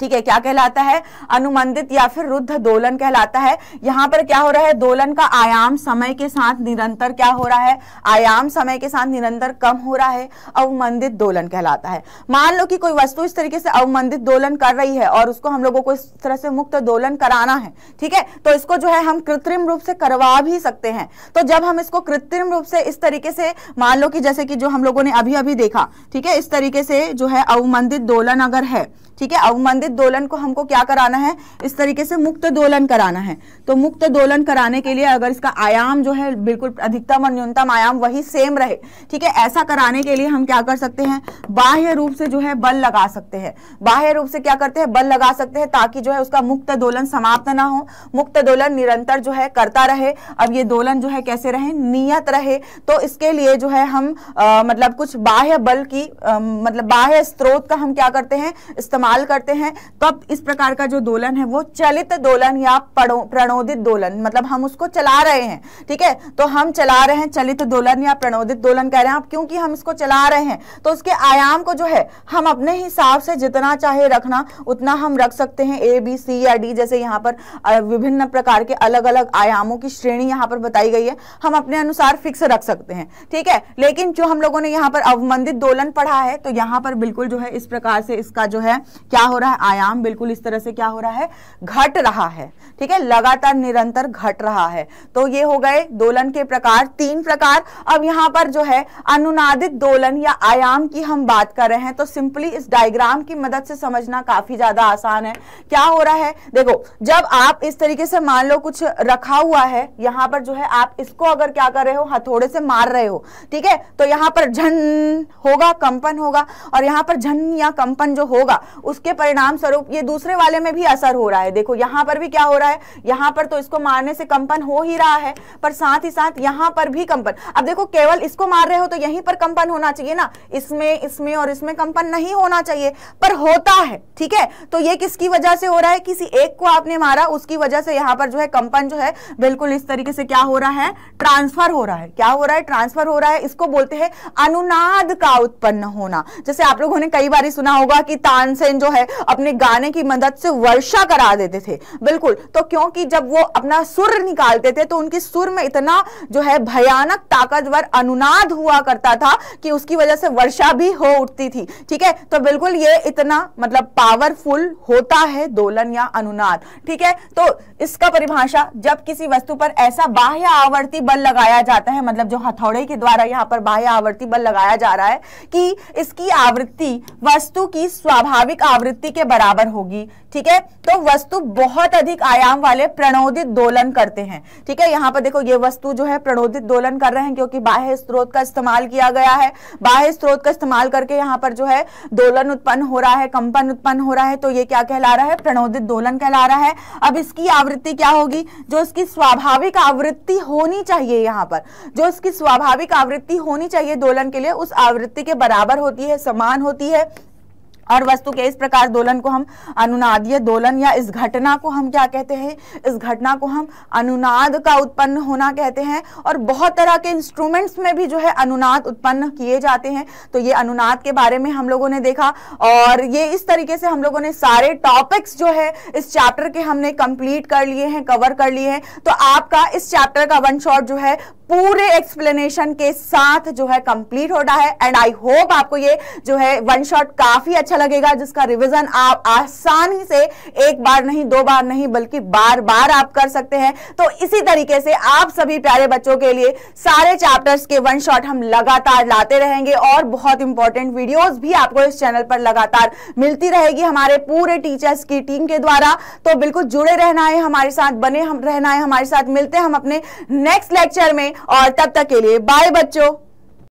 ठीक है क्या कहलाता है अनुमंदित या फिर रुद्ध दोलन कहलाता है यहाँ पर क्या हो रहा है दोलन का आयाम समय के साथ निरंतर क्या हो रहा है आयाम समय के साथ निरंतर कम हो रहा है अवमंदित दोलन कहलाता है मान लो कि कोई वस्तु इस तरीके से अवमंदित दोलन कर रही है और उसको हम लोगों को इस तरह से मुक्त दोलन कराना है ठीक है तो इसको जो है हम कृत्रिम रूप से करवा भी सकते हैं तो जब हम इसको कृत्रिम रूप से इस तरीके से मान लो कि जैसे कि जो हम लोगों ने अभी अभी देखा ठीक है इस तरीके से जो है अवमंदित दोलन अगर है ठीक है अवमंदित दोलन को हमको क्या कराना है इस तरीके से मुक्त दोलन कराना है तो मुक्त दोलन कराने के लिए अगर इसका आयाम जो है बिल्कुल अधिकतम और न्यूनतम आयाम वही सेम रहे ठीक है ऐसा कराने के लिए हम क्या कर सकते हैं बाह्य रूप से जो है बल लगा सकते हैं बाह्य रूप से क्या करते हैं बल लगा सकते हैं ताकि जो है उसका मुक्त दोलन समाप्त ना हो मुक्त दोलन निरंतर जो है करता रहे अब ये दोलन जो है कैसे रहे नियत रहे तो इसके लिए जो है हम मतलब कुछ बाह्य बल की मतलब बाह्य स्त्रोत का हम क्या करते हैं इस्तेमाल इस्तेमाल करते हैं तब इस प्रकार का जो दोलन है वो चलित दोलन या प्रणोदित दोलन मतलब हम उसको चला रहे हैं ठीक है तो हम चला रहे हैं चलित दोलन या प्रणोदित दोलन कह रहे हैं आप क्योंकि हम इसको चला रहे हैं तो उसके आयाम को जो है हम अपने हिसाब से जितना चाहे रखना उतना हम रख सकते हैं ए बी सी या डी जैसे यहाँ पर विभिन्न प्रकार के अलग अलग आयामों की श्रेणी यहाँ पर बताई गई है हम अपने अनुसार फिक्स रख सकते हैं ठीक है लेकिन जो हम लोगों ने यहाँ पर अवमंदित दोलन पढ़ा है तो यहाँ पर बिल्कुल जो है इस प्रकार से इसका जो है क्या हो रहा है आयाम बिल्कुल इस तरह से क्या हो रहा है घट रहा है ठीक है लगातार निरंतर घट रहा है तो ये हो गए दोलन के प्रकार तीन प्रकार अब यहां पर जो है अनुनादित दोलन या आयाम की हम बात कर रहे हैं तो सिंपली इस डायग्राम की मदद से समझना काफी ज्यादा आसान है क्या हो रहा है देखो जब आप इस तरीके से मान लो कुछ रखा हुआ है यहां पर जो है आप इसको अगर क्या कर रहे हो हथौड़े से मार रहे हो ठीक है तो यहां पर झन होगा कंपन होगा और यहां पर झन या कंपन जो होगा उसके परिणाम स्वरूप ये दूसरे वाले में भी असर हो रहा है देखो यहां पर भी क्या हो रहा है यहां पर तो इसको मारने से कंपन हो ही रहा है पर साथ ही साथ यहां पर भी कंपन अब देखो केवल इसको मार रहे हो तो यहीं पर कंपन होना चाहिए ना इसमें इसमें और इसमें कंपन नहीं होना चाहिए पर होता है ठीक है तो ये किसकी वजह से हो रहा है किसी एक को आपने मारा उसकी वजह से यहाँ पर जो है कंपन जो है बिल्कुल इस तरीके से क्या हो रहा है ट्रांसफर हो रहा है क्या हो रहा है ट्रांसफर हो रहा है इसको बोलते हैं अनुनाद का उत्पन्न होना जैसे आप लोगों ने कई बार सुना होगा कि तानसेन दिन जो है अपने गाने की मदद से वर्षा करा देते थे बिल्कुल तो क्योंकि जब वो अपना सुर निकालते थे तो उनके सुर में इतना जो है भयानक ताकतवर अनुनाद हुआ करता था कि उसकी वजह से वर्षा भी हो उठती थी ठीक है तो बिल्कुल ये इतना मतलब पावरफुल होता है दोलन या अनुनाद ठीक है तो इसका परिभाषा जब किसी वस्तु पर ऐसा बाह्य आवर्ती बल लगाया जाता है मतलब जो हथौड़े के द्वारा यहां पर बाह्य आवर्ती बल लगाया जा रहा है कि इसकी आवृत्ति वस्तु की स्वाभाविक आवृत्ति के बराबर होगी ठीक है तो वस्तु बहुत अधिक आयाम वाले प्रणोदित दोलन करते हैं ठीक है यहां पर देखो ये वस्तु जो है प्रणोदित दोलन कर रहे हैं क्योंकि बाह्य स्त्रोत का इस्तेमाल किया गया है बाह्य स्त्रोत का इस्तेमाल करके यहां पर जो है दोलन उत्पन्न हो रहा है कंपन उत्पन्न हो रहा है तो ये क्या कहला रहा है प्रणोदित दोलन कहला रहा है अब इसकी आवृत्ति क्या होगी जो इसकी स्वाभाविक आवृत्ति होनी चाहिए यहां पर जो इसकी स्वाभाविक आवृत्ति होनी चाहिए दोलन के लिए उस आवृत्ति के बराबर होती है समान होती है और वस्तु के इस प्रकार दोलन को हम अनुनादीय दोलन या इस घटना को हम क्या कहते हैं इस घटना को हम अनुनाद का उत्पन्न होना कहते हैं और बहुत तरह के इंस्ट्रूमेंट्स में भी जो है अनुनाद उत्पन्न किए जाते हैं तो ये अनुनाद के बारे में हम लोगों ने देखा और ये इस तरीके से हम लोगों ने सारे टॉपिक्स जो है इस चैप्टर के हमने कंप्लीट कर लिए हैं कवर कर लिए हैं तो आपका इस चैप्टर का वन शॉट जो है पूरे एक्सप्लेनेशन के साथ जो है कंप्लीट हो रहा है एंड आई होप आपको ये जो है वन शॉट काफी अच्छा लगेगा जिसका रिवीजन आप आसानी से एक बार नहीं दो बार नहीं बल्कि बार बार आप कर सकते हैं तो इसी तरीके से आप सभी प्यारे बच्चों के लिए सारे चैप्टर्स के वन शॉट हम लगातार लाते रहेंगे और बहुत इंपॉर्टेंट वीडियोज भी आपको इस चैनल पर लगातार मिलती रहेगी हमारे पूरे टीचर्स की टीम के द्वारा तो बिल्कुल जुड़े रहना है हमारे साथ बने हम रहना है हमारे साथ मिलते हैं हम अपने नेक्स्ट लेक्चर में और तब तक के लिए बाय बच्चों